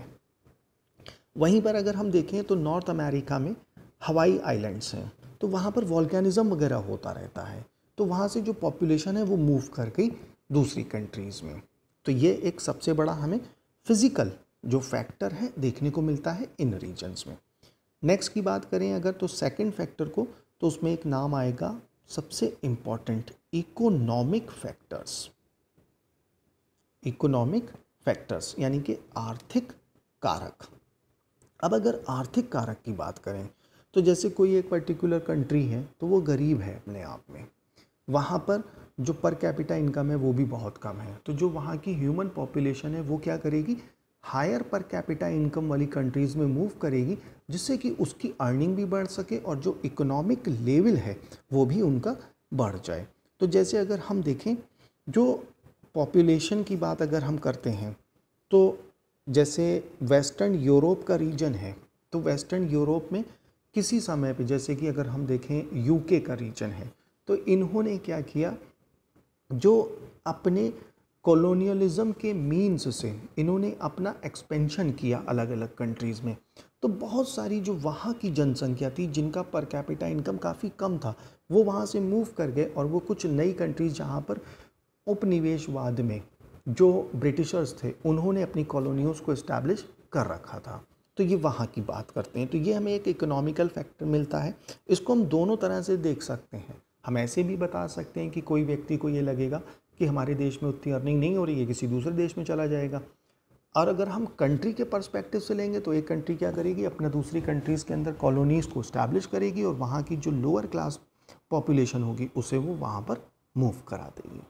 वहीं पर अगर हम देखें तो नॉर्थ अमेरिका में हवाई आइलैंड्स हैं तो वहाँ पर वॉल्केनिज़म वगैरह होता रहता है तो वहाँ से जो पॉपुलेशन है वो मूव कर गई दूसरी कंट्रीज़ में तो ये एक सबसे बड़ा हमें फिज़िकल जो फैक्टर है देखने को मिलता है इन रीजन्स में नेक्स्ट की बात करें अगर तो सेकंड फैक्टर को तो उसमें एक नाम आएगा सबसे important economic factors economic factors यानी कि आर्थिक कारक अब अगर आर्थिक कारक की बात करें तो जैसे कोई एक पर्टिकुलर कंट्री है तो वो गरीब है अपने आप में वहाँ पर जो पर कैपिटा इनकम है वो भी बहुत कम है तो जो वहाँ की ह्यूमन पॉपुलेशन है वो क्या करेगी हायर पर कैपिटा इनकम वाली कंट्रीज़ में मूव करेगी जिससे कि उसकी अर्निंग भी बढ़ सके और जो इकोनॉमिक लेवल है वो भी उनका बढ़ जाए तो जैसे अगर हम देखें जो पॉपुलेशन की बात अगर हम करते हैं तो जैसे वेस्टर्न यूरोप का रीजन है तो वेस्टर्न यूरोप में किसी समय पे जैसे कि अगर हम देखें यूके का रीजन है तो इन्होंने क्या किया जो अपने कॉलोनियलिज्म के मीन्स से इन्होंने अपना एक्सपेंशन किया अलग अलग कंट्रीज़ में तो बहुत सारी जो वहाँ की जनसंख्या थी जिनका पर कैपिटा इनकम काफ़ी कम था वो वहाँ से मूव कर गए और वो कुछ नई कंट्रीज़ जहाँ पर उपनिवेशवाद में जो ब्रिटिशर्स थे उन्होंने अपनी कॉलोनीज को इस्टेब्लिश कर रखा था तो ये वहाँ की बात करते हैं तो ये हमें एक इकोनॉमिकल फैक्टर मिलता है इसको हम दोनों तरह से देख सकते हैं हम ऐसे भी बता सकते हैं कि कोई व्यक्ति को ये लगेगा कि हमारे देश में उतनी अर्निंग नहीं हो रही है किसी दूसरे देश में चला जाएगा और अगर हम कंट्री के पर्सपेक्टिव से लेंगे तो एक कंट्री क्या करेगी अपने दूसरी कंट्रीज़ के अंदर कॉलोनीज़ को इस्टेब्लिश करेगी और वहाँ की जो लोअर क्लास पॉपुलेशन होगी उसे वो वहाँ पर मूव करा देगी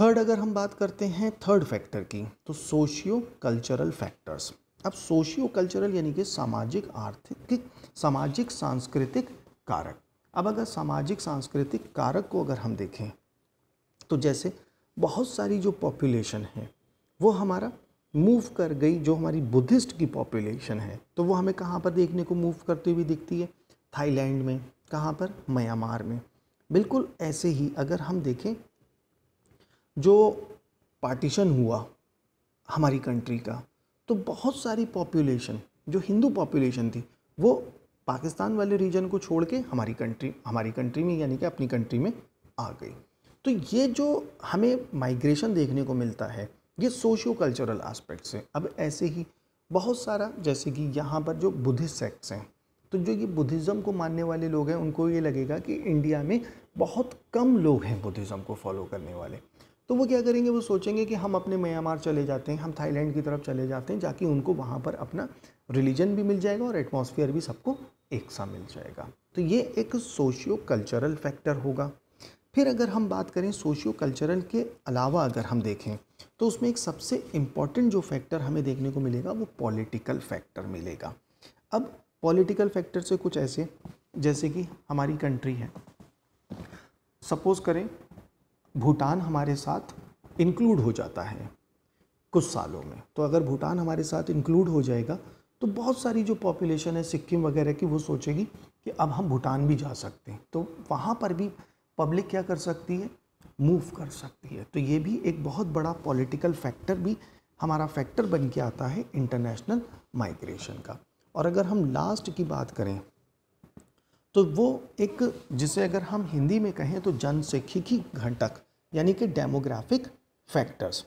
थर्ड अगर हम बात करते हैं थर्ड फैक्टर की तो सोशियो कल्चरल फैक्टर्स अब सोशियो कल्चरल यानी कि सामाजिक आर्थिक सामाजिक सांस्कृतिक कारक अब अगर सामाजिक सांस्कृतिक कारक को अगर हम देखें तो जैसे बहुत सारी जो पॉपुलेशन है वो हमारा मूव कर गई जो हमारी बुद्धिस्ट की पॉपुलेशन है तो वो हमें कहाँ पर देखने को मूव करते हुए दिखती है थाईलैंड में कहाँ पर म्यांमार में बिल्कुल ऐसे ही अगर हम देखें जो पार्टीशन हुआ हमारी कंट्री का तो बहुत सारी पॉपुलेशन जो हिंदू पॉपुलेशन थी वो पाकिस्तान वाले रीजन को छोड़ के हमारी कंट्री हमारी कंट्री में यानी कि अपनी कंट्री में आ गई तो ये जो हमें माइग्रेशन देखने को मिलता है ये सोशियो कल्चरल आस्पेक्ट से अब ऐसे ही बहुत सारा जैसे कि यहाँ पर जो बुद्धिस्ट सेक्ट्स हैं तो जो ये बुद्धिज़्म को मानने वाले लोग हैं उनको ये लगेगा कि इंडिया में बहुत कम लोग हैं बुद्धिज़्म को फॉलो करने वाले तो वो क्या करेंगे वो सोचेंगे कि हम अपने म्यांमार चले जाते हैं हम थाईलैंड की तरफ चले जाते हैं जाके उनको वहाँ पर अपना रिलीजन भी मिल जाएगा और एटमोसफियर भी सबको एक सा मिल जाएगा तो ये एक सोशियो कल्चरल फैक्टर होगा फिर अगर हम बात करें सोशियो कल्चरल के अलावा अगर हम देखें तो उसमें एक सबसे इम्पॉर्टेंट जो फैक्टर हमें देखने को मिलेगा वो पॉलिटिकल फैक्टर मिलेगा अब पॉलिटिकल फैक्टर से कुछ ऐसे जैसे कि हमारी कंट्री है सपोज़ करें भूटान हमारे साथ इंक्लूड हो जाता है कुछ सालों में तो अगर भूटान हमारे साथ इंक्लूड हो जाएगा तो बहुत सारी जो पॉपुलेशन है सिक्किम वगैरह की वो सोचेगी कि अब हम भूटान भी जा सकते हैं तो वहाँ पर भी पब्लिक क्या कर सकती है मूव कर सकती है तो ये भी एक बहुत बड़ा पॉलिटिकल फैक्टर भी हमारा फैक्टर बन के आता है इंटरनेशनल माइग्रेशन का और अगर हम लास्ट की बात करें तो वो एक जिसे अगर हम हिंदी में कहें तो जनसेखिकी घटक यानी कि डेमोग्राफिक फैक्टर्स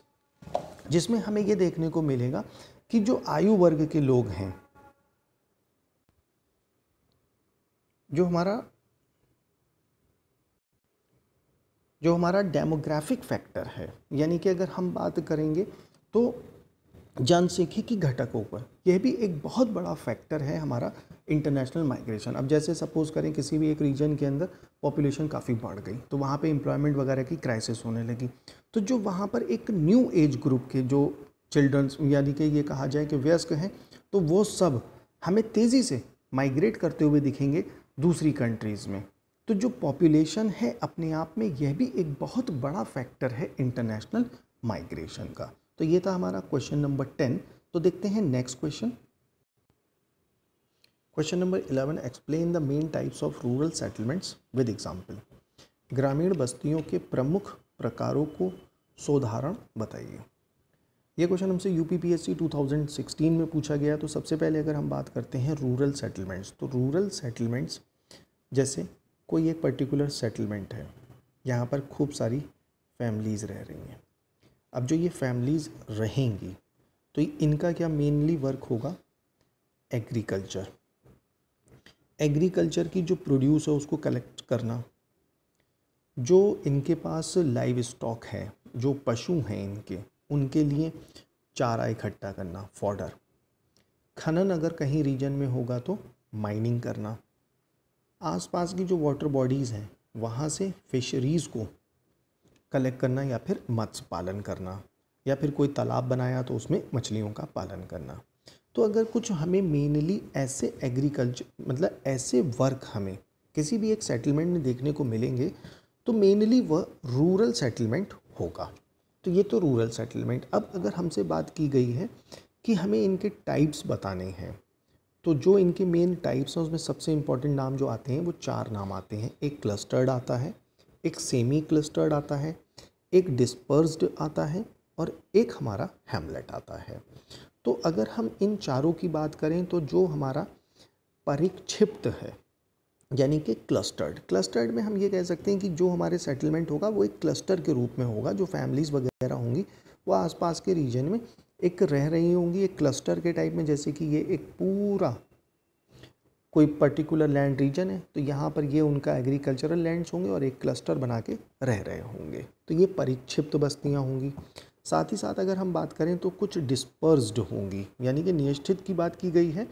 जिसमें हमें ये देखने को मिलेगा कि जो आयु वर्ग के लोग हैं जो हमारा जो हमारा डेमोग्राफिक फैक्टर है यानी कि अगर हम बात करेंगे तो जनसेखी की घटकों पर यह भी एक बहुत बड़ा फैक्टर है हमारा इंटरनेशनल माइग्रेशन अब जैसे सपोज़ करें किसी भी एक रीजन के अंदर पॉपुलेशन काफ़ी बढ़ गई तो वहाँ पे एम्प्लॉयमेंट वगैरह की क्राइसिस होने लगी तो जो वहाँ पर एक न्यू एज ग्रुप के जो चिल्ड्रंस यानी कि ये कहा जाए कि व्यस्क हैं तो वो सब हमें तेज़ी से माइग्रेट करते हुए दिखेंगे दूसरी कंट्रीज़ में तो जो पॉपुलेशन है अपने आप में यह भी एक बहुत बड़ा फैक्टर है इंटरनेशनल माइग्रेशन का तो ये था हमारा क्वेश्चन नंबर टेन तो देखते हैं next question question number eleven explain the main types of rural settlements with example ग्रामीण बस्तियों के प्रमुख प्रकारों को सोधारण बताइए ये क्वेश्चन हमसे यू पी 2016 में पूछा गया तो सबसे पहले अगर हम बात करते हैं रूरल सेटलमेंट्स तो रूरल सेटलमेंट्स जैसे कोई एक पर्टिकुलर सेटलमेंट है यहाँ पर खूब सारी फैमिलीज़ रह रही हैं अब जो ये फैमिलीज़ रहेंगी तो इनका क्या मेनली वर्क होगा एग्रीकल्चर एग्रीकल्चर की जो प्रोड्यूस है उसको कलेक्ट करना जो इनके पास लाइव स्टॉक है जो पशु हैं इनके उनके लिए चारा इकट्ठा करना फॉर्डर खनन अगर कहीं रीजन में होगा तो माइनिंग करना आसपास की जो वाटर बॉडीज़ हैं वहाँ से फिशरीज़ को कलेक्ट करना या फिर मत्स्य पालन करना या फिर कोई तालाब बनाया तो उसमें मछलियों का पालन करना तो अगर कुछ हमें मेनली ऐसे एग्रीकल्चर मतलब ऐसे वर्क हमें किसी भी एक सेटलमेंट में देखने को मिलेंगे तो मेनली वह रूरल सेटलमेंट होगा तो ये तो रूरल सेटलमेंट अब अगर हमसे बात की गई है कि हमें इनके टाइप्स बताने हैं तो जो इनके मेन टाइप्स हैं उसमें सबसे इम्पॉर्टेंट नाम जो आते हैं वो चार नाम आते हैं एक क्लस्टर्ड आता है एक सेमी क्लस्टर्ड आता है एक डिस्पर्स्ड आता है और एक हमारा हेमलेट आता है तो अगर हम इन चारों की बात करें तो जो हमारा परिक्षिप्त है यानी कि क्लस्टर्ड क्लस्टर्ड में हम ये कह सकते हैं कि जो हमारे सेटलमेंट होगा वो एक क्लस्टर के रूप में होगा जो फैमिलीज़ वगैरह होंगी वो आसपास के रीजन में एक रह रही होंगी एक क्लस्टर के टाइप में जैसे कि ये एक पूरा कोई पर्टिकुलर लैंड रीजन है तो यहाँ पर ये उनका एग्रीकल्चरल लैंड्स होंगे और एक क्लस्टर बना के रह रहे होंगे तो ये परिक्षिप्त बस्तियाँ होंगी साथ ही साथ अगर हम बात करें तो कुछ डिस्पर्सड होंगी यानी कि निष्ठित की बात की गई है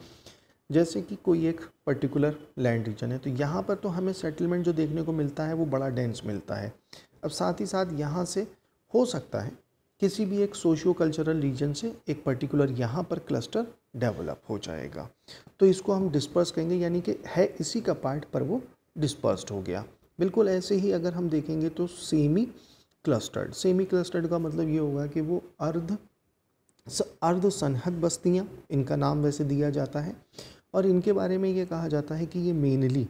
जैसे कि कोई एक पर्टिकुलर लैंड रीजन है तो यहाँ पर तो हमें सेटलमेंट जो देखने को मिलता है वो बड़ा डेंस मिलता है अब साथ ही साथ यहाँ से हो सकता है किसी भी एक सोशियो कल्चरल रीजन से एक पर्टिकुलर यहाँ पर क्लस्टर डेवलप हो जाएगा तो इसको हम डिस्पर्स कहेंगे यानी कि है इसी का पार्ट पर वो डिस्पर्स हो गया बिल्कुल ऐसे ही अगर हम देखेंगे तो सेमी क्लस्टर्ड सेमी क्लस्टर्ड का मतलब ये होगा कि वो अर्ध अर्ध सनहद बस्तियाँ इनका नाम वैसे दिया जाता है और इनके बारे में ये कहा जाता है कि ये मेनली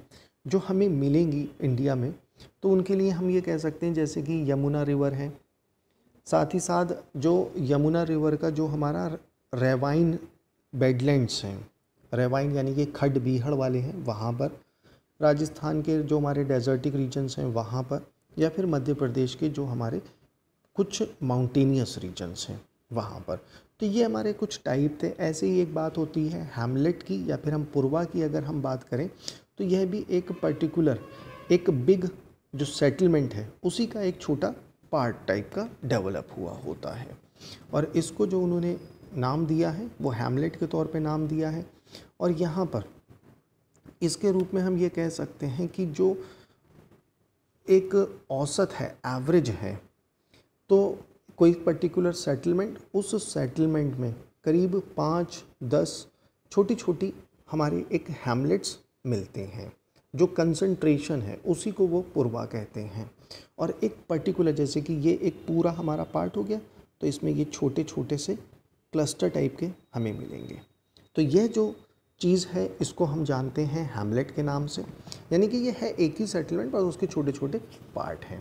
जो हमें मिलेंगी इंडिया में तो उनके लिए हम ये कह सकते हैं जैसे कि यमुना रिवर है साथ ही साथ जो यमुना रिवर का जो हमारा रेवाइन बेडलैंड्स हैं रेवाइन यानी कि खड बीहड़ वाले हैं वहाँ पर राजस्थान के जो हमारे डेजर्टिक रीजन्स हैं वहाँ पर या फिर मध्य प्रदेश के जो हमारे कुछ माउंटेनियस रीजन्स हैं वहाँ पर तो ये हमारे कुछ टाइप थे ऐसे ही एक बात होती है हैमलेट की या फिर हम पुरवा की अगर हम बात करें तो यह भी एक पर्टिकुलर एक बिग जो सेटलमेंट है उसी का एक छोटा पार्ट टाइप का डेवलप हुआ होता है और इसको जो उन्होंने नाम दिया है वो हैमलेट के तौर पे नाम दिया है और यहाँ पर इसके रूप में हम ये कह सकते हैं कि जो एक औसत है एवरेज है तो कोई पर्टिकुलर सेटलमेंट उस सेटलमेंट में करीब पाँच दस छोटी छोटी हमारे एक हैमलेट्स मिलते हैं जो कंसंट्रेशन है उसी को वो पुरवा कहते हैं और एक पर्टिकुलर जैसे कि ये एक पूरा हमारा पार्ट हो गया तो इसमें ये छोटे छोटे से क्लस्टर टाइप के हमें मिलेंगे तो यह जो चीज़ है इसको हम जानते हैं हैमलेट के नाम से यानी कि ये है एक ही सेटलमेंट पर उसके छोटे छोटे पार्ट हैं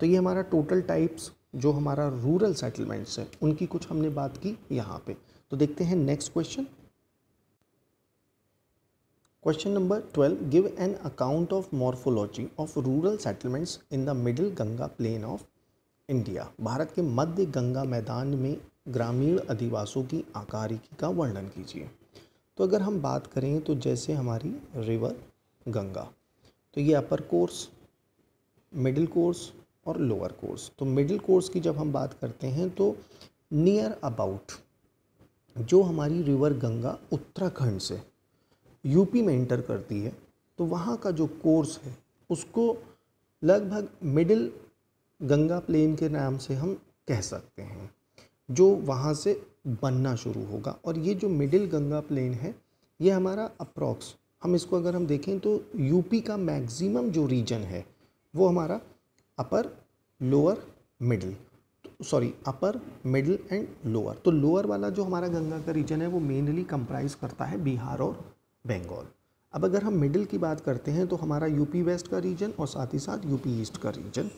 तो ये हमारा टोटल टाइप्स जो हमारा रूरल सेटलमेंट्स हैं उनकी कुछ हमने बात की यहाँ पे तो देखते हैं next question question number twelve give an account of morphology of rural settlements in the middle Ganga plain of India Bharat के मध्य गंगा मैदान में ग्रामीण अधिवासों की आकारिकी का वर्णन कीजिए तो अगर हम बात करें तो जैसे हमारी रिवर गंगा तो ये अपर कोर्स मिडिल कोर्स और लोअर कोर्स तो मिडिल कोर्स की जब हम बात करते हैं तो नियर अबाउट जो हमारी रिवर गंगा उत्तराखंड से यूपी में इंटर करती है तो वहाँ का जो कोर्स है उसको लगभग मिडिल गंगा प्लेन के नाम से हम कह सकते हैं जो वहाँ से बनना शुरू होगा और ये जो मिडिल गंगा प्लेन है ये हमारा अप्रॉक्स हम इसको अगर हम देखें तो यूपी का मैक्सिमम जो रीजन है वो हमारा upper lower middle sorry upper middle and lower तो लोअर वाला जो हमारा गंगा का रीजन है वो मेनली कंप्राइज करता है बिहार और बंगाल अब अगर हम मिडिल की बात करते हैं तो हमारा यूपी वेस्ट का रीजन और साथ ही साथ यूपी ईस्ट का रीजन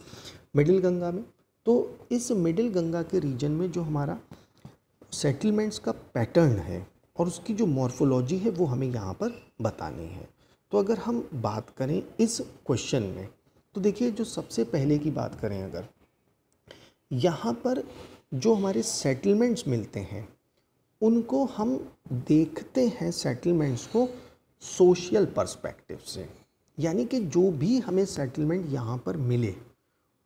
मिडिल गंगा में तो इस मिडिल गंगा के रीजन में जो हमारा सेटलमेंट्स का पैटर्न है और उसकी जो मॉर्फोलॉजी है वो हमें यहाँ पर बतानी है तो अगर हम बात करें इस क्वेश्चन में तो देखिए जो सबसे पहले की बात करें अगर यहाँ पर जो हमारे सेटलमेंट्स मिलते हैं उनको हम देखते हैं सेटलमेंट्स को सोशल पर्सपेक्टिव से यानी कि जो भी हमें सेटलमेंट यहाँ पर मिले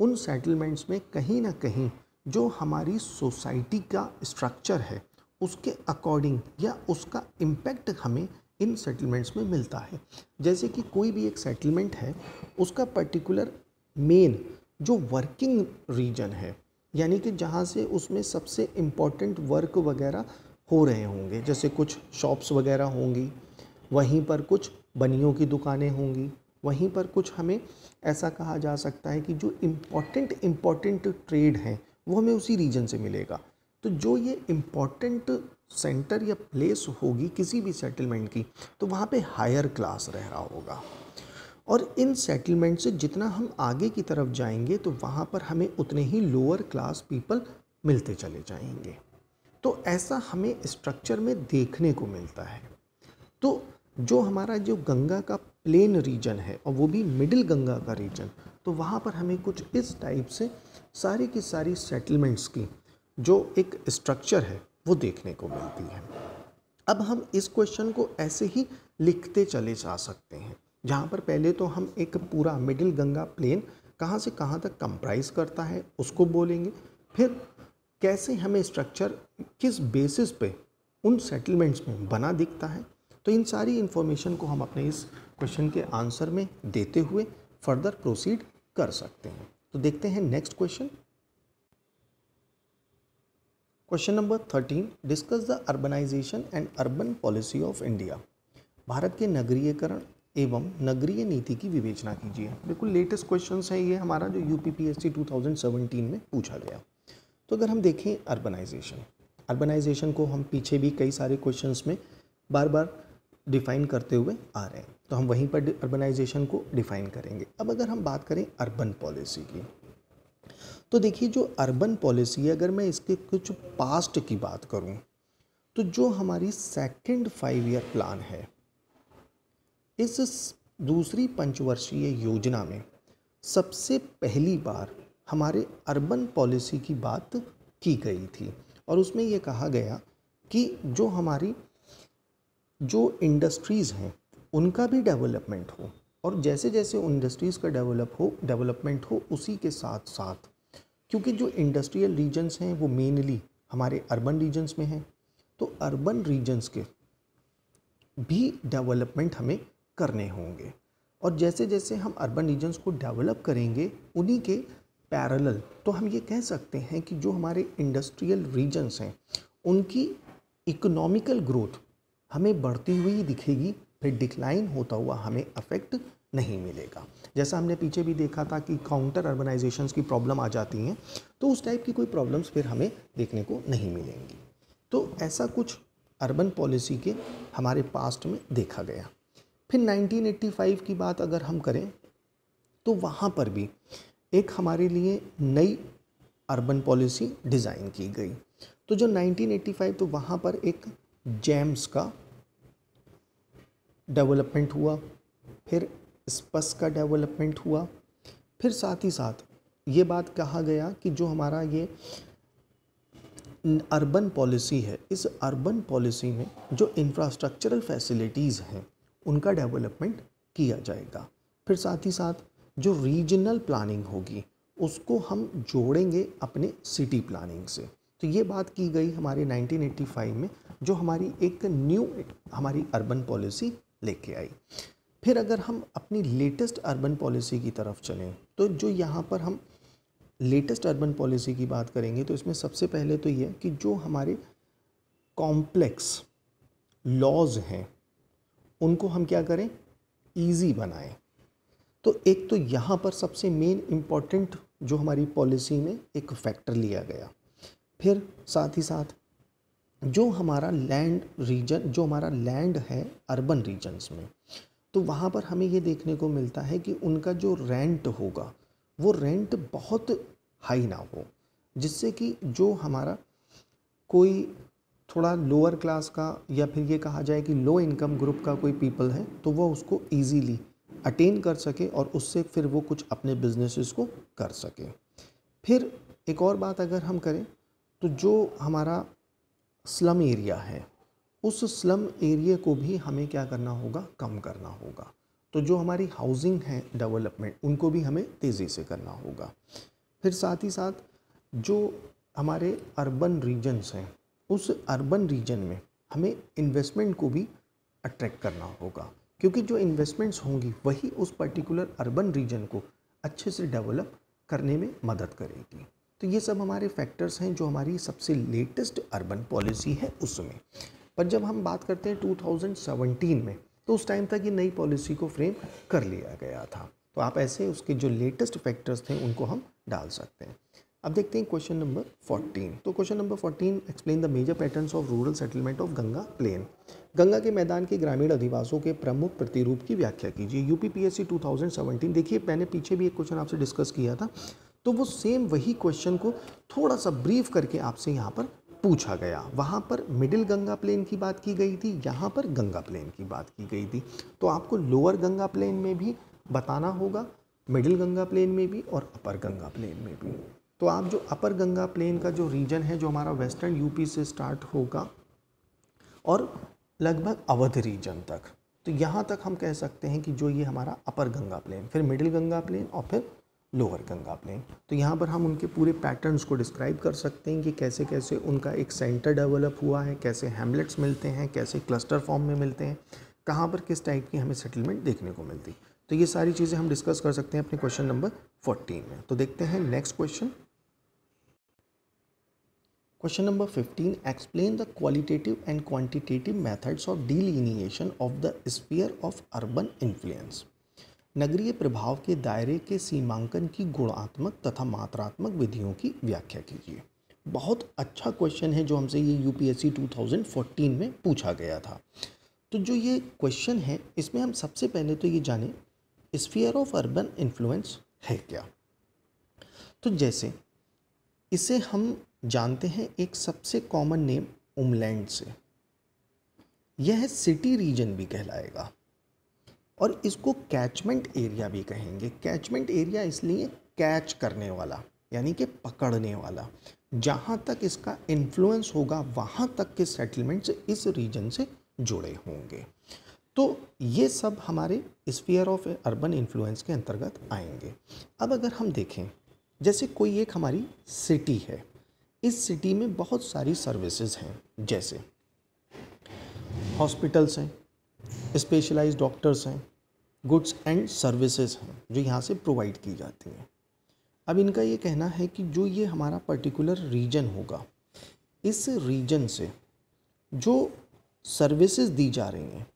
उन सेटलमेंट्स में कहीं ना कहीं जो हमारी सोसाइटी का स्ट्रक्चर है उसके अकॉर्डिंग या उसका इम्पैक्ट हमें इन सेटलमेंट्स में मिलता है जैसे कि कोई भी एक सेटलमेंट है उसका पर्टिकुलर मेन जो वर्किंग रीजन है यानी कि जहाँ से उसमें सबसे इम्पॉर्टेंट वर्क वगैरह हो रहे होंगे जैसे कुछ शॉप्स वगैरह होंगी वहीं पर कुछ बनियों की दुकानें होंगी वहीं पर कुछ हमें ऐसा कहा जा सकता है कि जो इम्पोर्टेंट इम्पॉर्टेंट ट्रेड हैं वो हमें उसी रीजन से मिलेगा तो जो ये इम्पोर्टेंट सेंटर या प्लेस होगी किसी भी सेटलमेंट की तो वहाँ पे हायर क्लास रह रहा होगा और इन सेटलमेंट से जितना हम आगे की तरफ जाएंगे तो वहाँ पर हमें उतने ही लोअर क्लास पीपल मिलते चले जाएंगे तो ऐसा हमें स्ट्रक्चर में देखने को मिलता है तो जो हमारा जो गंगा का प्लेन रीजन है और वो भी मिडिल गंगा का रीजन तो वहाँ पर हमें कुछ इस टाइप से सारी की सारी सेटलमेंट्स की जो एक स्ट्रक्चर है वो देखने को मिलती है अब हम इस क्वेश्चन को ऐसे ही लिखते चले जा सकते हैं जहाँ पर पहले तो हम एक पूरा मिडिल गंगा प्लेन कहाँ से कहाँ तक कंप्राइज करता है उसको बोलेंगे फिर कैसे हमें स्ट्रक्चर किस बेसिस पे उन सेटलमेंट्स में बना दिखता है तो इन सारी इन्फॉर्मेशन को हम अपने इस क्वेश्चन के आंसर में देते हुए फर्दर प्रोसीड कर सकते हैं तो देखते हैं next question question number thirteen discuss the urbanisation and urban policy of India Bharat के नगरीयकरण एवं नगरीय नीति की विवेचना कीजिए बिल्कुल लेटेस्ट क्वेश्चन है ये हमारा जो U P P S C two thousand seventeen में पूछा गया तो अगर हम देखें अर्बनाइजेशन अर्बनाइजेशन को हम पीछे भी कई सारे क्वेश्चंस में बार बार डिफाइन करते हुए आ रहे हैं तो हम वहीं पर अर्बनाइजेशन को डिफाइन करेंगे अब अगर हम बात करें अर्बन पॉलिसी की तो देखिए जो अर्बन पॉलिसी है अगर मैं इसके कुछ पास्ट की बात करूं तो जो हमारी सेकंड फाइव ईयर प्लान है इस दूसरी पंचवर्षीय योजना में सबसे पहली बार हमारे अर्बन पॉलिसी की बात की गई थी और उसमें ये कहा गया कि जो हमारी जो इंडस्ट्रीज़ हैं उनका भी डेवलपमेंट हो और जैसे जैसे इंडस्ट्रीज़ का डेवलप हो डेवलपमेंट हो उसी के साथ साथ क्योंकि जो इंडस्ट्रियल रीजन्स हैं वो मेनली हमारे अर्बन रीजन्स में हैं तो अर्बन रीजन्स के भी डेवलपमेंट हमें करने होंगे और जैसे जैसे हम अर्बन रीजन्स को डेवलप करेंगे उन्हीं के पैरेलल तो हम ये कह सकते हैं कि जो हमारे इंडस्ट्रियल रीजन्स हैं उनकी इकोनॉमिकल ग्रोथ हमें बढ़ती हुई दिखेगी फिर डिक्लाइन होता हुआ हमें अफेक्ट नहीं मिलेगा जैसा हमने पीछे भी देखा था कि काउंटर अर्बनाइजेशन की प्रॉब्लम आ जाती हैं तो उस टाइप की कोई प्रॉब्लम्स फिर हमें देखने को नहीं मिलेंगी तो ऐसा कुछ अर्बन पॉलिसी के हमारे पास्ट में देखा गया फिर 1985 की बात अगर हम करें तो वहाँ पर भी एक हमारे लिए नई अर्बन पॉलिसी डिज़ाइन की गई तो जो 1985 तो वहाँ पर एक जेम्स का डेवलपमेंट हुआ फिर स्पस का डेवलपमेंट हुआ फिर साथ ही साथ ये बात कहा गया कि जो हमारा ये अर्बन पॉलिसी है इस अर्बन पॉलिसी में जो इंफ्रास्ट्रक्चरल फैसिलिटीज़ हैं उनका डेवलपमेंट किया जाएगा फिर साथ ही साथ जो रीजनल प्लानिंग होगी उसको हम जोड़ेंगे अपने सिटी प्लानिंग से तो ये बात की गई हमारे 1985 में जो हमारी एक न्यू हमारी अर्बन पॉलिसी लेके आई फिर अगर हम अपनी लेटेस्ट अर्बन पॉलिसी की तरफ चलें तो जो यहाँ पर हम लेटेस्ट अर्बन पॉलिसी की बात करेंगे तो इसमें सबसे पहले तो ये कि जो हमारे कॉम्प्लेक्स लॉज हैं उनको हम क्या करें ईजी बनाएं तो एक तो यहाँ पर सबसे मेन इम्पॉर्टेंट जो हमारी पॉलिसी में एक फैक्टर लिया गया फिर साथ ही साथ जो हमारा लैंड रीजन जो हमारा लैंड है अर्बन रीजन्स में तो वहाँ पर हमें ये देखने को मिलता है कि उनका जो रेंट होगा वो रेंट बहुत हाई ना हो जिससे कि जो हमारा कोई थोड़ा लोअर क्लास का या फिर ये कहा जाए कि लो इनकम ग्रुप का कोई पीपल है तो वह उसको ईजीली अटेन कर सके और उससे फिर वो कुछ अपने बिजनेसेस को कर सके फिर एक और बात अगर हम करें तो जो हमारा स्लम एरिया है उस स्लम एरिया को भी हमें क्या करना होगा कम करना होगा तो जो हमारी हाउसिंग है डेवलपमेंट उनको भी हमें तेज़ी से करना होगा फिर साथ ही साथ जो हमारे अर्बन रीजन्स हैं उस अर्बन रीजन में हमें इन्वेस्टमेंट को भी अट्रैक्ट करना होगा क्योंकि जो इन्वेस्टमेंट्स होंगी वही उस पर्टिकुलर अर्बन रीजन को अच्छे से डेवलप करने में मदद करेगी तो ये सब हमारे फैक्टर्स हैं जो हमारी सबसे लेटेस्ट अर्बन पॉलिसी है उसमें पर जब हम बात करते हैं 2017 में तो उस टाइम तक ये नई पॉलिसी को फ्रेम कर लिया गया था तो आप ऐसे उसके जो लेटेस्ट फैक्टर्स थे उनको हम डाल सकते हैं अब देखते हैं क्वेश्चन नंबर 14 तो question number 14 explain the major patterns of rural settlement of Ganga plain Ganga के मैदान के ग्रामीण अधिवासों के प्रमुख प्रतिरूप की व्याख्या कीजिए यूपीपीएससी 2017 देखिए मैंने पीछे भी एक क्वेश्चन आपसे डिस्कस किया था तो वो सेम वही क्वेश्चन को थोड़ा सा ब्रीफ करके आपसे यहाँ पर पूछा गया वहाँ पर मिडिल गंगा प्लेन की बात की गई थी यहाँ पर गंगा प्लेन की बात की गई थी तो आपको लोअर गंगा प्लेन में भी बताना होगा मिडिल गंगा प्लेन में भी और अपर गंगा प्लेन में भी तो आप जो अपर गंगा प्लेन का जो रीजन है जो हमारा वेस्टर्न यूपी से स्टार्ट होगा और लगभग अवध रीजन तक तो यहाँ तक हम कह सकते हैं कि जो ये हमारा अपर गंगा प्लेन फिर मिडिल गंगा प्लेन और फिर लोअर गंगा प्लेन तो यहाँ पर हम उनके पूरे पैटर्न्स को डिस्क्राइब कर सकते हैं कि कैसे कैसे उनका एक सेंटर डेवलप हुआ है कैसे हैमलेट्स मिलते हैं कैसे क्लस्टर फॉर्म में मिलते हैं कहाँ पर किस टाइप की हमें सेटलमेंट देखने को मिलती तो ये सारी चीज़ें हम डिस्कस कर सकते हैं अपने क्वेश्चन नंबर फोर्टीन में तो देखते हैं next question question number fifteen explain the qualitative and quantitative methods of delineation of the sphere of urban influence नगरीय प्रभाव के दायरे के सीमांकन की गुणात्मक तथा मात्रात्मक विधियों की व्याख्या कीजिए बहुत अच्छा क्वेश्चन है जो हमसे ये यूपीएससी 2014 में पूछा गया था तो जो ये क्वेश्चन है इसमें हम सबसे पहले तो ये जाने स्फीयर ऑफ अर्बन इन्फ्लुएंस है क्या तो जैसे इसे हम जानते हैं एक सबसे कॉमन नेम उमलैंड से यह सिटी रीजन भी कहलाएगा और इसको कैचमेंट एरिया भी कहेंगे कैचमेंट एरिया इसलिए कैच करने वाला यानी कि पकड़ने वाला जहाँ तक इसका इन्फ्लुएंस होगा वहाँ तक के सेटलमेंट्स इस रीजन से जुड़े होंगे तो ये सब हमारे स्फीयर ऑफ अर्बन इन्फ्लुएंस के अंतर्गत आएंगे अब अगर हम देखें जैसे कोई एक हमारी सिटी है इस सिटी में बहुत सारी सर्विसेज हैं जैसे हॉस्पिटल्स हैं स्पेशलाइज डॉक्टर्स हैं गुड्स एंड सर्विसेज हैं जो यहाँ से प्रोवाइड की जाती हैं अब इनका ये कहना है कि जो ये हमारा पर्टिकुलर रीजन होगा इस रीजन से जो सर्विसेज दी जा रही हैं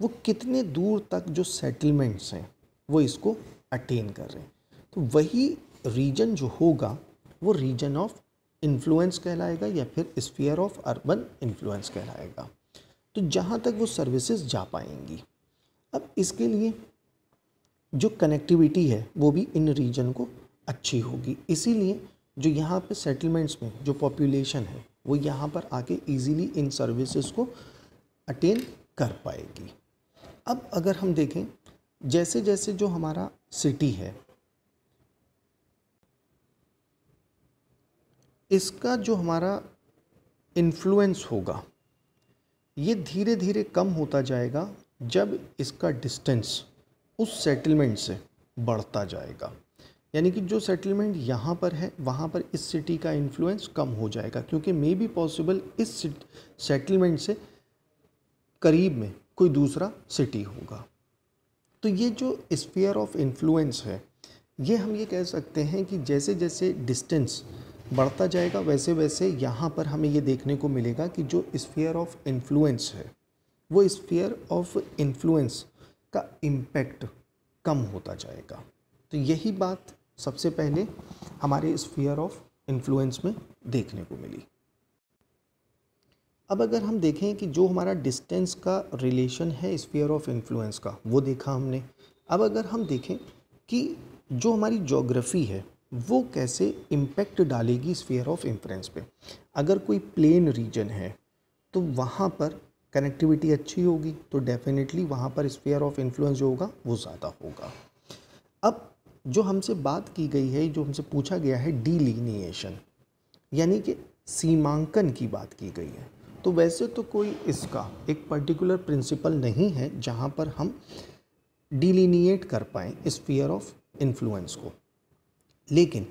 वो कितने दूर तक जो सेटलमेंट्स हैं वो इसको अटेन कर रहे हैं तो वही रीजन जो होगा वो रीजन ऑफ इन्फ्लुएंस कहलाएगा या फिर स्फीयर ऑफ अर्बन इन्फ्लुएंस कहलाएगा तो जहाँ तक वो सर्विसेज जा पाएंगी अब इसके लिए जो कनेक्टिविटी है वो भी इन रीजन को अच्छी होगी इसीलिए जो यहाँ पे सेटलमेंट्स में जो पॉपुलेशन है वो यहाँ पर आके इजीली इन सर्विसेज को अटेन कर पाएगी अब अगर हम देखें जैसे जैसे जो हमारा सिटी है इसका जो हमारा इन्फ्लुएंस होगा ये धीरे धीरे कम होता जाएगा जब इसका डिस्टेंस उस सेटलमेंट से बढ़ता जाएगा यानी कि जो सेटलमेंट यहाँ पर है वहाँ पर इस सिटी का इन्फ्लुएंस कम हो जाएगा क्योंकि मे बी पॉसिबल इस सेटलमेंट से करीब में कोई दूसरा सिटी होगा तो ये जो स्पीयर ऑफ इन्फ्लुएंस है ये हम ये कह सकते हैं कि जैसे जैसे डिस्टेंस बढ़ता जाएगा वैसे वैसे यहाँ पर हमें ये देखने को मिलेगा कि जो स्फीयर ऑफ इन्फ्लुएंस है वो स्फीयर ऑफ इन्फ्लुएंस का इम्पैक्ट कम होता जाएगा तो यही बात सबसे पहले हमारे इस फियर ऑफ इन्फ्लुएंस में देखने को मिली अब अगर हम देखें कि जो हमारा डिस्टेंस का रिलेशन है स्पीयर ऑफ इन्फ्लुएंस का वो देखा हमने अब अगर हम देखें कि जो हमारी जोग्राफ़ी है वो कैसे इम्पैक्ट डालेगी स्पीयर ऑफ इन्फ्लुएंस पे अगर कोई प्लेन रीजन है तो वहाँ पर कनेक्टिविटी अच्छी होगी तो डेफिनेटली वहाँ पर स्पेयर ऑफ इन्फ्लुएंस जो होगा वो ज़्यादा होगा अब जो हमसे बात की गई है जो हमसे पूछा गया है डीलिनिएशन यानी कि सीमांकन की बात की गई है तो वैसे तो कोई इसका एक पर्टिकुलर प्रिंसिपल नहीं है जहाँ पर हम डिलीनिएट कर पाएँ स्पीयर ऑफ इन्फ्लुएंस को लेकिन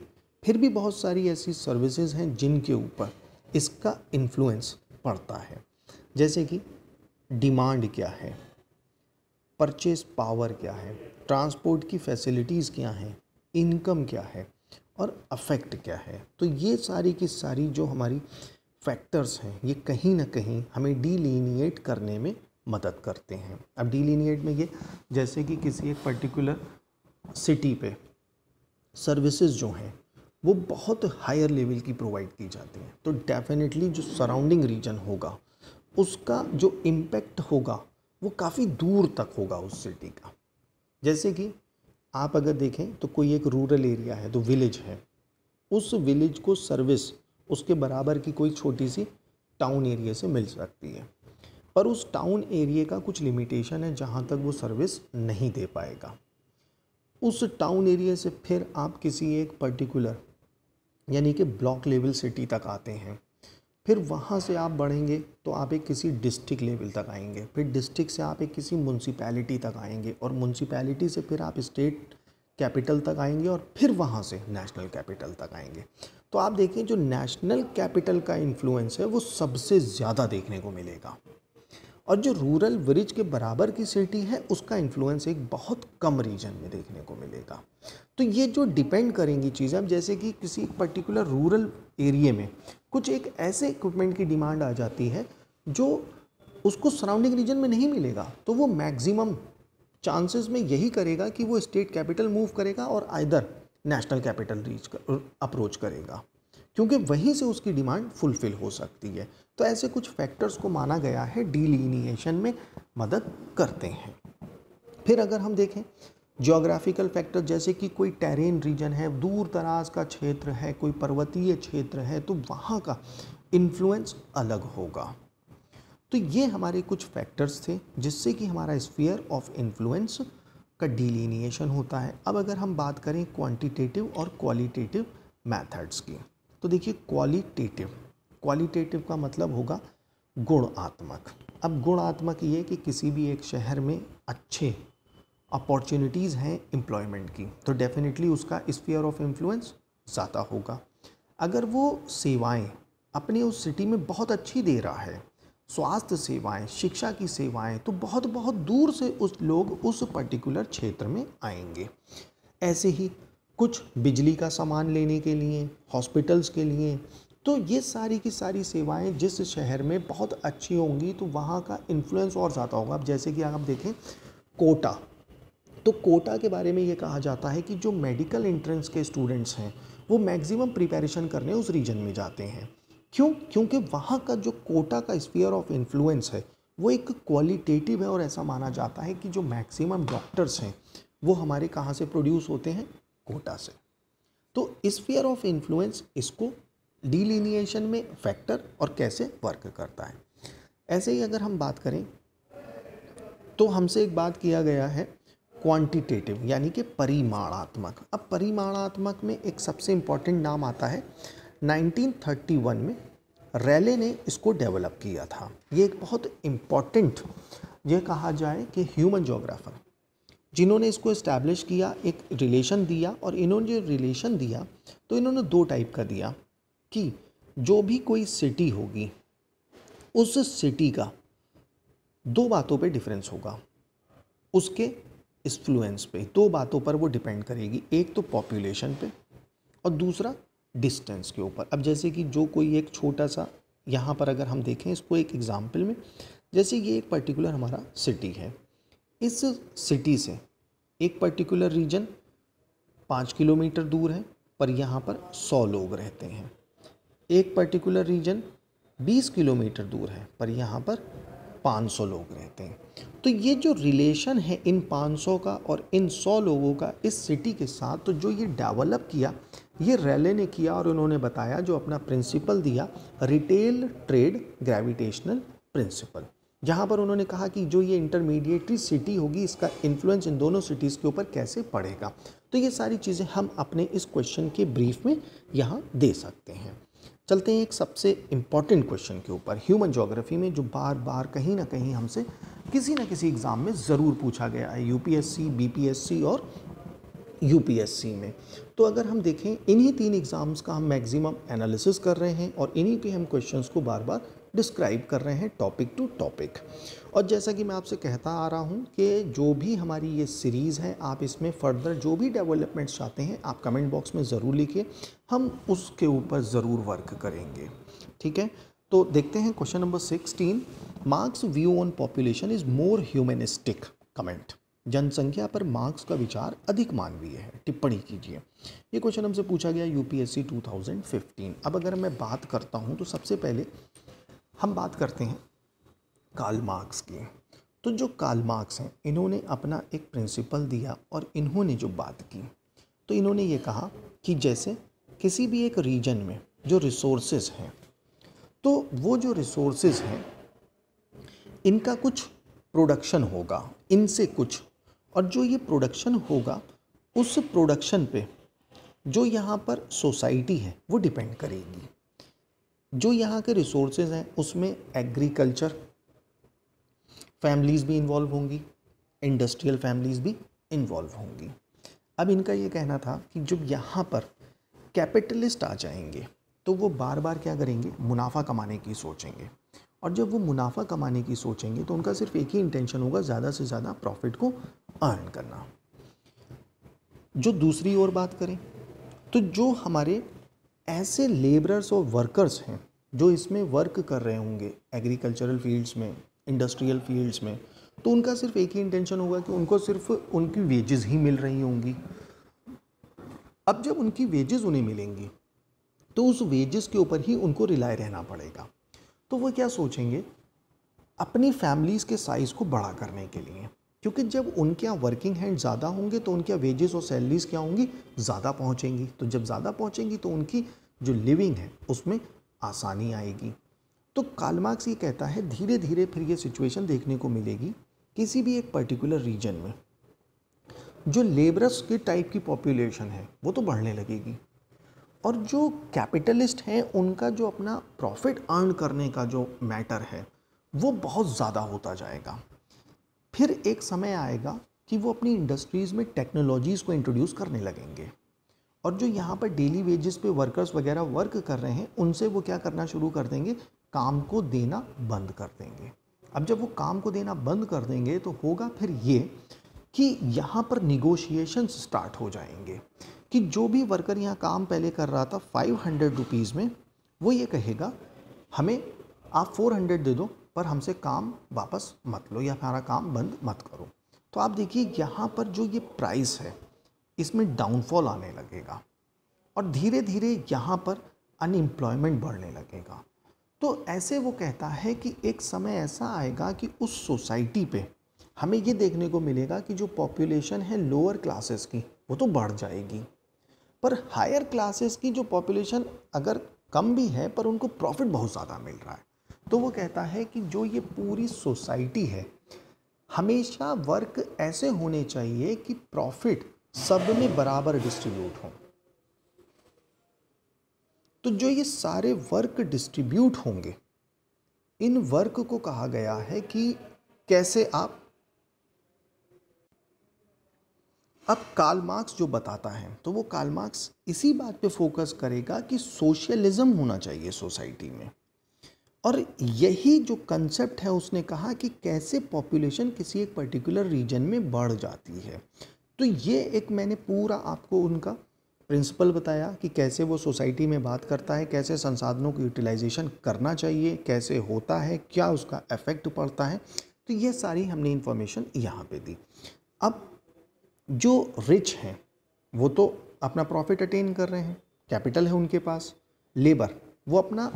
फिर भी बहुत सारी ऐसी सर्विसेज हैं जिनके ऊपर इसका इन्फ्लुएंस पड़ता है जैसे कि डिमांड क्या है परचेज पावर क्या है ट्रांसपोर्ट की फैसिलिटीज़ क्या हैं इनकम क्या है और अफेक्ट क्या है तो ये सारी की सारी जो हमारी फैक्टर्स हैं ये कहीं ना कहीं हमें डीलिनिएट करने में मदद करते हैं अब डीलिनिएट में ये जैसे कि किसी एक पर्टिकुलर सिटी पे सर्विसेज जो हैं वो बहुत हायर लेवल की प्रोवाइड की जाती हैं तो डेफिनेटली जो सराउंडिंग रीजन होगा उसका जो इम्पैक्ट होगा वो काफ़ी दूर तक होगा उस सिटी का जैसे कि आप अगर देखें तो कोई एक रूरल एरिया है तो विलेज है उस विलेज को सर्विस उसके बराबर की कोई छोटी सी टाउन एरिया से मिल सकती है पर उस टाउन एरिए का कुछ लिमिटेशन है जहाँ तक वो सर्विस नहीं दे पाएगा उस टाउन एरिए से फिर आप किसी एक पर्टिकुलर यानी कि ब्लॉक लेवल सिटी तक आते हैं फिर वहाँ से आप बढ़ेंगे तो आप एक किसी डिस्ट्रिक्ट लेवल तक आएंगे फिर डिस्ट्रिक्ट से आप एक किसी म्यूनसिपैलिटी तक आएंगे और म्यूनसिपैलिटी से फिर आप स्टेट कैपिटल तक आएंगे और फिर वहाँ से नेशनल कैपिटल तक आएंगे तो आप देखिए जो नेशनल कैपिटल का इन्फ्लुएंस है वो सबसे ज़्यादा देखने को मिलेगा और जो रूरल ब्रिज के बराबर की सिटी है उसका इन्फ्लुएंस एक बहुत कम रीजन में देखने को मिलेगा तो ये जो डिपेंड करेंगी चीज़ें अब जैसे कि किसी पर्टिकुलर रूरल एरिए में कुछ एक ऐसे इक्विपमेंट की डिमांड आ जाती है जो उसको सराउंडिंग रीजन में नहीं मिलेगा तो वो मैक्सिमम चांसेस में यही करेगा कि वो स्टेट कैपिटल मूव करेगा और आइदर नेशनल कैपिटल रीच कर, अप्रोच करेगा क्योंकि वहीं से उसकी डिमांड फुलफ़िल हो सकती है तो ऐसे कुछ फैक्टर्स को माना गया है डीलिनिएशन में मदद करते हैं फिर अगर हम देखें जोग्राफिकल फैक्टर जैसे कि कोई टेरेन रीजन है दूर दराज का क्षेत्र है कोई पर्वतीय क्षेत्र है तो वहाँ का इन्फ्लुएंस अलग होगा तो ये हमारे कुछ फैक्टर्स थे जिससे कि हमारा स्फीयर ऑफ इन्फ्लुएंस का डिलीनिएशन होता है अब अगर हम बात करें क्वांटिटेटिव और क्वालिटेटिव मेथड्स की तो देखिए क्वालिटेटिव क्वालिटेटिव का मतलब होगा गुणात्मक अब गुणात्मक ये कि किसी भी एक शहर में अच्छे अपॉर्चुनिटीज़ हैं एम्प्लॉयमेंट की तो डेफिनेटली उसका स्पीयर ऑफ इन्फ्लुएंस ज़्यादा होगा अगर वो सेवाएं अपने उस सिटी में बहुत अच्छी दे रहा है स्वास्थ्य सेवाएं शिक्षा की सेवाएं तो बहुत बहुत दूर से उस लोग उस पर्टिकुलर क्षेत्र में आएंगे ऐसे ही कुछ बिजली का सामान लेने के लिए हॉस्पिटल्स के लिए तो ये सारी की सारी सेवाएं जिस शहर में बहुत अच्छी होंगी तो वहाँ का इन्फ्लुएंस और ज़्यादा होगा अब जैसे कि आप देखें कोटा तो कोटा के बारे में ये कहा जाता है कि जो मेडिकल एंट्रेंस के स्टूडेंट्स हैं वो मैक्सिमम प्रिपरेशन करने उस रीजन में जाते हैं क्यों क्योंकि वहाँ का जो कोटा का स्पीयर ऑफ इन्फ्लुएंस है वो एक क्वालिटेटिव है और ऐसा माना जाता है कि जो मैक्सिमम डॉक्टर्स हैं वो हमारे कहाँ से प्रोड्यूस होते हैं कोटा से तो स्फीयर ऑफ इन्फ्लुएंस इसको डीलिनिएशन में फैक्टर और कैसे वर्क करता है ऐसे ही अगर हम बात करें तो हमसे एक बात किया गया है क्वांटिटेटिव यानी कि परिमाणात्मक अब परिमाणात्मक में एक सबसे इम्पॉर्टेंट नाम आता है 1931 में रैले ने इसको डेवलप किया था ये एक बहुत इम्पॉर्टेंट ये कहा जाए कि ह्यूमन जोग्राफर जिन्होंने इसको इस्टेब्लिश किया एक रिलेशन दिया और इन्होंने जो रिलेशन दिया तो इन्होंने दो टाइप का दिया कि जो भी कोई सिटी होगी उस सिटी का दो बातों पे डिफरेंस होगा उसके इस्फ्लुएंस पे दो बातों पर वो डिपेंड करेगी एक तो पॉपुलेशन पे और दूसरा डिस्टेंस के ऊपर अब जैसे कि जो कोई एक छोटा सा यहाँ पर अगर हम देखें इसको एक एग्ज़ाम्पल में जैसे ये एक पर्टिकुलर हमारा सिटी है इस सिटी से एक पर्टिकुलर रीजन पाँच किलोमीटर दूर है पर यहाँ पर सौ लोग रहते हैं एक पर्टिकुलर रीजन बीस किलोमीटर दूर है पर यहाँ पर पाँच सौ लोग रहते हैं तो ये जो रिलेशन है इन पाँच सौ का और इन सौ लोगों का इस सिटी के साथ तो जो ये डेवलप किया ये रैले ने किया और उन्होंने बताया जो अपना प्रिंसिपल दिया रिटेल ट्रेड ग्रेविटेशनल प्रिंसिपल जहाँ पर उन्होंने कहा कि जो ये इंटरमीडिएटरी सिटी होगी इसका इन्फ्लुएंस इन दोनों सिटीज़ के ऊपर कैसे पड़ेगा तो ये सारी चीज़ें हम अपने इस क्वेश्चन के ब्रीफ में यहाँ दे सकते हैं चलते हैं एक सबसे इम्पॉर्टेंट क्वेश्चन के ऊपर ह्यूमन जोग्राफी में जो बार बार कहीं ना कहीं हमसे किसी ना किसी एग्ज़ाम में ज़रूर पूछा गया है यू पी और यू में तो अगर हम देखें इन्हीं तीन एग्ज़ाम्स का हम मैक्सिमम एनालिसिस कर रहे हैं और इन्हीं के हम क्वेश्चंस को बार बार डिस्क्राइब कर रहे हैं टॉपिक टू टॉपिक और जैसा कि मैं आपसे कहता आ रहा हूं कि जो भी हमारी ये सीरीज़ है आप इसमें फर्दर जो भी डेवलपमेंट्स चाहते हैं आप कमेंट बॉक्स में ज़रूर लिखिए हम उसके ऊपर ज़रूर वर्क करेंगे ठीक है तो देखते हैं question number sixteen Marx view on population is more humanistic comment जनसंख्या पर मार्क्स का विचार अधिक मानवीय है टिप्पणी कीजिए ये क्वेश्चन हमसे पूछा गया यूपीएससी 2015 अब अगर मैं बात करता हूँ तो सबसे पहले हम बात करते हैं काल मार्क्स की तो जो काल मार्क्स हैं इन्होंने अपना एक प्रिंसिपल दिया और इन्होंने जो बात की तो इन्होंने ये कहा कि जैसे किसी भी एक रीजन में जो रिसोर्सेज हैं तो वो जो रिसोर्सेज हैं इनका कुछ प्रोडक्शन होगा इनसे कुछ और जो ये प्रोडक्शन होगा उस प्रोडक्शन पे जो यहाँ पर सोसाइटी है वो डिपेंड करेगी जो यहाँ के रिसोर्सेज हैं उसमें एग्रीकल्चर फैमिलीज़ भी इन्वॉल्व होंगी इंडस्ट्रियल फैमिलीज़ भी इन्वॉल्व होंगी अब इनका ये कहना था कि जब यहाँ पर कैपिटलिस्ट आ जाएंगे तो वो बार बार क्या करेंगे मुनाफा कमाने की सोचेंगे और जब वो मुनाफा कमाने की सोचेंगे तो उनका सिर्फ एक ही इंटेंशन होगा ज़्यादा से ज़्यादा प्रॉफिट को अर्न करना जो दूसरी ओर बात करें तो जो हमारे ऐसे लेबरर्स और वर्कर्स हैं जो इसमें वर्क कर रहे होंगे एग्रीकल्चरल फील्ड्स में इंडस्ट्रियल फील्ड्स में तो उनका सिर्फ एक ही इंटेंशन होगा कि उनको सिर्फ उनकी वेजेस ही मिल रही होंगी अब जब उनकी वेजेस उन्हें मिलेंगी तो उस वेजेस के ऊपर ही उनको रिलाय रहना पड़ेगा तो वो क्या सोचेंगे अपनी फैमिलीज़ के साइज़ को बड़ा करने के लिए क्योंकि जब उनके यहाँ वर्किंग हैंड ज़्यादा होंगे तो उनके वेजेस और सैलरीज क्या होंगी ज़्यादा पहुँचेंगी तो जब ज़्यादा पहुँचेंगी तो उनकी जो लिविंग है उसमें आसानी आएगी तो कालमार्क्स ये कहता है धीरे धीरे फिर ये सिचुएशन देखने को मिलेगी किसी भी एक पर्टिकुलर रीजन में जो लेबरस के टाइप की पॉपुलेशन है वो तो बढ़ने लगेगी और जो कैपिटलिस्ट हैं उनका जो अपना प्रॉफिट अर्न करने का जो मैटर है वो बहुत ज़्यादा होता जाएगा फिर एक समय आएगा कि वो अपनी इंडस्ट्रीज़ में टेक्नोलॉजीज़ को इंट्रोड्यूस करने लगेंगे और जो यहाँ पर डेली वेजेस पे वर्कर्स वगैरह वर्क कर रहे हैं उनसे वो क्या करना शुरू कर देंगे काम को देना बंद कर देंगे अब जब वो काम को देना बंद कर देंगे तो होगा फिर ये कि यहाँ पर निगोशिएशन स्टार्ट हो जाएंगे कि जो भी वर्कर यहाँ काम पहले कर रहा था फाइव हंड्रेड रुपीज़ में वो ये कहेगा हमें आप फोर हंड्रेड दे दो पर हमसे काम वापस मत लो या हमारा काम बंद मत करो तो आप देखिए यहाँ पर जो ये प्राइस है इसमें डाउनफॉल आने लगेगा और धीरे धीरे यहाँ पर अनएम्प्लॉयमेंट बढ़ने लगेगा तो ऐसे वो कहता है कि एक समय ऐसा आएगा कि उस सोसाइटी पे हमें ये देखने को मिलेगा कि जो पॉपुलेशन है लोअर क्लासेस की वो तो बढ़ जाएगी पर हायर क्लासेस की जो पॉपुलेशन अगर कम भी है पर उनको प्रॉफिट बहुत ज़्यादा मिल रहा है तो वो कहता है कि जो ये पूरी सोसाइटी है हमेशा वर्क ऐसे होने चाहिए कि प्रॉफिट सब में बराबर डिस्ट्रीब्यूट हो तो जो ये सारे वर्क डिस्ट्रीब्यूट होंगे इन वर्क को कहा गया है कि कैसे आप अब काल मार्क्स जो बताता है तो वो काल मार्क्स इसी बात पे फोकस करेगा कि सोशलिज्म होना चाहिए सोसाइटी में और यही जो कंसेप्ट है उसने कहा कि कैसे पॉपुलेशन किसी एक पर्टिकुलर रीजन में बढ़ जाती है तो ये एक मैंने पूरा आपको उनका प्रिंसिपल बताया कि कैसे वो सोसाइटी में बात करता है कैसे संसाधनों को यूटिलाइजेशन करना चाहिए कैसे होता है क्या उसका इफ़ेक्ट पड़ता है तो ये सारी हमने इन्फॉर्मेशन यहाँ पे दी अब जो रिच हैं वो तो अपना प्रॉफिट अटेन कर रहे हैं कैपिटल है उनके पास लेबर वो अपना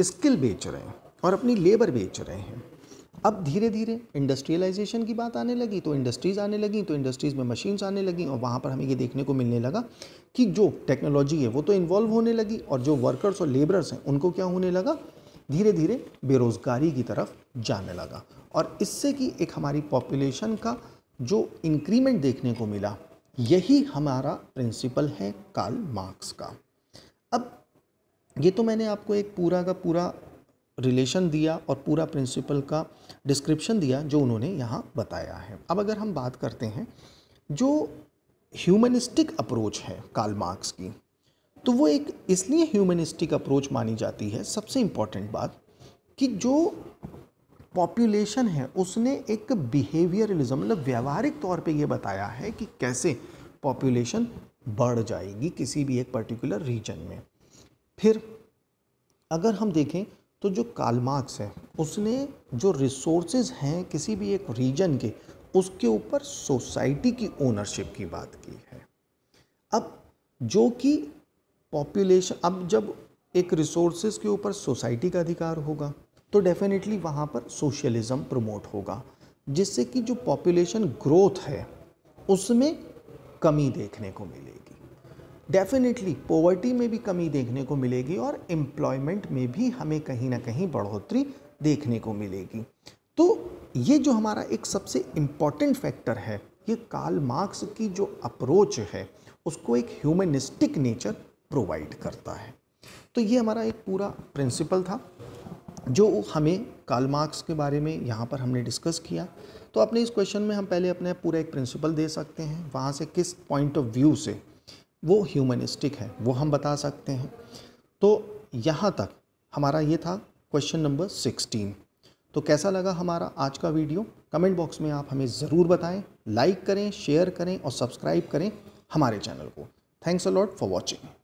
स्किल बेच रहे हैं और अपनी लेबर बेच रहे हैं अब धीरे धीरे इंडस्ट्रियलाइजेशन की बात आने लगी तो इंडस्ट्रीज़ आने लगी तो इंडस्ट्रीज़ में मशीन्स आने लगी और वहाँ पर हमें ये देखने को मिलने लगा कि जो टेक्नोलॉजी है वो तो इन्वॉल्व होने लगी और जो वर्कर्स और लेबरर्स हैं उनको क्या होने लगा धीरे धीरे बेरोज़गारी की तरफ जाने लगा और इससे कि एक हमारी पॉपुलेशन का जो इंक्रीमेंट देखने को मिला यही हमारा प्रिंसिपल है कार्ल मार्क्स का अब ये तो मैंने आपको एक पूरा का पूरा रिलेशन दिया और पूरा प्रिंसिपल का डिस्क्रिप्शन दिया जो उन्होंने यहाँ बताया है अब अगर हम बात करते हैं जो ह्यूमनिस्टिक अप्रोच है कार्ल मार्क्स की तो वो एक इसलिए ह्यूमनिस्टिक अप्रोच मानी जाती है सबसे इम्पॉर्टेंट बात कि जो पॉपुलेशन है उसने एक बिहेवियरलिज्म मतलब व्यवहारिक तौर पे ये बताया है कि कैसे पॉपुलेशन बढ़ जाएगी किसी भी एक पर्टिकुलर रीजन में फिर अगर हम देखें तो जो कालमार्क्स है उसने जो रिसोर्सेज हैं किसी भी एक रीजन के उसके ऊपर सोसाइटी की ओनरशिप की बात की है अब जो कि पॉपुलेशन अब जब एक रिसोर्सेज के ऊपर सोसाइटी का अधिकार होगा तो डेफिनेटली वहाँ पर सोशलिज़म प्रमोट होगा जिससे कि जो पॉपुलेशन ग्रोथ है उसमें कमी देखने को मिलेगी डेफिनेटली पोवर्टी में भी कमी देखने को मिलेगी और एम्प्लॉयमेंट में भी हमें कहीं ना कहीं बढ़ोतरी देखने को मिलेगी तो ये जो हमारा एक सबसे इम्पॉर्टेंट फैक्टर है ये काल मार्क्स की जो अप्रोच है उसको एक ह्यूमनिस्टिक नेचर प्रोवाइड करता है तो ये हमारा एक पूरा प्रिंसिपल था जो हमें काल मार्क्स के बारे में यहाँ पर हमने डिस्कस किया तो अपने इस क्वेश्चन में हम पहले अपने पूरा एक प्रिंसिपल दे सकते हैं वहाँ से किस पॉइंट ऑफ व्यू से वो ह्यूमनिस्टिक है वो हम बता सकते हैं तो यहाँ तक हमारा ये था क्वेश्चन नंबर सिक्सटीन तो कैसा लगा हमारा आज का वीडियो कमेंट बॉक्स में आप हमें ज़रूर बताएं लाइक करें शेयर करें और सब्सक्राइब करें हमारे चैनल को thanks a lot for watching